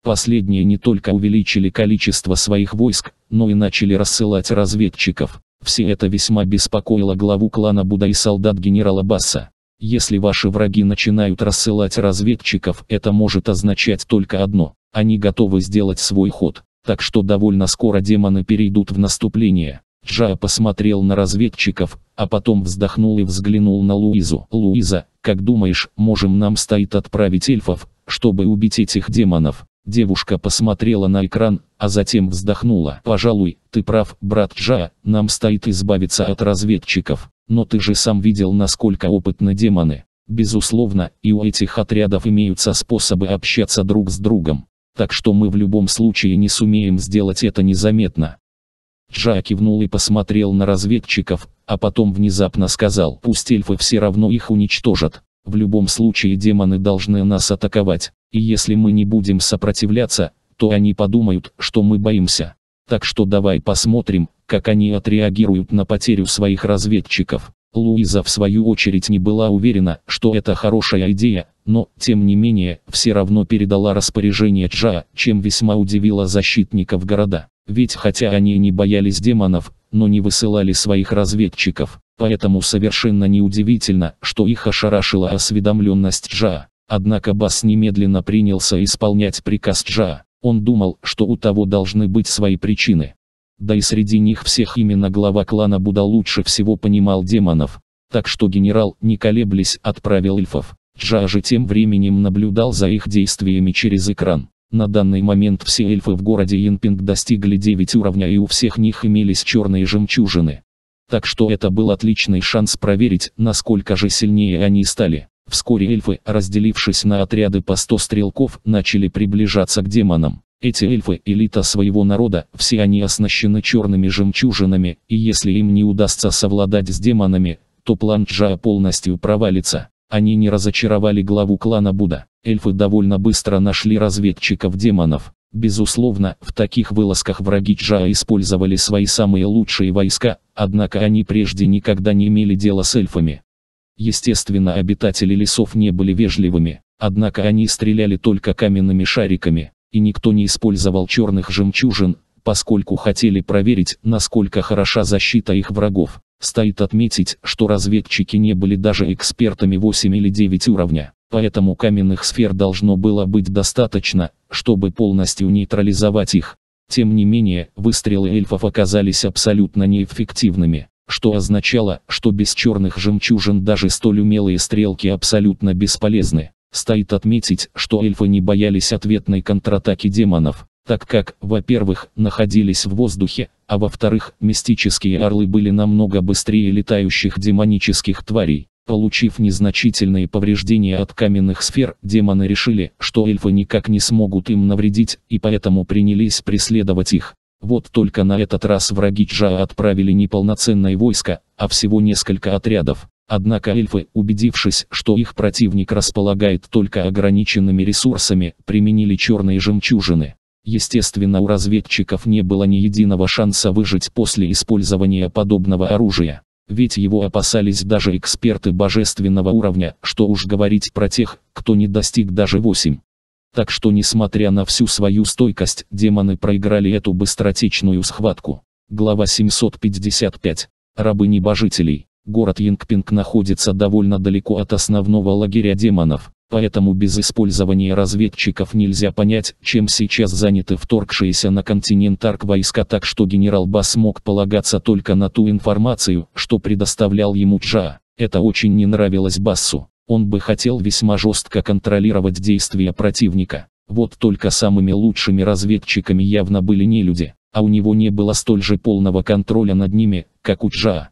[SPEAKER 1] Последние не только увеличили количество своих войск, но и начали рассылать разведчиков. Все это весьма беспокоило главу клана Буда и солдат генерала Басса. Если ваши враги начинают рассылать разведчиков, это может означать только одно. Они готовы сделать свой ход, так что довольно скоро демоны перейдут в наступление. Джая посмотрел на разведчиков, а потом вздохнул и взглянул на Луизу. «Луиза, как думаешь, можем нам стоит отправить эльфов, чтобы убить этих демонов?» Девушка посмотрела на экран, а затем вздохнула. «Пожалуй, ты прав, брат Джа, нам стоит избавиться от разведчиков. Но ты же сам видел, насколько опытны демоны. Безусловно, и у этих отрядов имеются способы общаться друг с другом. Так что мы в любом случае не сумеем сделать это незаметно». Джа кивнул и посмотрел на разведчиков, а потом внезапно сказал, «Пусть эльфы все равно их уничтожат. В любом случае демоны должны нас атаковать. И если мы не будем сопротивляться, то они подумают, что мы боимся. Так что давай посмотрим, как они отреагируют на потерю своих разведчиков. Луиза в свою очередь не была уверена, что это хорошая идея, но, тем не менее, все равно передала распоряжение Джа, чем весьма удивила защитников города. Ведь хотя они не боялись демонов, но не высылали своих разведчиков, поэтому совершенно неудивительно, что их ошарашила осведомленность Джа. Однако Бас немедленно принялся исполнять приказ Джа. Он думал, что у того должны быть свои причины. Да и среди них всех именно глава клана Буда лучше всего понимал демонов. Так что генерал, не колеблясь, отправил эльфов. Джа же тем временем наблюдал за их действиями через экран. На данный момент все эльфы в городе Янпинг достигли 9 уровня и у всех них имелись черные жемчужины. Так что это был отличный шанс проверить, насколько же сильнее они стали. Вскоре эльфы, разделившись на отряды по 100 стрелков, начали приближаться к демонам. Эти эльфы – элита своего народа, все они оснащены черными жемчужинами, и если им не удастся совладать с демонами, то план Джая полностью провалится. Они не разочаровали главу клана Буда. Эльфы довольно быстро нашли разведчиков демонов. Безусловно, в таких вылазках враги Джа использовали свои самые лучшие войска, однако они прежде никогда не имели дела с эльфами. Естественно, обитатели лесов не были вежливыми, однако они стреляли только каменными шариками, и никто не использовал черных жемчужин, поскольку хотели проверить, насколько хороша защита их врагов. Стоит отметить, что разведчики не были даже экспертами 8 или 9 уровня, поэтому каменных сфер должно было быть достаточно, чтобы полностью нейтрализовать их. Тем не менее, выстрелы эльфов оказались абсолютно неэффективными что означало, что без черных жемчужин даже столь умелые стрелки абсолютно бесполезны. Стоит отметить, что эльфы не боялись ответной контратаки демонов, так как, во-первых, находились в воздухе, а во-вторых, мистические орлы были намного быстрее летающих демонических тварей. Получив незначительные повреждения от каменных сфер, демоны решили, что эльфы никак не смогут им навредить, и поэтому принялись преследовать их. Вот только на этот раз враги Джа отправили не полноценное войско, а всего несколько отрядов. Однако эльфы, убедившись, что их противник располагает только ограниченными ресурсами, применили черные жемчужины. Естественно, у разведчиков не было ни единого шанса выжить после использования подобного оружия. Ведь его опасались даже эксперты божественного уровня, что уж говорить про тех, кто не достиг даже 8. Так что несмотря на всю свою стойкость, демоны проиграли эту быстротечную схватку. Глава 755. Рабы небожителей. Город Янгпинг находится довольно далеко от основного лагеря демонов, поэтому без использования разведчиков нельзя понять, чем сейчас заняты вторгшиеся на континент Арк войска, так что генерал Бас мог полагаться только на ту информацию, что предоставлял ему Джа. Это очень не нравилось Бассу. Он бы хотел весьма жестко контролировать действия противника. Вот только самыми лучшими разведчиками явно были не люди, а у него не было столь же полного контроля над ними, как у Джаа.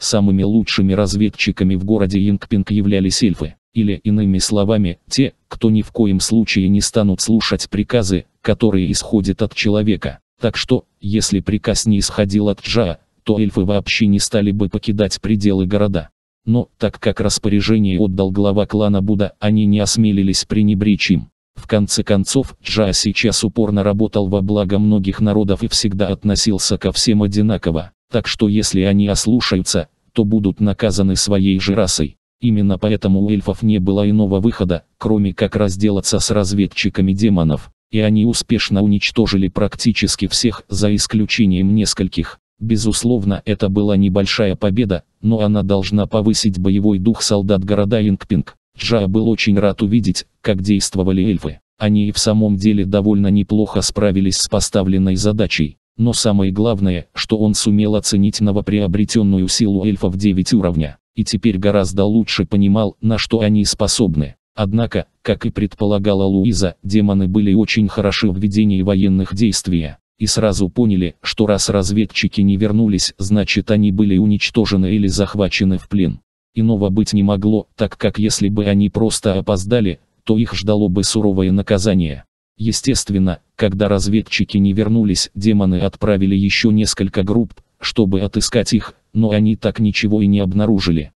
[SPEAKER 1] Самыми лучшими разведчиками в городе Янгпинг являлись эльфы, или иными словами, те, кто ни в коем случае не станут слушать приказы, которые исходят от человека. Так что, если приказ не исходил от Джа, то эльфы вообще не стали бы покидать пределы города но, так как распоряжение отдал глава клана Буда, они не осмелились пренебречь им. В конце концов, Джа сейчас упорно работал во благо многих народов и всегда относился ко всем одинаково, так что если они ослушаются, то будут наказаны своей же расой. Именно поэтому у эльфов не было иного выхода, кроме как разделаться с разведчиками демонов, и они успешно уничтожили практически всех, за исключением нескольких. Безусловно, это была небольшая победа, но она должна повысить боевой дух солдат города Ингпинг. Джа был очень рад увидеть, как действовали эльфы. Они и в самом деле довольно неплохо справились с поставленной задачей. Но самое главное, что он сумел оценить новоприобретенную силу эльфов 9 уровня. И теперь гораздо лучше понимал, на что они способны. Однако, как и предполагала Луиза, демоны были очень хороши в ведении военных действий и сразу поняли, что раз разведчики не вернулись, значит они были уничтожены или захвачены в плен. Иного быть не могло, так как если бы они просто опоздали, то их ждало бы суровое наказание. Естественно, когда разведчики не вернулись, демоны отправили еще несколько групп, чтобы отыскать их, но они так ничего и не обнаружили.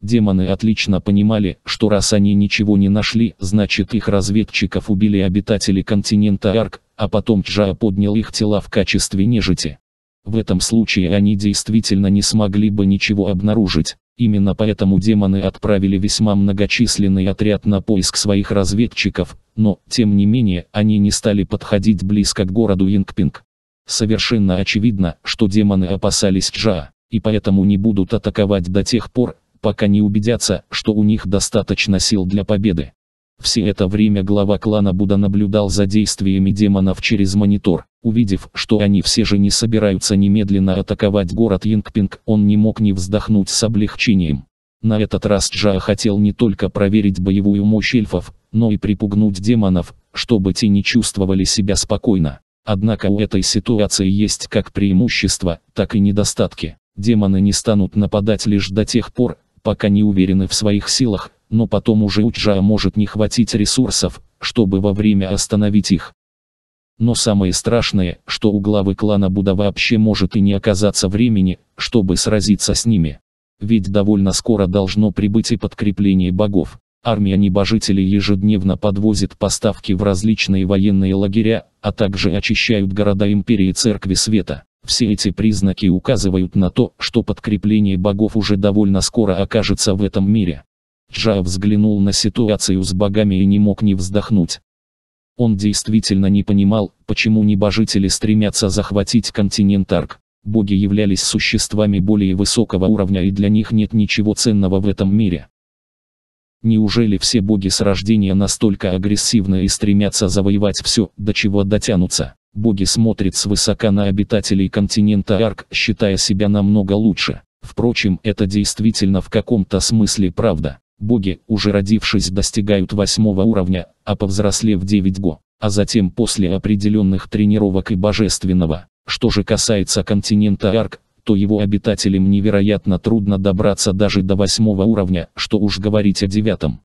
[SPEAKER 1] Демоны отлично понимали, что раз они ничего не нашли, значит их разведчиков убили обитатели континента Арк, а потом Джаа поднял их тела в качестве нежити. В этом случае они действительно не смогли бы ничего обнаружить. Именно поэтому демоны отправили весьма многочисленный отряд на поиск своих разведчиков, но, тем не менее, они не стали подходить близко к городу Ингпинг. Совершенно очевидно, что демоны опасались Джаа, и поэтому не будут атаковать до тех пор, пока не убедятся, что у них достаточно сил для победы. Все это время глава клана Буда наблюдал за действиями демонов через монитор. Увидев, что они все же не собираются немедленно атаковать город Янгпинг, он не мог не вздохнуть с облегчением. На этот раз Джа хотел не только проверить боевую мощь эльфов, но и припугнуть демонов, чтобы те не чувствовали себя спокойно. Однако у этой ситуации есть как преимущества, так и недостатки. Демоны не станут нападать лишь до тех пор, пока не уверены в своих силах, но потом уже у Чжа может не хватить ресурсов, чтобы во время остановить их. Но самое страшное, что у главы клана Буда вообще может и не оказаться времени, чтобы сразиться с ними. Ведь довольно скоро должно прибыть и подкрепление богов. Армия небожителей ежедневно подвозит поставки в различные военные лагеря, а также очищают города империи Церкви Света. Все эти признаки указывают на то, что подкрепление богов уже довольно скоро окажется в этом мире. Джа взглянул на ситуацию с богами и не мог не вздохнуть. Он действительно не понимал, почему небожители стремятся захватить континент Арк. Боги являлись существами более высокого уровня и для них нет ничего ценного в этом мире. Неужели все боги с рождения настолько агрессивны и стремятся завоевать все, до чего дотянутся? Боги смотрят свысока на обитателей континента Арк, считая себя намного лучше. Впрочем, это действительно в каком-то смысле правда. Боги, уже родившись, достигают восьмого уровня, а повзрослев 9 го, а затем после определенных тренировок и божественного. Что же касается континента Арк, то его обитателям невероятно трудно добраться даже до восьмого уровня, что уж говорить о девятом.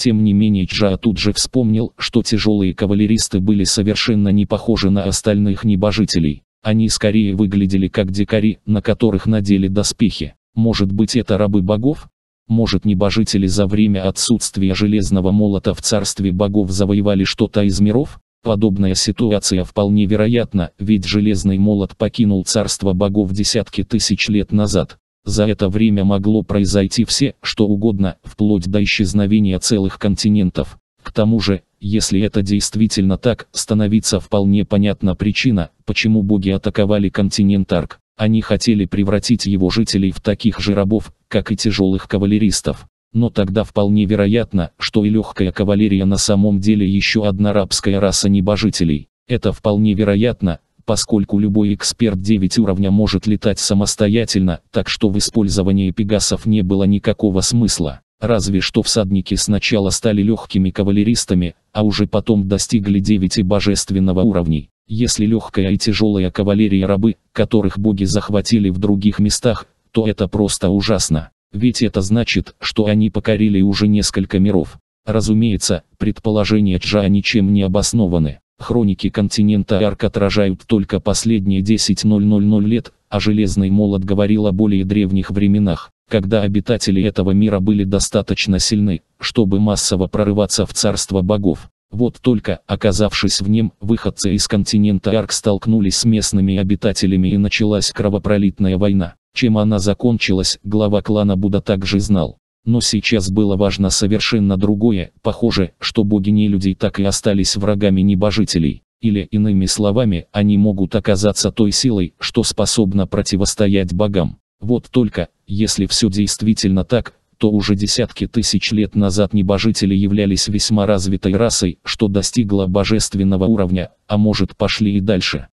[SPEAKER 1] Тем не менее Чжа тут же вспомнил, что тяжелые кавалеристы были совершенно не похожи на остальных небожителей. Они скорее выглядели как дикари, на которых надели доспехи. Может быть это рабы богов? Может небожители за время отсутствия железного молота в царстве богов завоевали что-то из миров? Подобная ситуация вполне вероятна, ведь железный молот покинул царство богов десятки тысяч лет назад. За это время могло произойти все, что угодно, вплоть до исчезновения целых континентов. К тому же, если это действительно так, становится вполне понятна причина, почему боги атаковали континент Арк. Они хотели превратить его жителей в таких же рабов, как и тяжелых кавалеристов. Но тогда вполне вероятно, что и легкая кавалерия на самом деле еще одна рабская раса небожителей. Это вполне вероятно, поскольку любой эксперт 9 уровня может летать самостоятельно, так что в использовании пегасов не было никакого смысла. Разве что всадники сначала стали легкими кавалеристами, а уже потом достигли 9 божественного уровней. Если легкая и тяжелая кавалерия рабы, которых боги захватили в других местах, то это просто ужасно. Ведь это значит, что они покорили уже несколько миров. Разумеется, предположения Джа ничем не обоснованы. Хроники континента Арк отражают только последние 10.000 лет, а Железный Молот говорил о более древних временах, когда обитатели этого мира были достаточно сильны, чтобы массово прорываться в царство богов. Вот только, оказавшись в нем, выходцы из континента Арк столкнулись с местными обитателями и началась кровопролитная война. Чем она закончилась, глава клана Буда также знал. Но сейчас было важно совершенно другое, похоже, что боги не людей так и остались врагами небожителей. Или, иными словами, они могут оказаться той силой, что способна противостоять богам. Вот только, если все действительно так, то уже десятки тысяч лет назад небожители являлись весьма развитой расой, что достигла божественного уровня, а может пошли и дальше.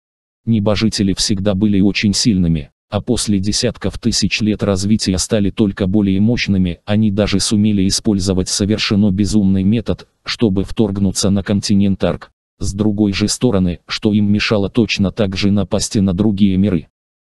[SPEAKER 1] Небожители всегда были очень сильными а после десятков тысяч лет развития стали только более мощными, они даже сумели использовать совершенно безумный метод, чтобы вторгнуться на континент Арк. С другой же стороны, что им мешало точно так же напасть на другие миры.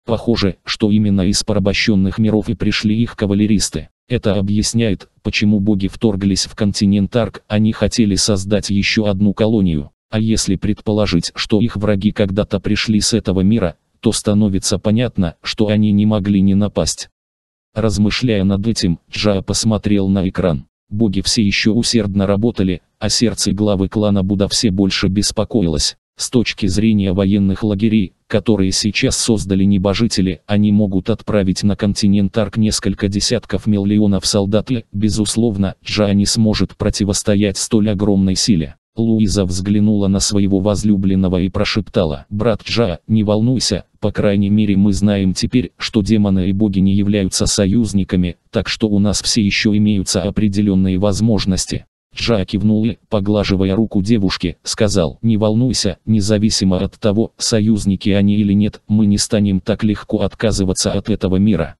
[SPEAKER 1] Похоже, что именно из порабощенных миров и пришли их кавалеристы. Это объясняет, почему боги вторглись в континент Арк, они хотели создать еще одну колонию. А если предположить, что их враги когда-то пришли с этого мира, то становится понятно, что они не могли не напасть. Размышляя над этим, Джа посмотрел на экран. Боги все еще усердно работали, а сердце главы клана Буда все больше беспокоилось. С точки зрения военных лагерей, которые сейчас создали небожители, они могут отправить на континент Арк несколько десятков миллионов солдат и, безусловно, Джа не сможет противостоять столь огромной силе. Луиза взглянула на своего возлюбленного и прошептала, «Брат Джа, не волнуйся, по крайней мере мы знаем теперь, что демоны и боги не являются союзниками, так что у нас все еще имеются определенные возможности». Джа кивнул и, поглаживая руку девушки, сказал, «Не волнуйся, независимо от того, союзники они или нет, мы не станем так легко отказываться от этого мира».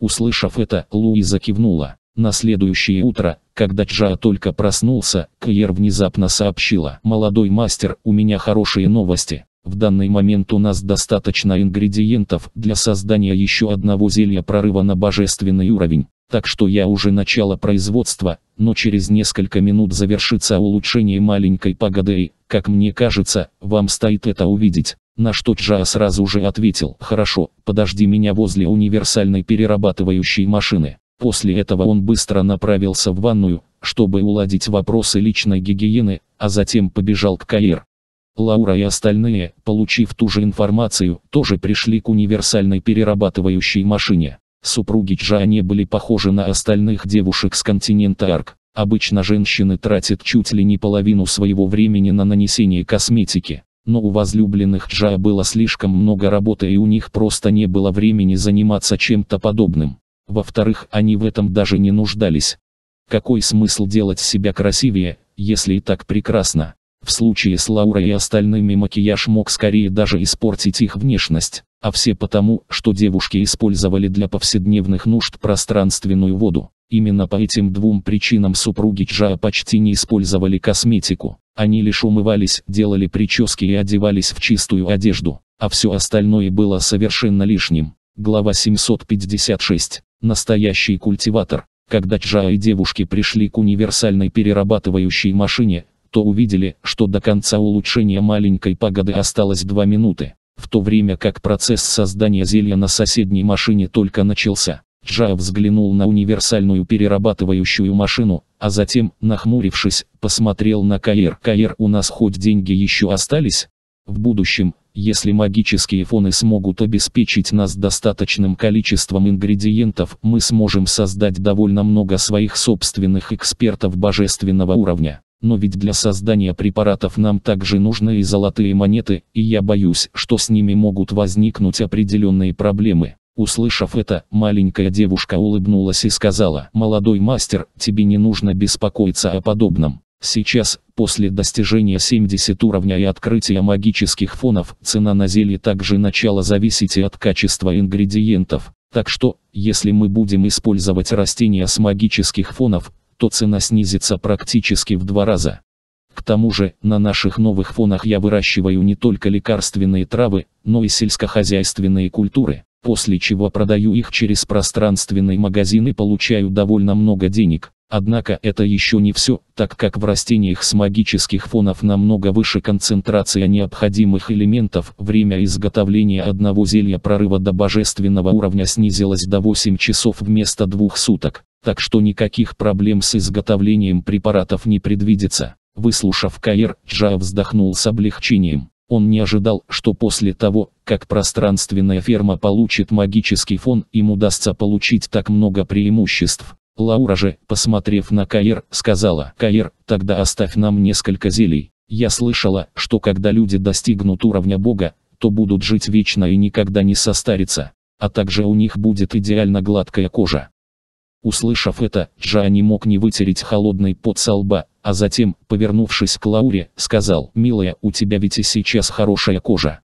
[SPEAKER 1] Услышав это, Луиза кивнула. На следующее утро, когда Чжа только проснулся, Кьер внезапно сообщила. «Молодой мастер, у меня хорошие новости. В данный момент у нас достаточно ингредиентов для создания еще одного зелья прорыва на божественный уровень. Так что я уже начала производство. но через несколько минут завершится улучшение маленькой погоды, и, как мне кажется, вам стоит это увидеть. На что Джа сразу же ответил, хорошо, подожди меня возле универсальной перерабатывающей машины. После этого он быстро направился в ванную, чтобы уладить вопросы личной гигиены, а затем побежал к Каир. Лаура и остальные, получив ту же информацию, тоже пришли к универсальной перерабатывающей машине. Супруги Джани были похожи на остальных девушек с континента Арк. Обычно женщины тратят чуть ли не половину своего времени на нанесение косметики. Но у возлюбленных Джа было слишком много работы и у них просто не было времени заниматься чем-то подобным. Во-вторых, они в этом даже не нуждались. Какой смысл делать себя красивее, если и так прекрасно? В случае с Лаурой и остальными макияж мог скорее даже испортить их внешность, а все потому, что девушки использовали для повседневных нужд пространственную воду. Именно по этим двум причинам супруги Чжа почти не использовали косметику. Они лишь умывались, делали прически и одевались в чистую одежду, а все остальное было совершенно лишним. Глава 756. Настоящий культиватор. Когда Чжа и девушки пришли к универсальной перерабатывающей машине, то увидели, что до конца улучшения маленькой пагоды осталось 2 минуты, в то время как процесс создания зелья на соседней машине только начался. Джа взглянул на универсальную перерабатывающую машину, а затем, нахмурившись, посмотрел на Каир. «Каир, у нас хоть деньги еще остались?» В будущем, если магические фоны смогут обеспечить нас достаточным количеством ингредиентов, мы сможем создать довольно много своих собственных экспертов божественного уровня. Но ведь для создания препаратов нам также нужны и золотые монеты, и я боюсь, что с ними могут возникнуть определенные проблемы. Услышав это, маленькая девушка улыбнулась и сказала, «Молодой мастер, тебе не нужно беспокоиться о подобном. Сейчас, после достижения 70 уровня и открытия магических фонов, цена на зелье также начала зависеть и от качества ингредиентов. Так что, если мы будем использовать растения с магических фонов, то цена снизится практически в два раза. К тому же, на наших новых фонах я выращиваю не только лекарственные травы, но и сельскохозяйственные культуры, после чего продаю их через пространственный магазин и получаю довольно много денег. Однако это еще не все, так как в растениях с магических фонов намного выше концентрация необходимых элементов, время изготовления одного зелья прорыва до божественного уровня снизилось до 8 часов вместо двух суток, так что никаких проблем с изготовлением препаратов не предвидится. Выслушав Каир, Джа вздохнул с облегчением. Он не ожидал, что после того, как пространственная ферма получит магический фон, им удастся получить так много преимуществ. Лаура же, посмотрев на Каир, сказала, «Каир, тогда оставь нам несколько зелий. Я слышала, что когда люди достигнут уровня Бога, то будут жить вечно и никогда не состарятся, а также у них будет идеально гладкая кожа». Услышав это, Джа не мог не вытереть холодный пот со лба, а затем, повернувшись к Лауре, сказал, «Милая, у тебя ведь и сейчас хорошая кожа.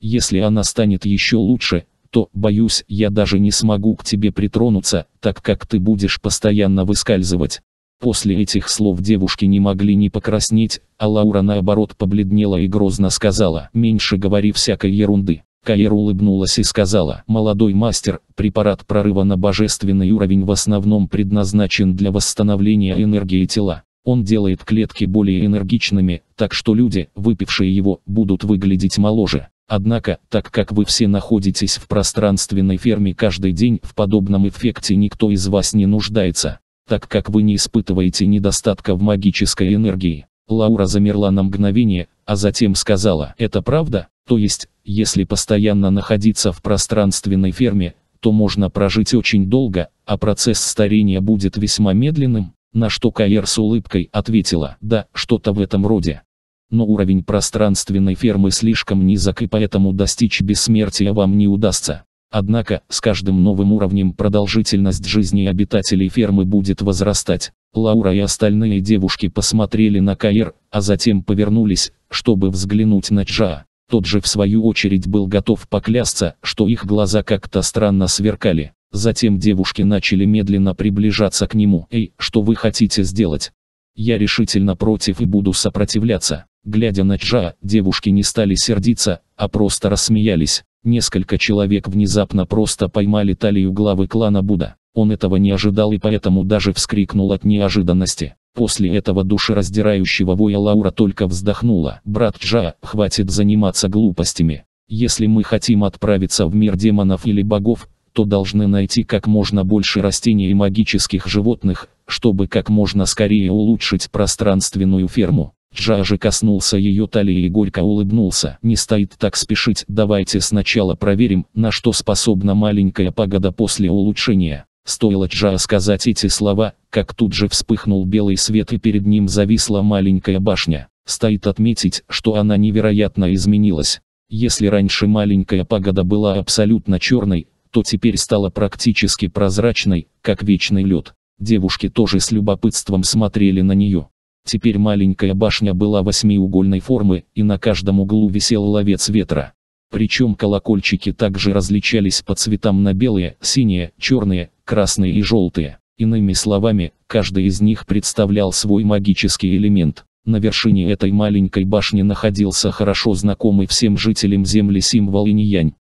[SPEAKER 1] Если она станет еще лучше, что, боюсь, я даже не смогу к тебе притронуться, так как ты будешь постоянно выскальзывать. После этих слов девушки не могли не покраснеть, а Лаура наоборот побледнела и грозно сказала, меньше говори всякой ерунды. Каир улыбнулась и сказала, «Молодой мастер, препарат прорыва на божественный уровень в основном предназначен для восстановления энергии тела. Он делает клетки более энергичными, так что люди, выпившие его, будут выглядеть моложе. Однако, так как вы все находитесь в пространственной ферме каждый день, в подобном эффекте никто из вас не нуждается, так как вы не испытываете недостатка в магической энергии. Лаура замерла на мгновение, а затем сказала, это правда, то есть, если постоянно находиться в пространственной ферме, то можно прожить очень долго, а процесс старения будет весьма медленным, на что Каэр с улыбкой ответила, да, что-то в этом роде. Но уровень пространственной фермы слишком низок и поэтому достичь бессмертия вам не удастся. Однако, с каждым новым уровнем продолжительность жизни обитателей фермы будет возрастать. Лаура и остальные девушки посмотрели на Каир, а затем повернулись, чтобы взглянуть на Джа. Тот же в свою очередь был готов поклясться, что их глаза как-то странно сверкали. Затем девушки начали медленно приближаться к нему. «Эй, что вы хотите сделать?» «Я решительно против и буду сопротивляться». Глядя на Чжа, девушки не стали сердиться, а просто рассмеялись. Несколько человек внезапно просто поймали талию главы клана Буда. Он этого не ожидал и поэтому даже вскрикнул от неожиданности. После этого душераздирающего воя Лаура только вздохнула. «Брат Джа, хватит заниматься глупостями. Если мы хотим отправиться в мир демонов или богов, то должны найти как можно больше растений и магических животных, чтобы как можно скорее улучшить пространственную ферму. Джажи коснулся ее талии и горько улыбнулся. «Не стоит так спешить, давайте сначала проверим, на что способна маленькая пагода после улучшения». Стоило Джа сказать эти слова, как тут же вспыхнул белый свет и перед ним зависла маленькая башня. Стоит отметить, что она невероятно изменилась. Если раньше маленькая пагода была абсолютно черной, то теперь стала практически прозрачной, как вечный лед. Девушки тоже с любопытством смотрели на нее. Теперь маленькая башня была восьмиугольной формы, и на каждом углу висел ловец ветра. Причем колокольчики также различались по цветам на белые, синие, черные, красные и желтые. Иными словами, каждый из них представлял свой магический элемент. На вершине этой маленькой башни находился хорошо знакомый всем жителям Земли символ инь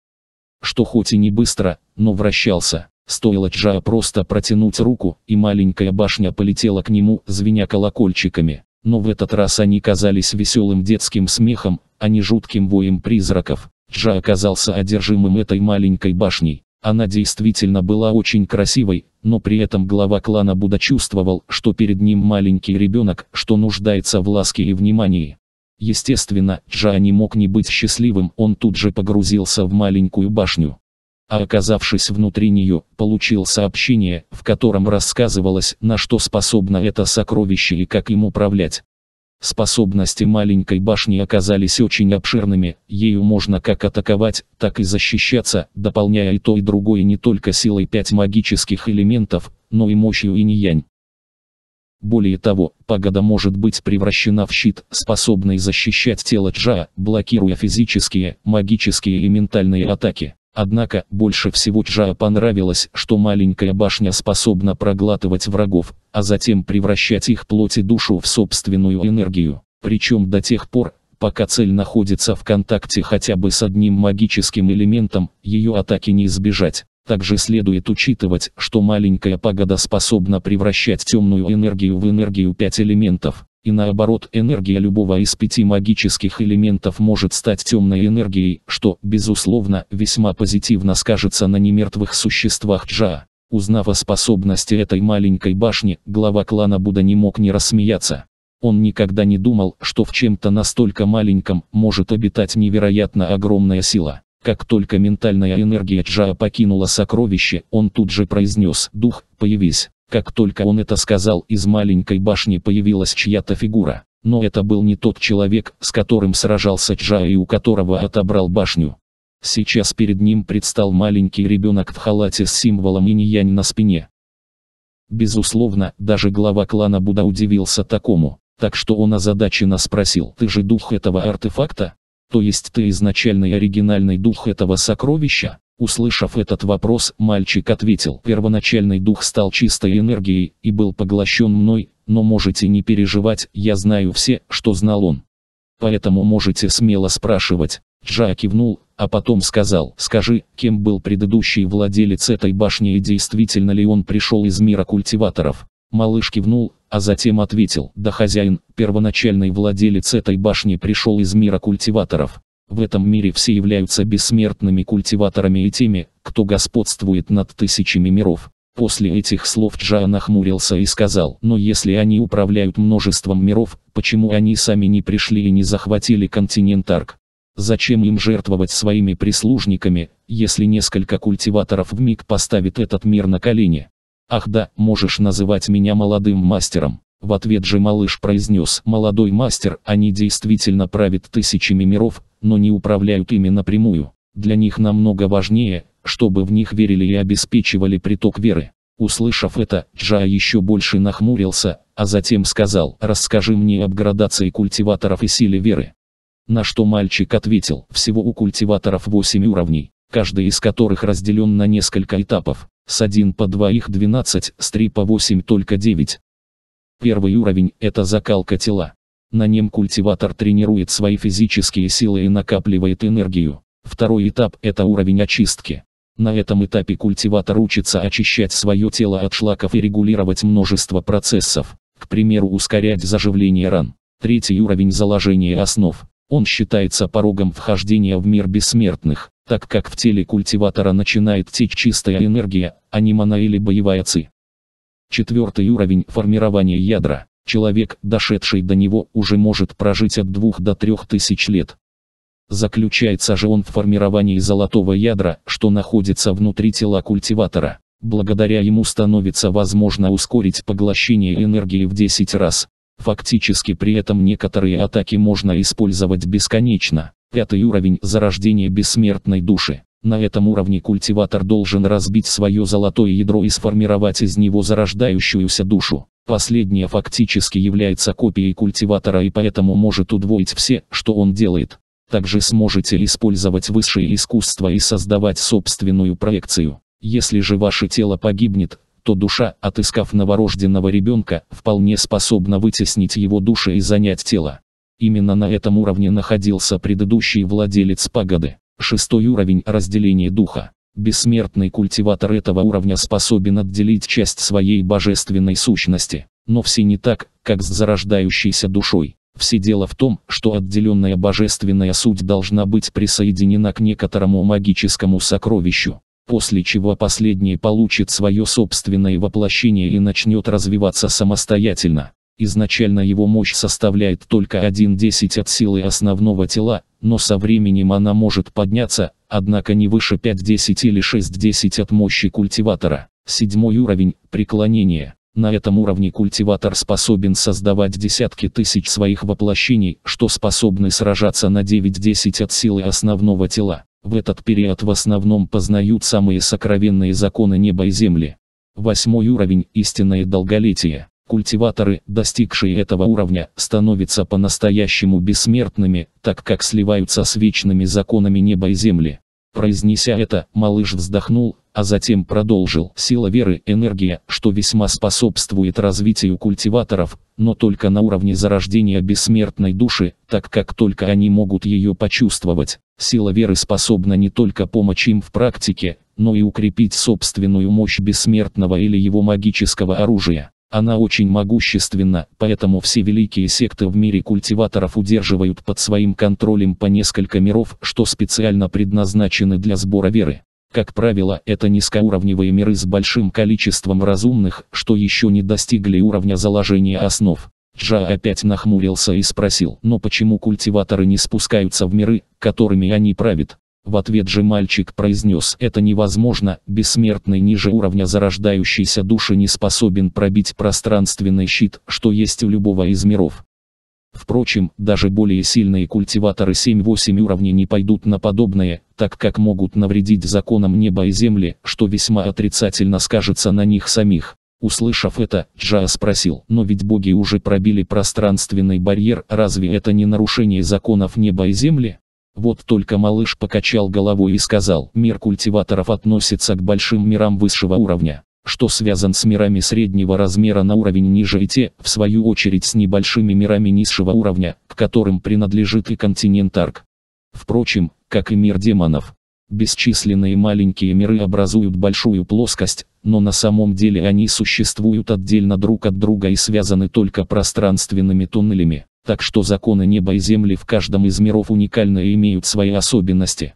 [SPEAKER 1] что хоть и не быстро, но вращался. Стоило Чжао просто протянуть руку, и маленькая башня полетела к нему, звеня колокольчиками. Но в этот раз они казались веселым детским смехом, а не жутким воем призраков. Чжа оказался одержимым этой маленькой башней. Она действительно была очень красивой, но при этом глава клана Буда чувствовал, что перед ним маленький ребенок, что нуждается в ласке и внимании. Естественно, Джа не мог не быть счастливым, он тут же погрузился в маленькую башню а оказавшись внутри нее, получил сообщение, в котором рассказывалось, на что способно это сокровище и как им управлять. Способности маленькой башни оказались очень обширными, ею можно как атаковать, так и защищаться, дополняя и то и другое не только силой пять магических элементов, но и мощью инь-янь. Более того, пагода может быть превращена в щит, способный защищать тело Джа, блокируя физические, магические и ментальные атаки. Однако, больше всего Чжа понравилось, что маленькая башня способна проглатывать врагов, а затем превращать их плоть и душу в собственную энергию. Причем до тех пор, пока цель находится в контакте хотя бы с одним магическим элементом, ее атаки не избежать. Также следует учитывать, что маленькая пагода способна превращать темную энергию в энергию 5 элементов. И наоборот, энергия любого из пяти магических элементов может стать темной энергией, что, безусловно, весьма позитивно скажется на немертвых существах Джа. Узнав о способности этой маленькой башни, глава клана Будда не мог не рассмеяться. Он никогда не думал, что в чем-то настолько маленьком может обитать невероятно огромная сила. Как только ментальная энергия Джа покинула сокровище, он тут же произнес «Дух, появись». Как только он это сказал, из маленькой башни появилась чья-то фигура. Но это был не тот человек, с которым сражался Чжа и у которого отобрал башню. Сейчас перед ним предстал маленький ребенок в халате с символом инь на спине. Безусловно, даже глава клана Буда удивился такому, так что он озадаченно спросил «Ты же дух этого артефакта? То есть ты изначальный оригинальный дух этого сокровища?» Услышав этот вопрос, мальчик ответил, первоначальный дух стал чистой энергией и был поглощен мной, но можете не переживать, я знаю все, что знал он. Поэтому можете смело спрашивать. Джа кивнул, а потом сказал, скажи, кем был предыдущий владелец этой башни и действительно ли он пришел из мира культиваторов. Малыш кивнул, а затем ответил, да хозяин, первоначальный владелец этой башни пришел из мира культиваторов. В этом мире все являются бессмертными культиваторами и теми, кто господствует над тысячами миров. После этих слов Джа нахмурился и сказал, но если они управляют множеством миров, почему они сами не пришли и не захватили континент Арк? Зачем им жертвовать своими прислужниками, если несколько культиваторов в миг поставит этот мир на колени? Ах да, можешь называть меня молодым мастером. В ответ же малыш произнес, молодой мастер, они действительно правят тысячами миров, но не управляют ими напрямую. Для них намного важнее, чтобы в них верили и обеспечивали приток веры. Услышав это, Джа еще больше нахмурился, а затем сказал «Расскажи мне об градации культиваторов и силе веры». На что мальчик ответил «Всего у культиваторов 8 уровней, каждый из которых разделен на несколько этапов, с 1 по 2 их 12, с 3 по 8 только 9». Первый уровень – это закалка тела. На нем культиватор тренирует свои физические силы и накапливает энергию. Второй этап – это уровень очистки. На этом этапе культиватор учится очищать свое тело от шлаков и регулировать множество процессов, к примеру ускорять заживление ран. Третий уровень заложения основ. Он считается порогом вхождения в мир бессмертных, так как в теле культиватора начинает течь чистая энергия, а не моно или боевая ци. Четвертый уровень – формирование ядра. Человек, дошедший до него, уже может прожить от двух до трех тысяч лет. Заключается же он в формировании золотого ядра, что находится внутри тела культиватора. Благодаря ему становится возможно ускорить поглощение энергии в 10 раз. Фактически при этом некоторые атаки можно использовать бесконечно. Пятый уровень зарождение бессмертной души. На этом уровне культиватор должен разбить свое золотое ядро и сформировать из него зарождающуюся душу. Последнее фактически является копией культиватора и поэтому может удвоить все, что он делает. Также сможете использовать высшее искусство и создавать собственную проекцию. Если же ваше тело погибнет, то душа, отыскав новорожденного ребенка, вполне способна вытеснить его душу и занять тело. Именно на этом уровне находился предыдущий владелец пагоды. Шестой уровень разделения духа. Бессмертный культиватор этого уровня способен отделить часть своей божественной сущности. Но все не так, как с зарождающейся душой. Все дело в том, что отделенная божественная суть должна быть присоединена к некоторому магическому сокровищу, после чего последнее получит свое собственное воплощение и начнет развиваться самостоятельно. Изначально его мощь составляет только десять от силы основного тела, но со временем она может подняться, однако не выше 5-10 или 6-10 от мощи культиватора. Седьмой уровень – преклонение. На этом уровне культиватор способен создавать десятки тысяч своих воплощений, что способны сражаться на 9-10 от силы основного тела. В этот период в основном познают самые сокровенные законы неба и земли. Восьмой уровень – истинное долголетие. Культиваторы, достигшие этого уровня, становятся по-настоящему бессмертными, так как сливаются с вечными законами неба и земли. Произнеся это, малыш вздохнул, а затем продолжил. Сила веры, энергия, что весьма способствует развитию культиваторов, но только на уровне зарождения бессмертной души, так как только они могут ее почувствовать. Сила веры способна не только помочь им в практике, но и укрепить собственную мощь бессмертного или его магического оружия. Она очень могущественна, поэтому все великие секты в мире культиваторов удерживают под своим контролем по несколько миров, что специально предназначены для сбора веры. Как правило, это низкоуровневые миры с большим количеством разумных, что еще не достигли уровня заложения основ. Джа опять нахмурился и спросил, но почему культиваторы не спускаются в миры, которыми они правят? В ответ же мальчик произнес «Это невозможно, бессмертный ниже уровня зарождающейся души не способен пробить пространственный щит, что есть у любого из миров». Впрочем, даже более сильные культиваторы 7-8 уровней не пойдут на подобное, так как могут навредить законам неба и земли, что весьма отрицательно скажется на них самих. Услышав это, Джа спросил, но ведь боги уже пробили пространственный барьер, разве это не нарушение законов неба и земли? Вот только малыш покачал головой и сказал, мир культиваторов относится к большим мирам высшего уровня, что связан с мирами среднего размера на уровень ниже и те, в свою очередь с небольшими мирами низшего уровня, к которым принадлежит и континент Арк. Впрочем, как и мир демонов. Бесчисленные маленькие миры образуют большую плоскость, но на самом деле они существуют отдельно друг от друга и связаны только пространственными туннелями. Так что законы неба и земли в каждом из миров уникальны и имеют свои особенности.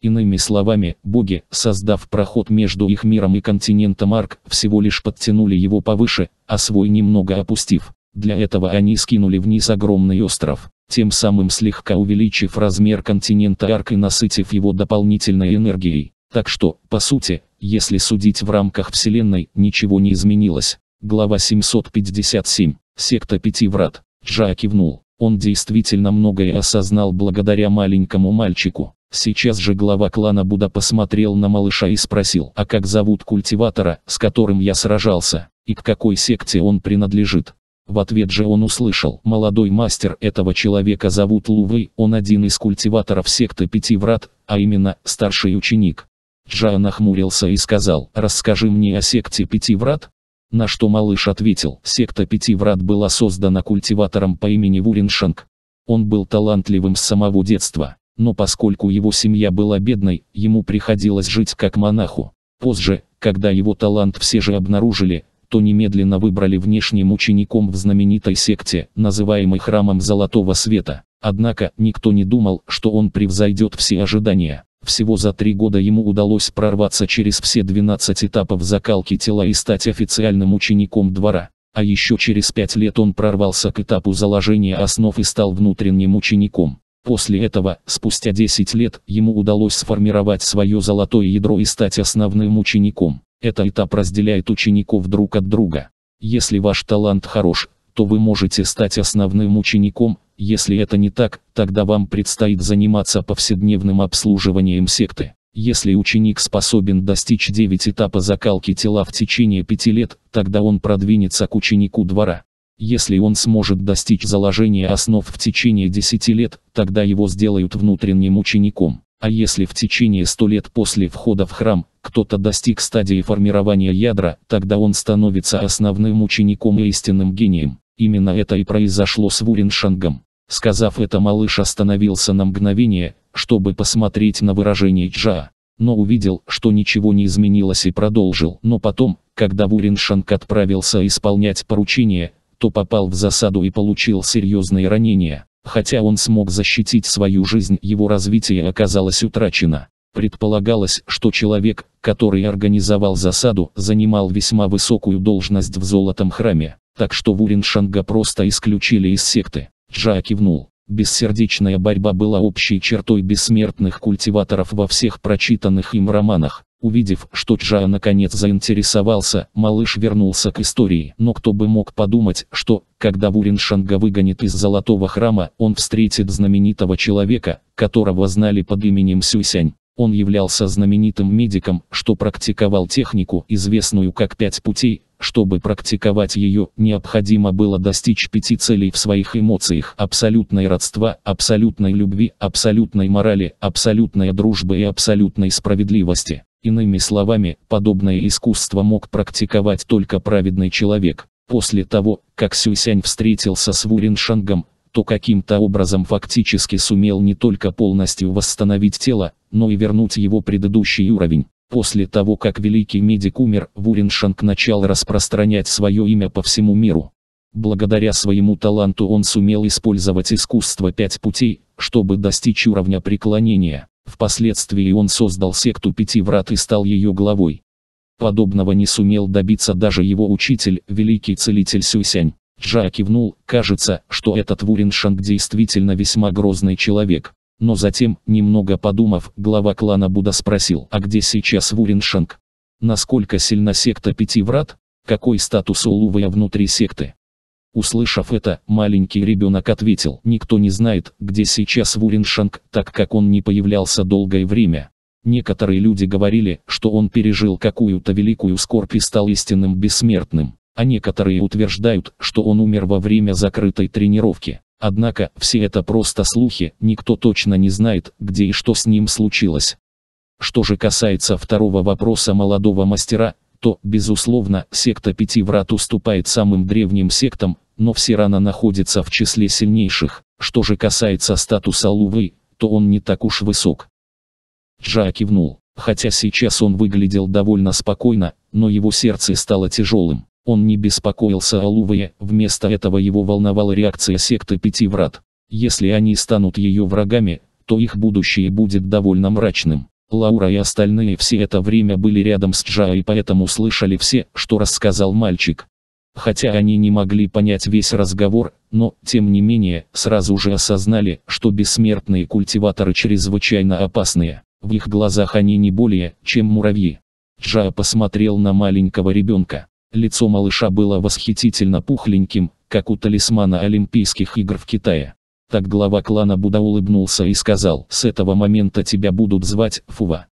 [SPEAKER 1] Иными словами, боги, создав проход между их миром и континентом Арк, всего лишь подтянули его повыше, а свой немного опустив. Для этого они скинули вниз огромный остров, тем самым слегка увеличив размер континента Арк и насытив его дополнительной энергией. Так что, по сути, если судить в рамках Вселенной, ничего не изменилось. Глава 757. Секта Пяти Врат. Джа кивнул. Он действительно многое осознал благодаря маленькому мальчику. Сейчас же глава клана Буда посмотрел на малыша и спросил, а как зовут культиватора, с которым я сражался, и к какой секте он принадлежит. В ответ же он услышал, молодой мастер этого человека зовут Лувы, он один из культиваторов секты Пяти Врат, а именно, старший ученик. Джа нахмурился и сказал, расскажи мне о секте Пяти Врат, на что малыш ответил, секта пяти врат была создана культиватором по имени Вуриншанг. Он был талантливым с самого детства, но поскольку его семья была бедной, ему приходилось жить как монаху. Позже, когда его талант все же обнаружили, то немедленно выбрали внешним учеником в знаменитой секте, называемой храмом Золотого Света. Однако, никто не думал, что он превзойдет все ожидания. Всего за три года ему удалось прорваться через все 12 этапов закалки тела и стать официальным учеником двора. А еще через пять лет он прорвался к этапу заложения основ и стал внутренним учеником. После этого, спустя 10 лет, ему удалось сформировать свое золотое ядро и стать основным учеником. Этот этап разделяет учеников друг от друга. Если ваш талант хорош, то вы можете стать основным учеником, если это не так, тогда вам предстоит заниматься повседневным обслуживанием секты. Если ученик способен достичь 9 этапа закалки тела в течение 5 лет, тогда он продвинется к ученику двора. Если он сможет достичь заложения основ в течение 10 лет, тогда его сделают внутренним учеником. А если в течение 100 лет после входа в храм, кто-то достиг стадии формирования ядра, тогда он становится основным учеником и истинным гением. Именно это и произошло с Вуриншангом. Сказав это, малыш остановился на мгновение, чтобы посмотреть на выражение Джа, но увидел, что ничего не изменилось и продолжил. Но потом, когда Вуриншанг отправился исполнять поручение, то попал в засаду и получил серьезные ранения. Хотя он смог защитить свою жизнь, его развитие оказалось утрачено. Предполагалось, что человек, который организовал засаду, занимал весьма высокую должность в золотом храме. Так что Вурин Шанга просто исключили из секты. Джа кивнул. Бессердечная борьба была общей чертой бессмертных культиваторов во всех прочитанных им романах. Увидев, что Джа наконец заинтересовался, малыш вернулся к истории. Но кто бы мог подумать, что, когда Вурин Шанга выгонит из Золотого Храма, он встретит знаменитого человека, которого знали под именем Сюсянь. Он являлся знаменитым медиком, что практиковал технику, известную как «Пять путей», чтобы практиковать ее, необходимо было достичь пяти целей в своих эмоциях – абсолютной родства, абсолютной любви, абсолютной морали, абсолютной дружбы и абсолютной справедливости. Иными словами, подобное искусство мог практиковать только праведный человек. После того, как Сюсянь встретился с Вуриншангом, то каким-то образом фактически сумел не только полностью восстановить тело, но и вернуть его предыдущий уровень. После того, как великий медик умер, Вуреншанг начал распространять свое имя по всему миру. Благодаря своему таланту он сумел использовать искусство пять путей, чтобы достичь уровня преклонения. Впоследствии он создал секту пяти врат и стал ее главой. Подобного не сумел добиться даже его учитель, великий целитель Сюсянь. Джа кивнул, кажется, что этот Вуреншанг действительно весьма грозный человек. Но затем, немного подумав, глава клана Будда спросил, а где сейчас Вуриншанг? Насколько сильна секта Пяти Врат? Какой статус у внутри секты? Услышав это, маленький ребенок ответил, никто не знает, где сейчас Вуриншанг, так как он не появлялся долгое время. Некоторые люди говорили, что он пережил какую-то великую скорбь и стал истинным бессмертным, а некоторые утверждают, что он умер во время закрытой тренировки. Однако, все это просто слухи, никто точно не знает, где и что с ним случилось. Что же касается второго вопроса молодого мастера, то, безусловно, секта Пяти Врат уступает самым древним сектам, но все рано находится в числе сильнейших. Что же касается статуса Лувы, то он не так уж высок. Джа кивнул. Хотя сейчас он выглядел довольно спокойно, но его сердце стало тяжелым. Он не беспокоился о Лувее, вместо этого его волновала реакция секты Пяти Врат. Если они станут ее врагами, то их будущее будет довольно мрачным. Лаура и остальные все это время были рядом с Джа и поэтому слышали все, что рассказал мальчик. Хотя они не могли понять весь разговор, но, тем не менее, сразу же осознали, что бессмертные культиваторы чрезвычайно опасные. В их глазах они не более, чем муравьи. Джа посмотрел на маленького ребенка. Лицо малыша было восхитительно пухленьким, как у талисмана Олимпийских игр в Китае. Так глава клана Буда улыбнулся и сказал, с этого момента тебя будут звать Фува.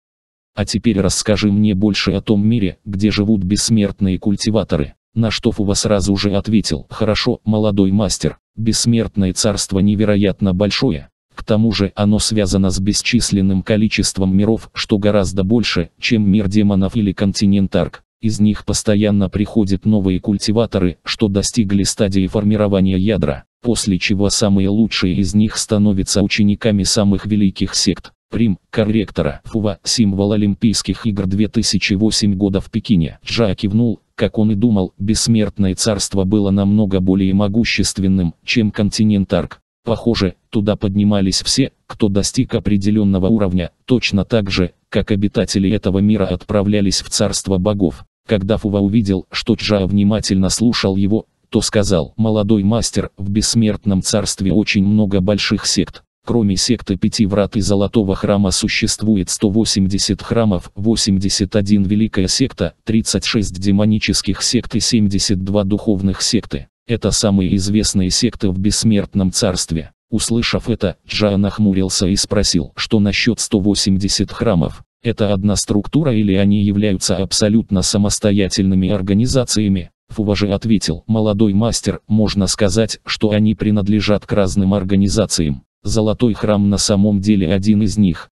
[SPEAKER 1] А теперь расскажи мне больше о том мире, где живут бессмертные культиваторы. На что Фува сразу же ответил, хорошо, молодой мастер, бессмертное царство невероятно большое. К тому же оно связано с бесчисленным количеством миров, что гораздо больше, чем мир демонов или континент Арк из них постоянно приходят новые культиваторы, что достигли стадии формирования ядра, после чего самые лучшие из них становятся учениками самых великих сект. Прим, корректора, Фува, символ Олимпийских игр 2008 года в Пекине. Джа кивнул, как он и думал, бессмертное царство было намного более могущественным, чем континент Арк. Похоже, туда поднимались все, кто достиг определенного уровня, точно так же, как обитатели этого мира отправлялись в царство богов. Когда Фува увидел, что Чжао внимательно слушал его, то сказал, «Молодой мастер, в бессмертном царстве очень много больших сект. Кроме секты Пяти Врат и Золотого Храма существует 180 храмов, 81 Великая Секта, 36 демонических сект и 72 духовных секты. Это самые известные секты в бессмертном царстве. Услышав это, Джа нахмурился и спросил, что насчет 180 храмов это одна структура или они являются абсолютно самостоятельными организациями? Фува же ответил, молодой мастер, можно сказать, что они принадлежат к разным организациям. Золотой храм на самом деле один из них.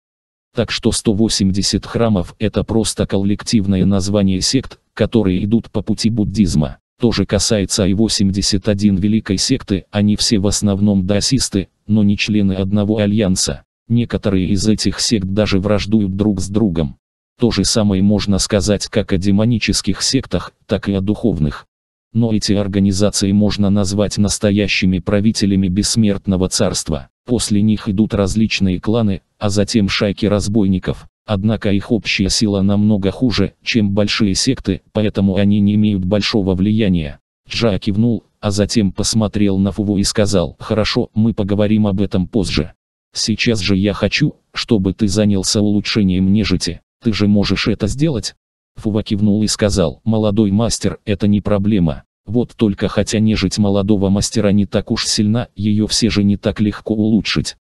[SPEAKER 1] Так что 180 храмов это просто коллективное название сект, которые идут по пути буддизма. То же касается и 81 великой секты, они все в основном дасисты, но не члены одного альянса. Некоторые из этих сект даже враждуют друг с другом. То же самое можно сказать как о демонических сектах, так и о духовных. Но эти организации можно назвать настоящими правителями бессмертного царства. После них идут различные кланы, а затем шайки разбойников. Однако их общая сила намного хуже, чем большие секты, поэтому они не имеют большого влияния. Джа кивнул, а затем посмотрел на Фуву и сказал, «Хорошо, мы поговорим об этом позже». Сейчас же я хочу, чтобы ты занялся улучшением нежити. Ты же можешь это сделать?» Фува кивнул и сказал, «Молодой мастер, это не проблема. Вот только хотя нежить молодого мастера не так уж сильна, ее все же не так легко улучшить.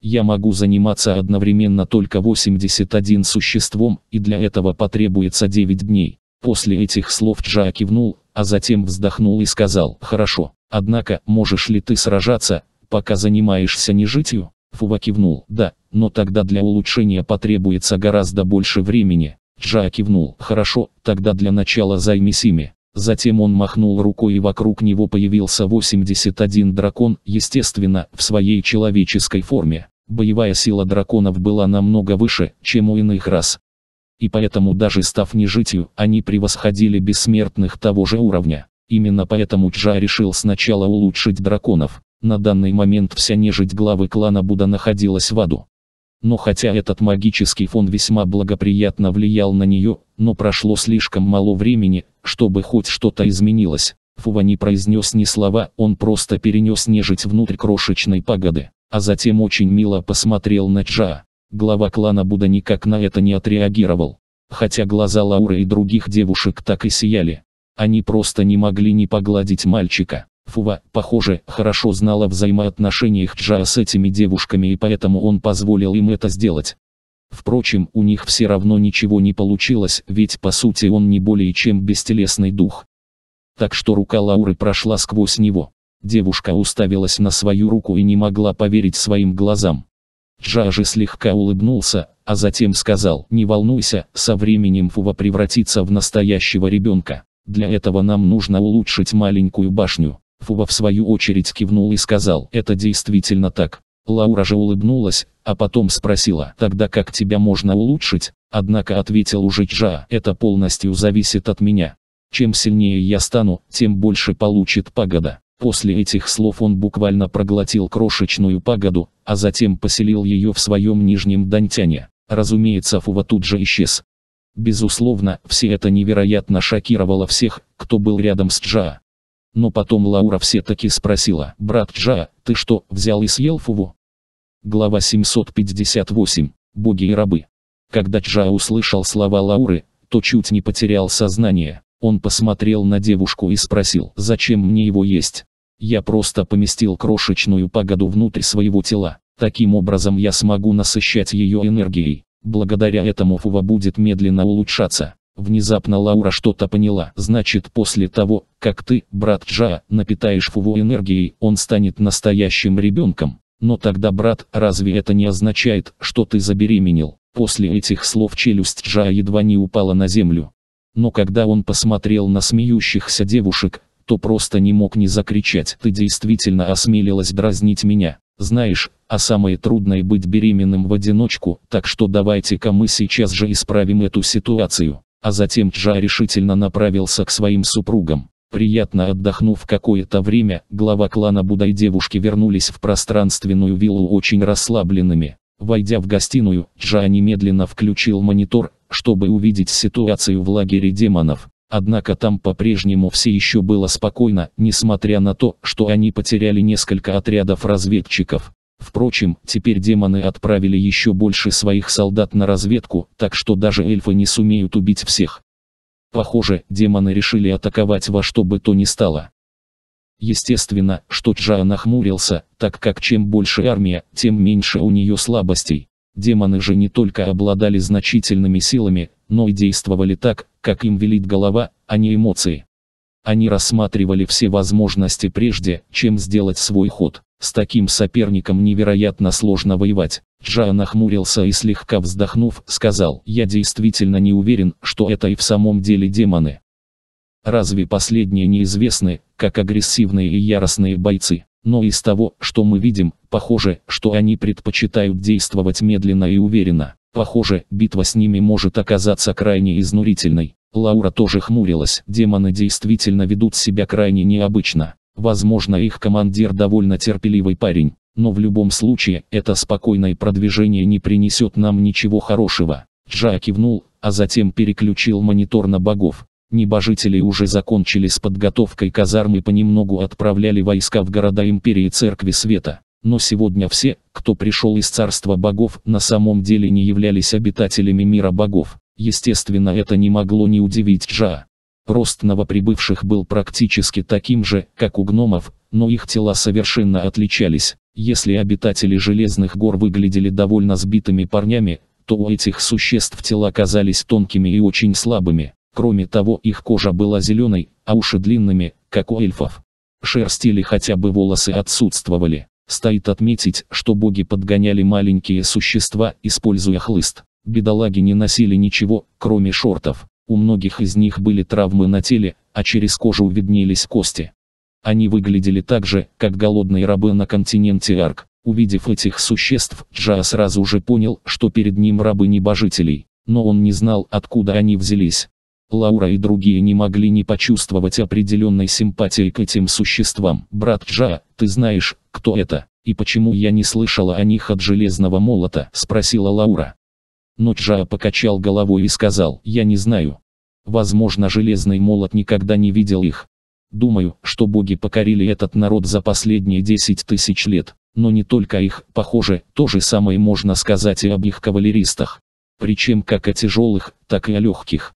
[SPEAKER 1] Я могу заниматься одновременно только 81 существом, и для этого потребуется 9 дней. После этих слов Джа кивнул, а затем вздохнул и сказал, «Хорошо, однако, можешь ли ты сражаться, пока занимаешься нежитью?» Фува кивнул. Да, но тогда для улучшения потребуется гораздо больше времени. Джа кивнул. Хорошо, тогда для начала займись ими. Затем он махнул рукой и вокруг него появился 81 дракон, естественно, в своей человеческой форме. Боевая сила драконов была намного выше, чем у иных рас. И поэтому даже став нежитью, они превосходили бессмертных того же уровня. Именно поэтому Джа решил сначала улучшить драконов. На данный момент вся нежить главы клана Буда находилась в аду. Но хотя этот магический фон весьма благоприятно влиял на нее, но прошло слишком мало времени, чтобы хоть что-то изменилось. Фува не произнес ни слова, он просто перенес нежить внутрь крошечной пагоды, а затем очень мило посмотрел на Чжа. Глава клана Буда никак на это не отреагировал. Хотя глаза Лауры и других девушек так и сияли. Они просто не могли не погладить мальчика. Фува, похоже, хорошо знал о взаимоотношениях Джая с этими девушками и поэтому он позволил им это сделать. Впрочем, у них все равно ничего не получилось, ведь по сути он не более чем бестелесный дух. Так что рука Лауры прошла сквозь него. Девушка уставилась на свою руку и не могла поверить своим глазам. Джа же слегка улыбнулся, а затем сказал, не волнуйся, со временем Фува превратится в настоящего ребенка. Для этого нам нужно улучшить маленькую башню. Фуба в свою очередь кивнул и сказал, это действительно так. Лаура же улыбнулась, а потом спросила, тогда как тебя можно улучшить? Однако ответил уже Джа, это полностью зависит от меня. Чем сильнее я стану, тем больше получит пагода. После этих слов он буквально проглотил крошечную пагоду, а затем поселил ее в своем нижнем дантяне. Разумеется, Фува тут же исчез. Безусловно, все это невероятно шокировало всех, кто был рядом с Джа. Но потом Лаура все-таки спросила, «Брат Джа, ты что, взял и съел фуву?» Глава 758. Боги и рабы. Когда Джа услышал слова Лауры, то чуть не потерял сознание. Он посмотрел на девушку и спросил, «Зачем мне его есть?» Я просто поместил крошечную погоду внутрь своего тела. Таким образом я смогу насыщать ее энергией. Благодаря этому фува будет медленно улучшаться. Внезапно Лаура что-то поняла. Значит, после того, как ты, брат Джа, напитаешь Фуво энергией, он станет настоящим ребенком. Но тогда, брат, разве это не означает, что ты забеременел? После этих слов челюсть Джа едва не упала на землю. Но когда он посмотрел на смеющихся девушек, то просто не мог не закричать. Ты действительно осмелилась дразнить меня. Знаешь, а самое трудное быть беременным в одиночку, так что давайте-ка мы сейчас же исправим эту ситуацию. А затем Джа решительно направился к своим супругам. Приятно отдохнув какое-то время, глава клана Будай девушки вернулись в пространственную виллу очень расслабленными. Войдя в гостиную, Джа немедленно включил монитор, чтобы увидеть ситуацию в лагере демонов. Однако там по-прежнему все еще было спокойно, несмотря на то, что они потеряли несколько отрядов разведчиков. Впрочем, теперь демоны отправили еще больше своих солдат на разведку, так что даже эльфы не сумеют убить всех. Похоже, демоны решили атаковать во что бы то ни стало. Естественно, что Джаа нахмурился, так как чем больше армия, тем меньше у нее слабостей. Демоны же не только обладали значительными силами, но и действовали так, как им велит голова, а не эмоции. Они рассматривали все возможности прежде, чем сделать свой ход. С таким соперником невероятно сложно воевать. Джа нахмурился и слегка вздохнув, сказал, «Я действительно не уверен, что это и в самом деле демоны. Разве последние неизвестны, как агрессивные и яростные бойцы? Но из того, что мы видим, похоже, что они предпочитают действовать медленно и уверенно. Похоже, битва с ними может оказаться крайне изнурительной». Лаура тоже хмурилась. Демоны действительно ведут себя крайне необычно. Возможно их командир довольно терпеливый парень, но в любом случае это спокойное продвижение не принесет нам ничего хорошего. Джа кивнул, а затем переключил монитор на богов. Небожители уже закончили с подготовкой казармы и понемногу отправляли войска в города Империи Церкви Света. Но сегодня все, кто пришел из царства богов, на самом деле не являлись обитателями мира богов. Естественно это не могло не удивить Джа. Рост новоприбывших был практически таким же, как у гномов, но их тела совершенно отличались. Если обитатели Железных гор выглядели довольно сбитыми парнями, то у этих существ тела казались тонкими и очень слабыми. Кроме того, их кожа была зеленой, а уши длинными, как у эльфов. Шерсть или хотя бы волосы отсутствовали. Стоит отметить, что боги подгоняли маленькие существа, используя хлыст. Бедолаги не носили ничего, кроме шортов. У многих из них были травмы на теле, а через кожу виднелись кости. Они выглядели так же, как голодные рабы на континенте Арк. Увидев этих существ, Джа сразу же понял, что перед ним рабы небожителей, но он не знал, откуда они взялись. Лаура и другие не могли не почувствовать определенной симпатии к этим существам. «Брат Джа, ты знаешь, кто это, и почему я не слышала о них от железного молота?» – спросила Лаура. Но Чжа покачал головой и сказал, я не знаю. Возможно, Железный Молот никогда не видел их. Думаю, что боги покорили этот народ за последние 10 тысяч лет. Но не только их, похоже, то же самое можно сказать и об их кавалеристах. Причем как о тяжелых, так и о легких.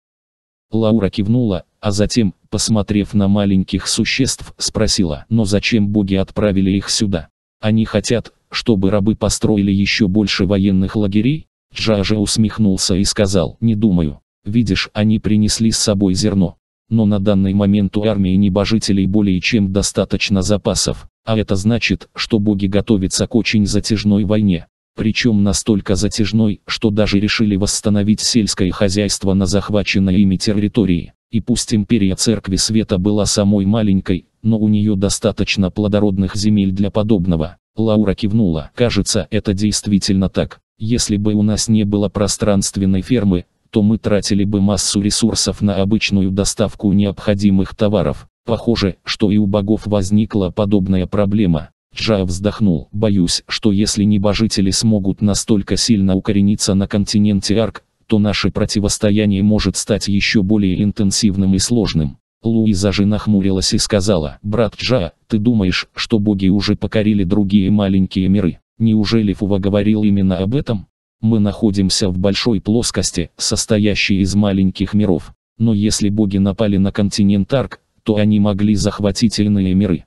[SPEAKER 1] Лаура кивнула, а затем, посмотрев на маленьких существ, спросила, но зачем боги отправили их сюда? Они хотят, чтобы рабы построили еще больше военных лагерей? Джаже усмехнулся и сказал, не думаю. Видишь, они принесли с собой зерно. Но на данный момент у армии небожителей более чем достаточно запасов, а это значит, что боги готовятся к очень затяжной войне. Причем настолько затяжной, что даже решили восстановить сельское хозяйство на захваченной ими территории. И пусть империя Церкви Света была самой маленькой, но у нее достаточно плодородных земель для подобного. Лаура кивнула. Кажется, это действительно так. Если бы у нас не было пространственной фермы, то мы тратили бы массу ресурсов на обычную доставку необходимых товаров. Похоже, что и у богов возникла подобная проблема. Джа вздохнул. Боюсь, что если небожители смогут настолько сильно укорениться на континенте Арк, то наше противостояние может стать еще более интенсивным и сложным. Луиза же нахмурилась и сказала, «Брат Джа, ты думаешь, что боги уже покорили другие маленькие миры?» Неужели Фува говорил именно об этом? Мы находимся в большой плоскости, состоящей из маленьких миров. Но если боги напали на континент Арк, то они могли захватить иные миры.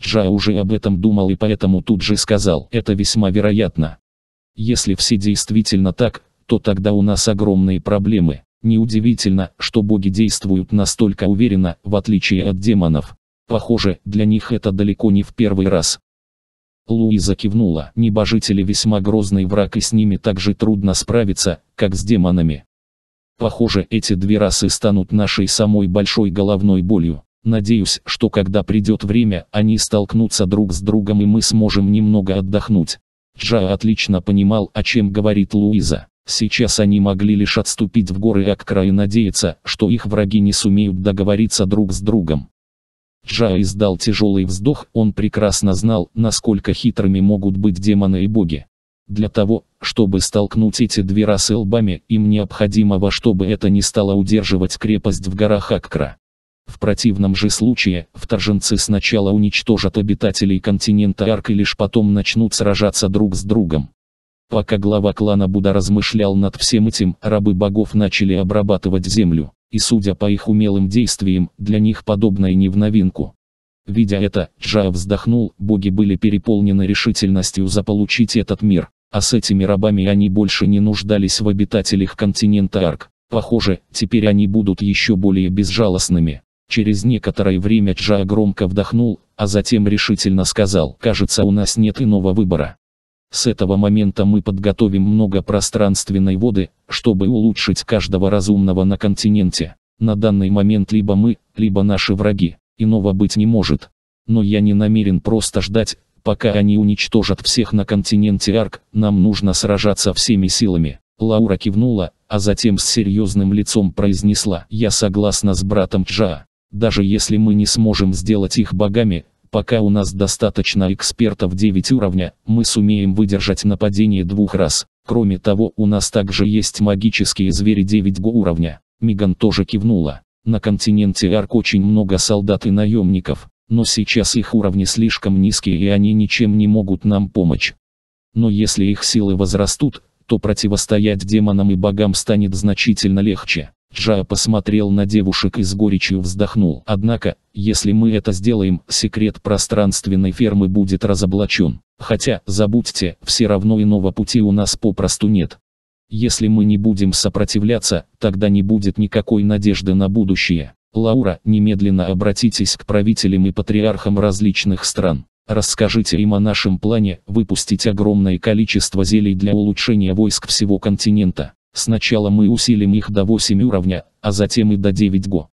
[SPEAKER 1] Джа уже об этом думал и поэтому тут же сказал, это весьма вероятно. Если все действительно так, то тогда у нас огромные проблемы. Неудивительно, что боги действуют настолько уверенно, в отличие от демонов. Похоже, для них это далеко не в первый раз. Луиза кивнула. Небожители весьма грозный враг и с ними так же трудно справиться, как с демонами. Похоже, эти две расы станут нашей самой большой головной болью. Надеюсь, что когда придет время, они столкнутся друг с другом и мы сможем немного отдохнуть. Джа отлично понимал, о чем говорит Луиза. Сейчас они могли лишь отступить в горы Аккра и надеяться, что их враги не сумеют договориться друг с другом. Джа издал тяжелый вздох, он прекрасно знал, насколько хитрыми могут быть демоны и боги. Для того, чтобы столкнуть эти две расы лбами, им необходимо во что бы это ни стало удерживать крепость в горах Аккра. В противном же случае, вторженцы сначала уничтожат обитателей континента Арк и лишь потом начнут сражаться друг с другом. Пока глава клана Буда размышлял над всем этим, рабы богов начали обрабатывать землю, и судя по их умелым действиям, для них подобное не в новинку. Видя это, Джа вздохнул, боги были переполнены решительностью заполучить этот мир, а с этими рабами они больше не нуждались в обитателях континента Арк. Похоже, теперь они будут еще более безжалостными. Через некоторое время Джа громко вдохнул, а затем решительно сказал, кажется у нас нет иного выбора. С этого момента мы подготовим много пространственной воды, чтобы улучшить каждого разумного на континенте. На данный момент либо мы, либо наши враги. Иного быть не может. Но я не намерен просто ждать, пока они уничтожат всех на континенте Арк, нам нужно сражаться всеми силами. Лаура кивнула, а затем с серьезным лицом произнесла «Я согласна с братом Джаа. Даже если мы не сможем сделать их богами, Пока у нас достаточно экспертов 9 уровня, мы сумеем выдержать нападение двух раз. Кроме того, у нас также есть магические звери 9 уровня. Миган тоже кивнула. На континенте Арк очень много солдат и наемников, но сейчас их уровни слишком низкие и они ничем не могут нам помочь. Но если их силы возрастут, то противостоять демонам и богам станет значительно легче. Джа посмотрел на девушек и с горечью вздохнул. Однако, если мы это сделаем, секрет пространственной фермы будет разоблачен. Хотя, забудьте, все равно иного пути у нас попросту нет. Если мы не будем сопротивляться, тогда не будет никакой надежды на будущее. Лаура, немедленно обратитесь к правителям и патриархам различных стран. Расскажите им о нашем плане выпустить огромное количество зелий для улучшения войск всего континента. Сначала мы усилим их до 8 уровня, а затем и до 9 го.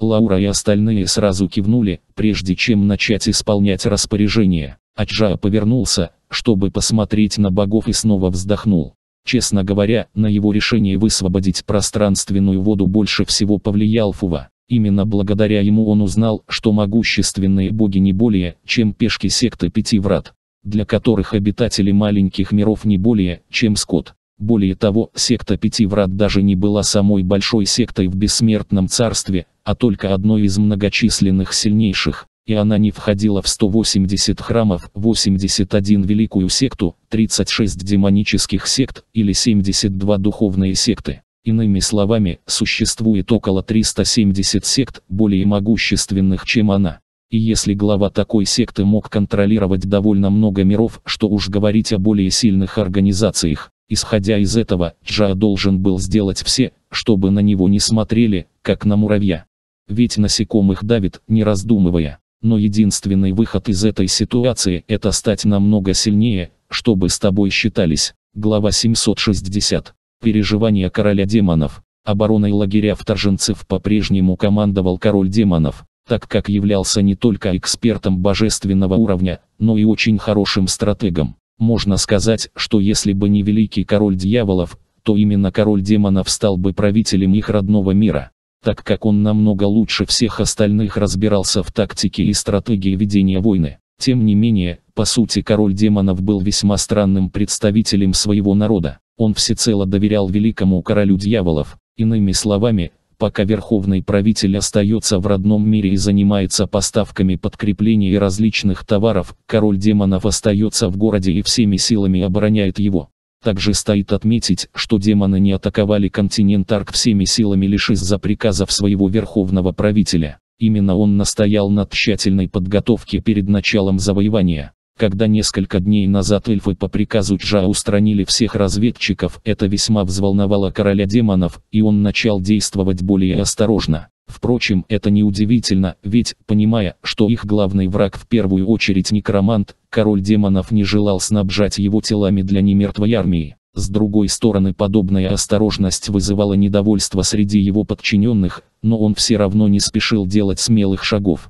[SPEAKER 1] Лаура и остальные сразу кивнули, прежде чем начать исполнять распоряжение. Аджая повернулся, чтобы посмотреть на богов и снова вздохнул. Честно говоря, на его решение высвободить пространственную воду больше всего повлиял Фува. Именно благодаря ему он узнал, что могущественные боги не более, чем пешки секты Пяти Врат, для которых обитатели маленьких миров не более, чем скот. Более того, секта Пяти Врат даже не была самой большой сектой в Бессмертном Царстве, а только одной из многочисленных сильнейших, и она не входила в 180 храмов, 81 великую секту, 36 демонических сект или 72 духовные секты. Иными словами, существует около 370 сект, более могущественных, чем она. И если глава такой секты мог контролировать довольно много миров, что уж говорить о более сильных организациях, Исходя из этого, Джа должен был сделать все, чтобы на него не смотрели, как на муравья. Ведь насекомых давит, не раздумывая. Но единственный выход из этой ситуации – это стать намного сильнее, чтобы с тобой считались. Глава 760. Переживания короля демонов. Обороной лагеря вторженцев по-прежнему командовал король демонов, так как являлся не только экспертом божественного уровня, но и очень хорошим стратегом. Можно сказать, что если бы не великий король дьяволов, то именно король демонов стал бы правителем их родного мира, так как он намного лучше всех остальных разбирался в тактике и стратегии ведения войны. Тем не менее, по сути король демонов был весьма странным представителем своего народа. Он всецело доверял великому королю дьяволов. Иными словами, пока верховный правитель остается в родном мире и занимается поставками подкреплений и различных товаров, король демонов остается в городе и всеми силами обороняет его. Также стоит отметить, что демоны не атаковали континент Арк всеми силами лишь из-за приказов своего верховного правителя. Именно он настоял на тщательной подготовке перед началом завоевания. Когда несколько дней назад эльфы по приказу Джа устранили всех разведчиков, это весьма взволновало короля демонов, и он начал действовать более осторожно. Впрочем, это не удивительно, ведь, понимая, что их главный враг в первую очередь некромант, король демонов не желал снабжать его телами для немертвой армии. С другой стороны, подобная осторожность вызывала недовольство среди его подчиненных, но он все равно не спешил делать смелых шагов.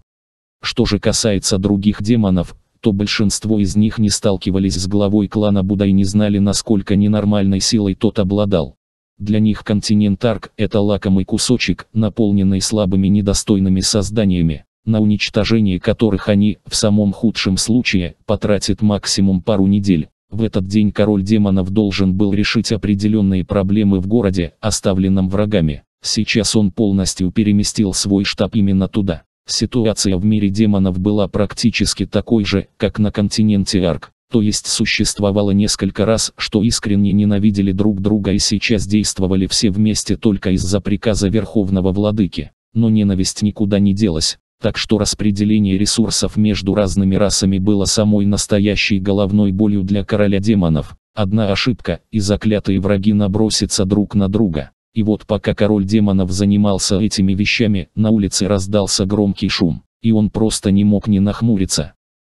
[SPEAKER 1] Что же касается других демонов, то большинство из них не сталкивались с главой клана Буда и не знали насколько ненормальной силой тот обладал. Для них континент Арк – это лакомый кусочек, наполненный слабыми недостойными созданиями, на уничтожение которых они, в самом худшем случае, потратят максимум пару недель. В этот день король демонов должен был решить определенные проблемы в городе, оставленном врагами. Сейчас он полностью переместил свой штаб именно туда. Ситуация в мире демонов была практически такой же, как на континенте Арк. То есть существовало несколько раз, что искренне ненавидели друг друга и сейчас действовали все вместе только из-за приказа Верховного Владыки. Но ненависть никуда не делась. Так что распределение ресурсов между разными расами было самой настоящей головной болью для короля демонов. Одна ошибка, и заклятые враги набросятся друг на друга. И вот пока король демонов занимался этими вещами, на улице раздался громкий шум, и он просто не мог не нахмуриться.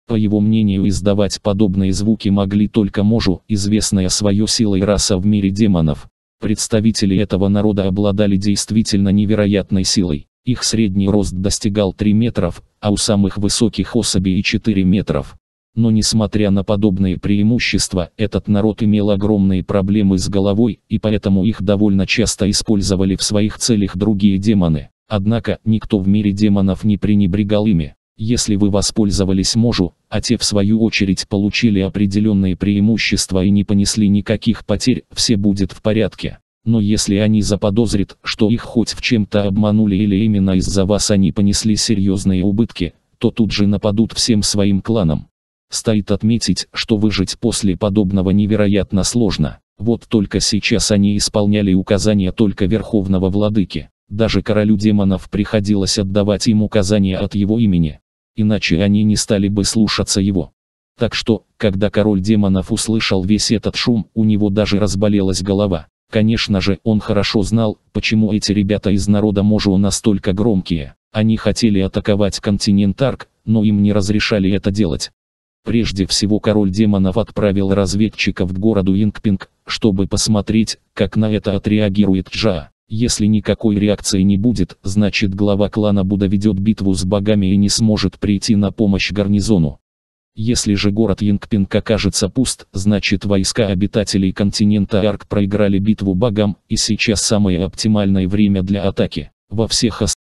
[SPEAKER 1] По его мнению, издавать подобные звуки могли только Можу, известная свое силой раса в мире демонов. Представители этого народа обладали действительно невероятной силой. Их средний рост достигал 3 метров, а у самых высоких особей и 4 метров. Но несмотря на подобные преимущества, этот народ имел огромные проблемы с головой, и поэтому их довольно часто использовали в своих целях другие демоны. Однако, никто в мире демонов не пренебрегал ими. Если вы воспользовались можу, а те в свою очередь получили определенные преимущества и не понесли никаких потерь, все будет в порядке. Но если они заподозрят, что их хоть в чем-то обманули или именно из-за вас они понесли серьезные убытки, то тут же нападут всем своим кланам. Стоит отметить, что выжить после подобного невероятно сложно. Вот только сейчас они исполняли указания только Верховного Владыки. Даже королю демонов приходилось отдавать им указания от его имени. Иначе они не стали бы слушаться его. Так что, когда король демонов услышал весь этот шум, у него даже разболелась голова. Конечно же, он хорошо знал, почему эти ребята из народа Можу настолько громкие. Они хотели атаковать континент Арк, но им не разрешали это делать. Прежде всего король демонов отправил разведчиков к городу Ингпинг, чтобы посмотреть, как на это отреагирует Джа. Если никакой реакции не будет, значит глава клана Буда ведет битву с богами и не сможет прийти на помощь гарнизону. Если же город Янгпинг окажется пуст, значит войска обитателей континента Арк проиграли битву богам, и сейчас самое оптимальное время для атаки. Во всех остальных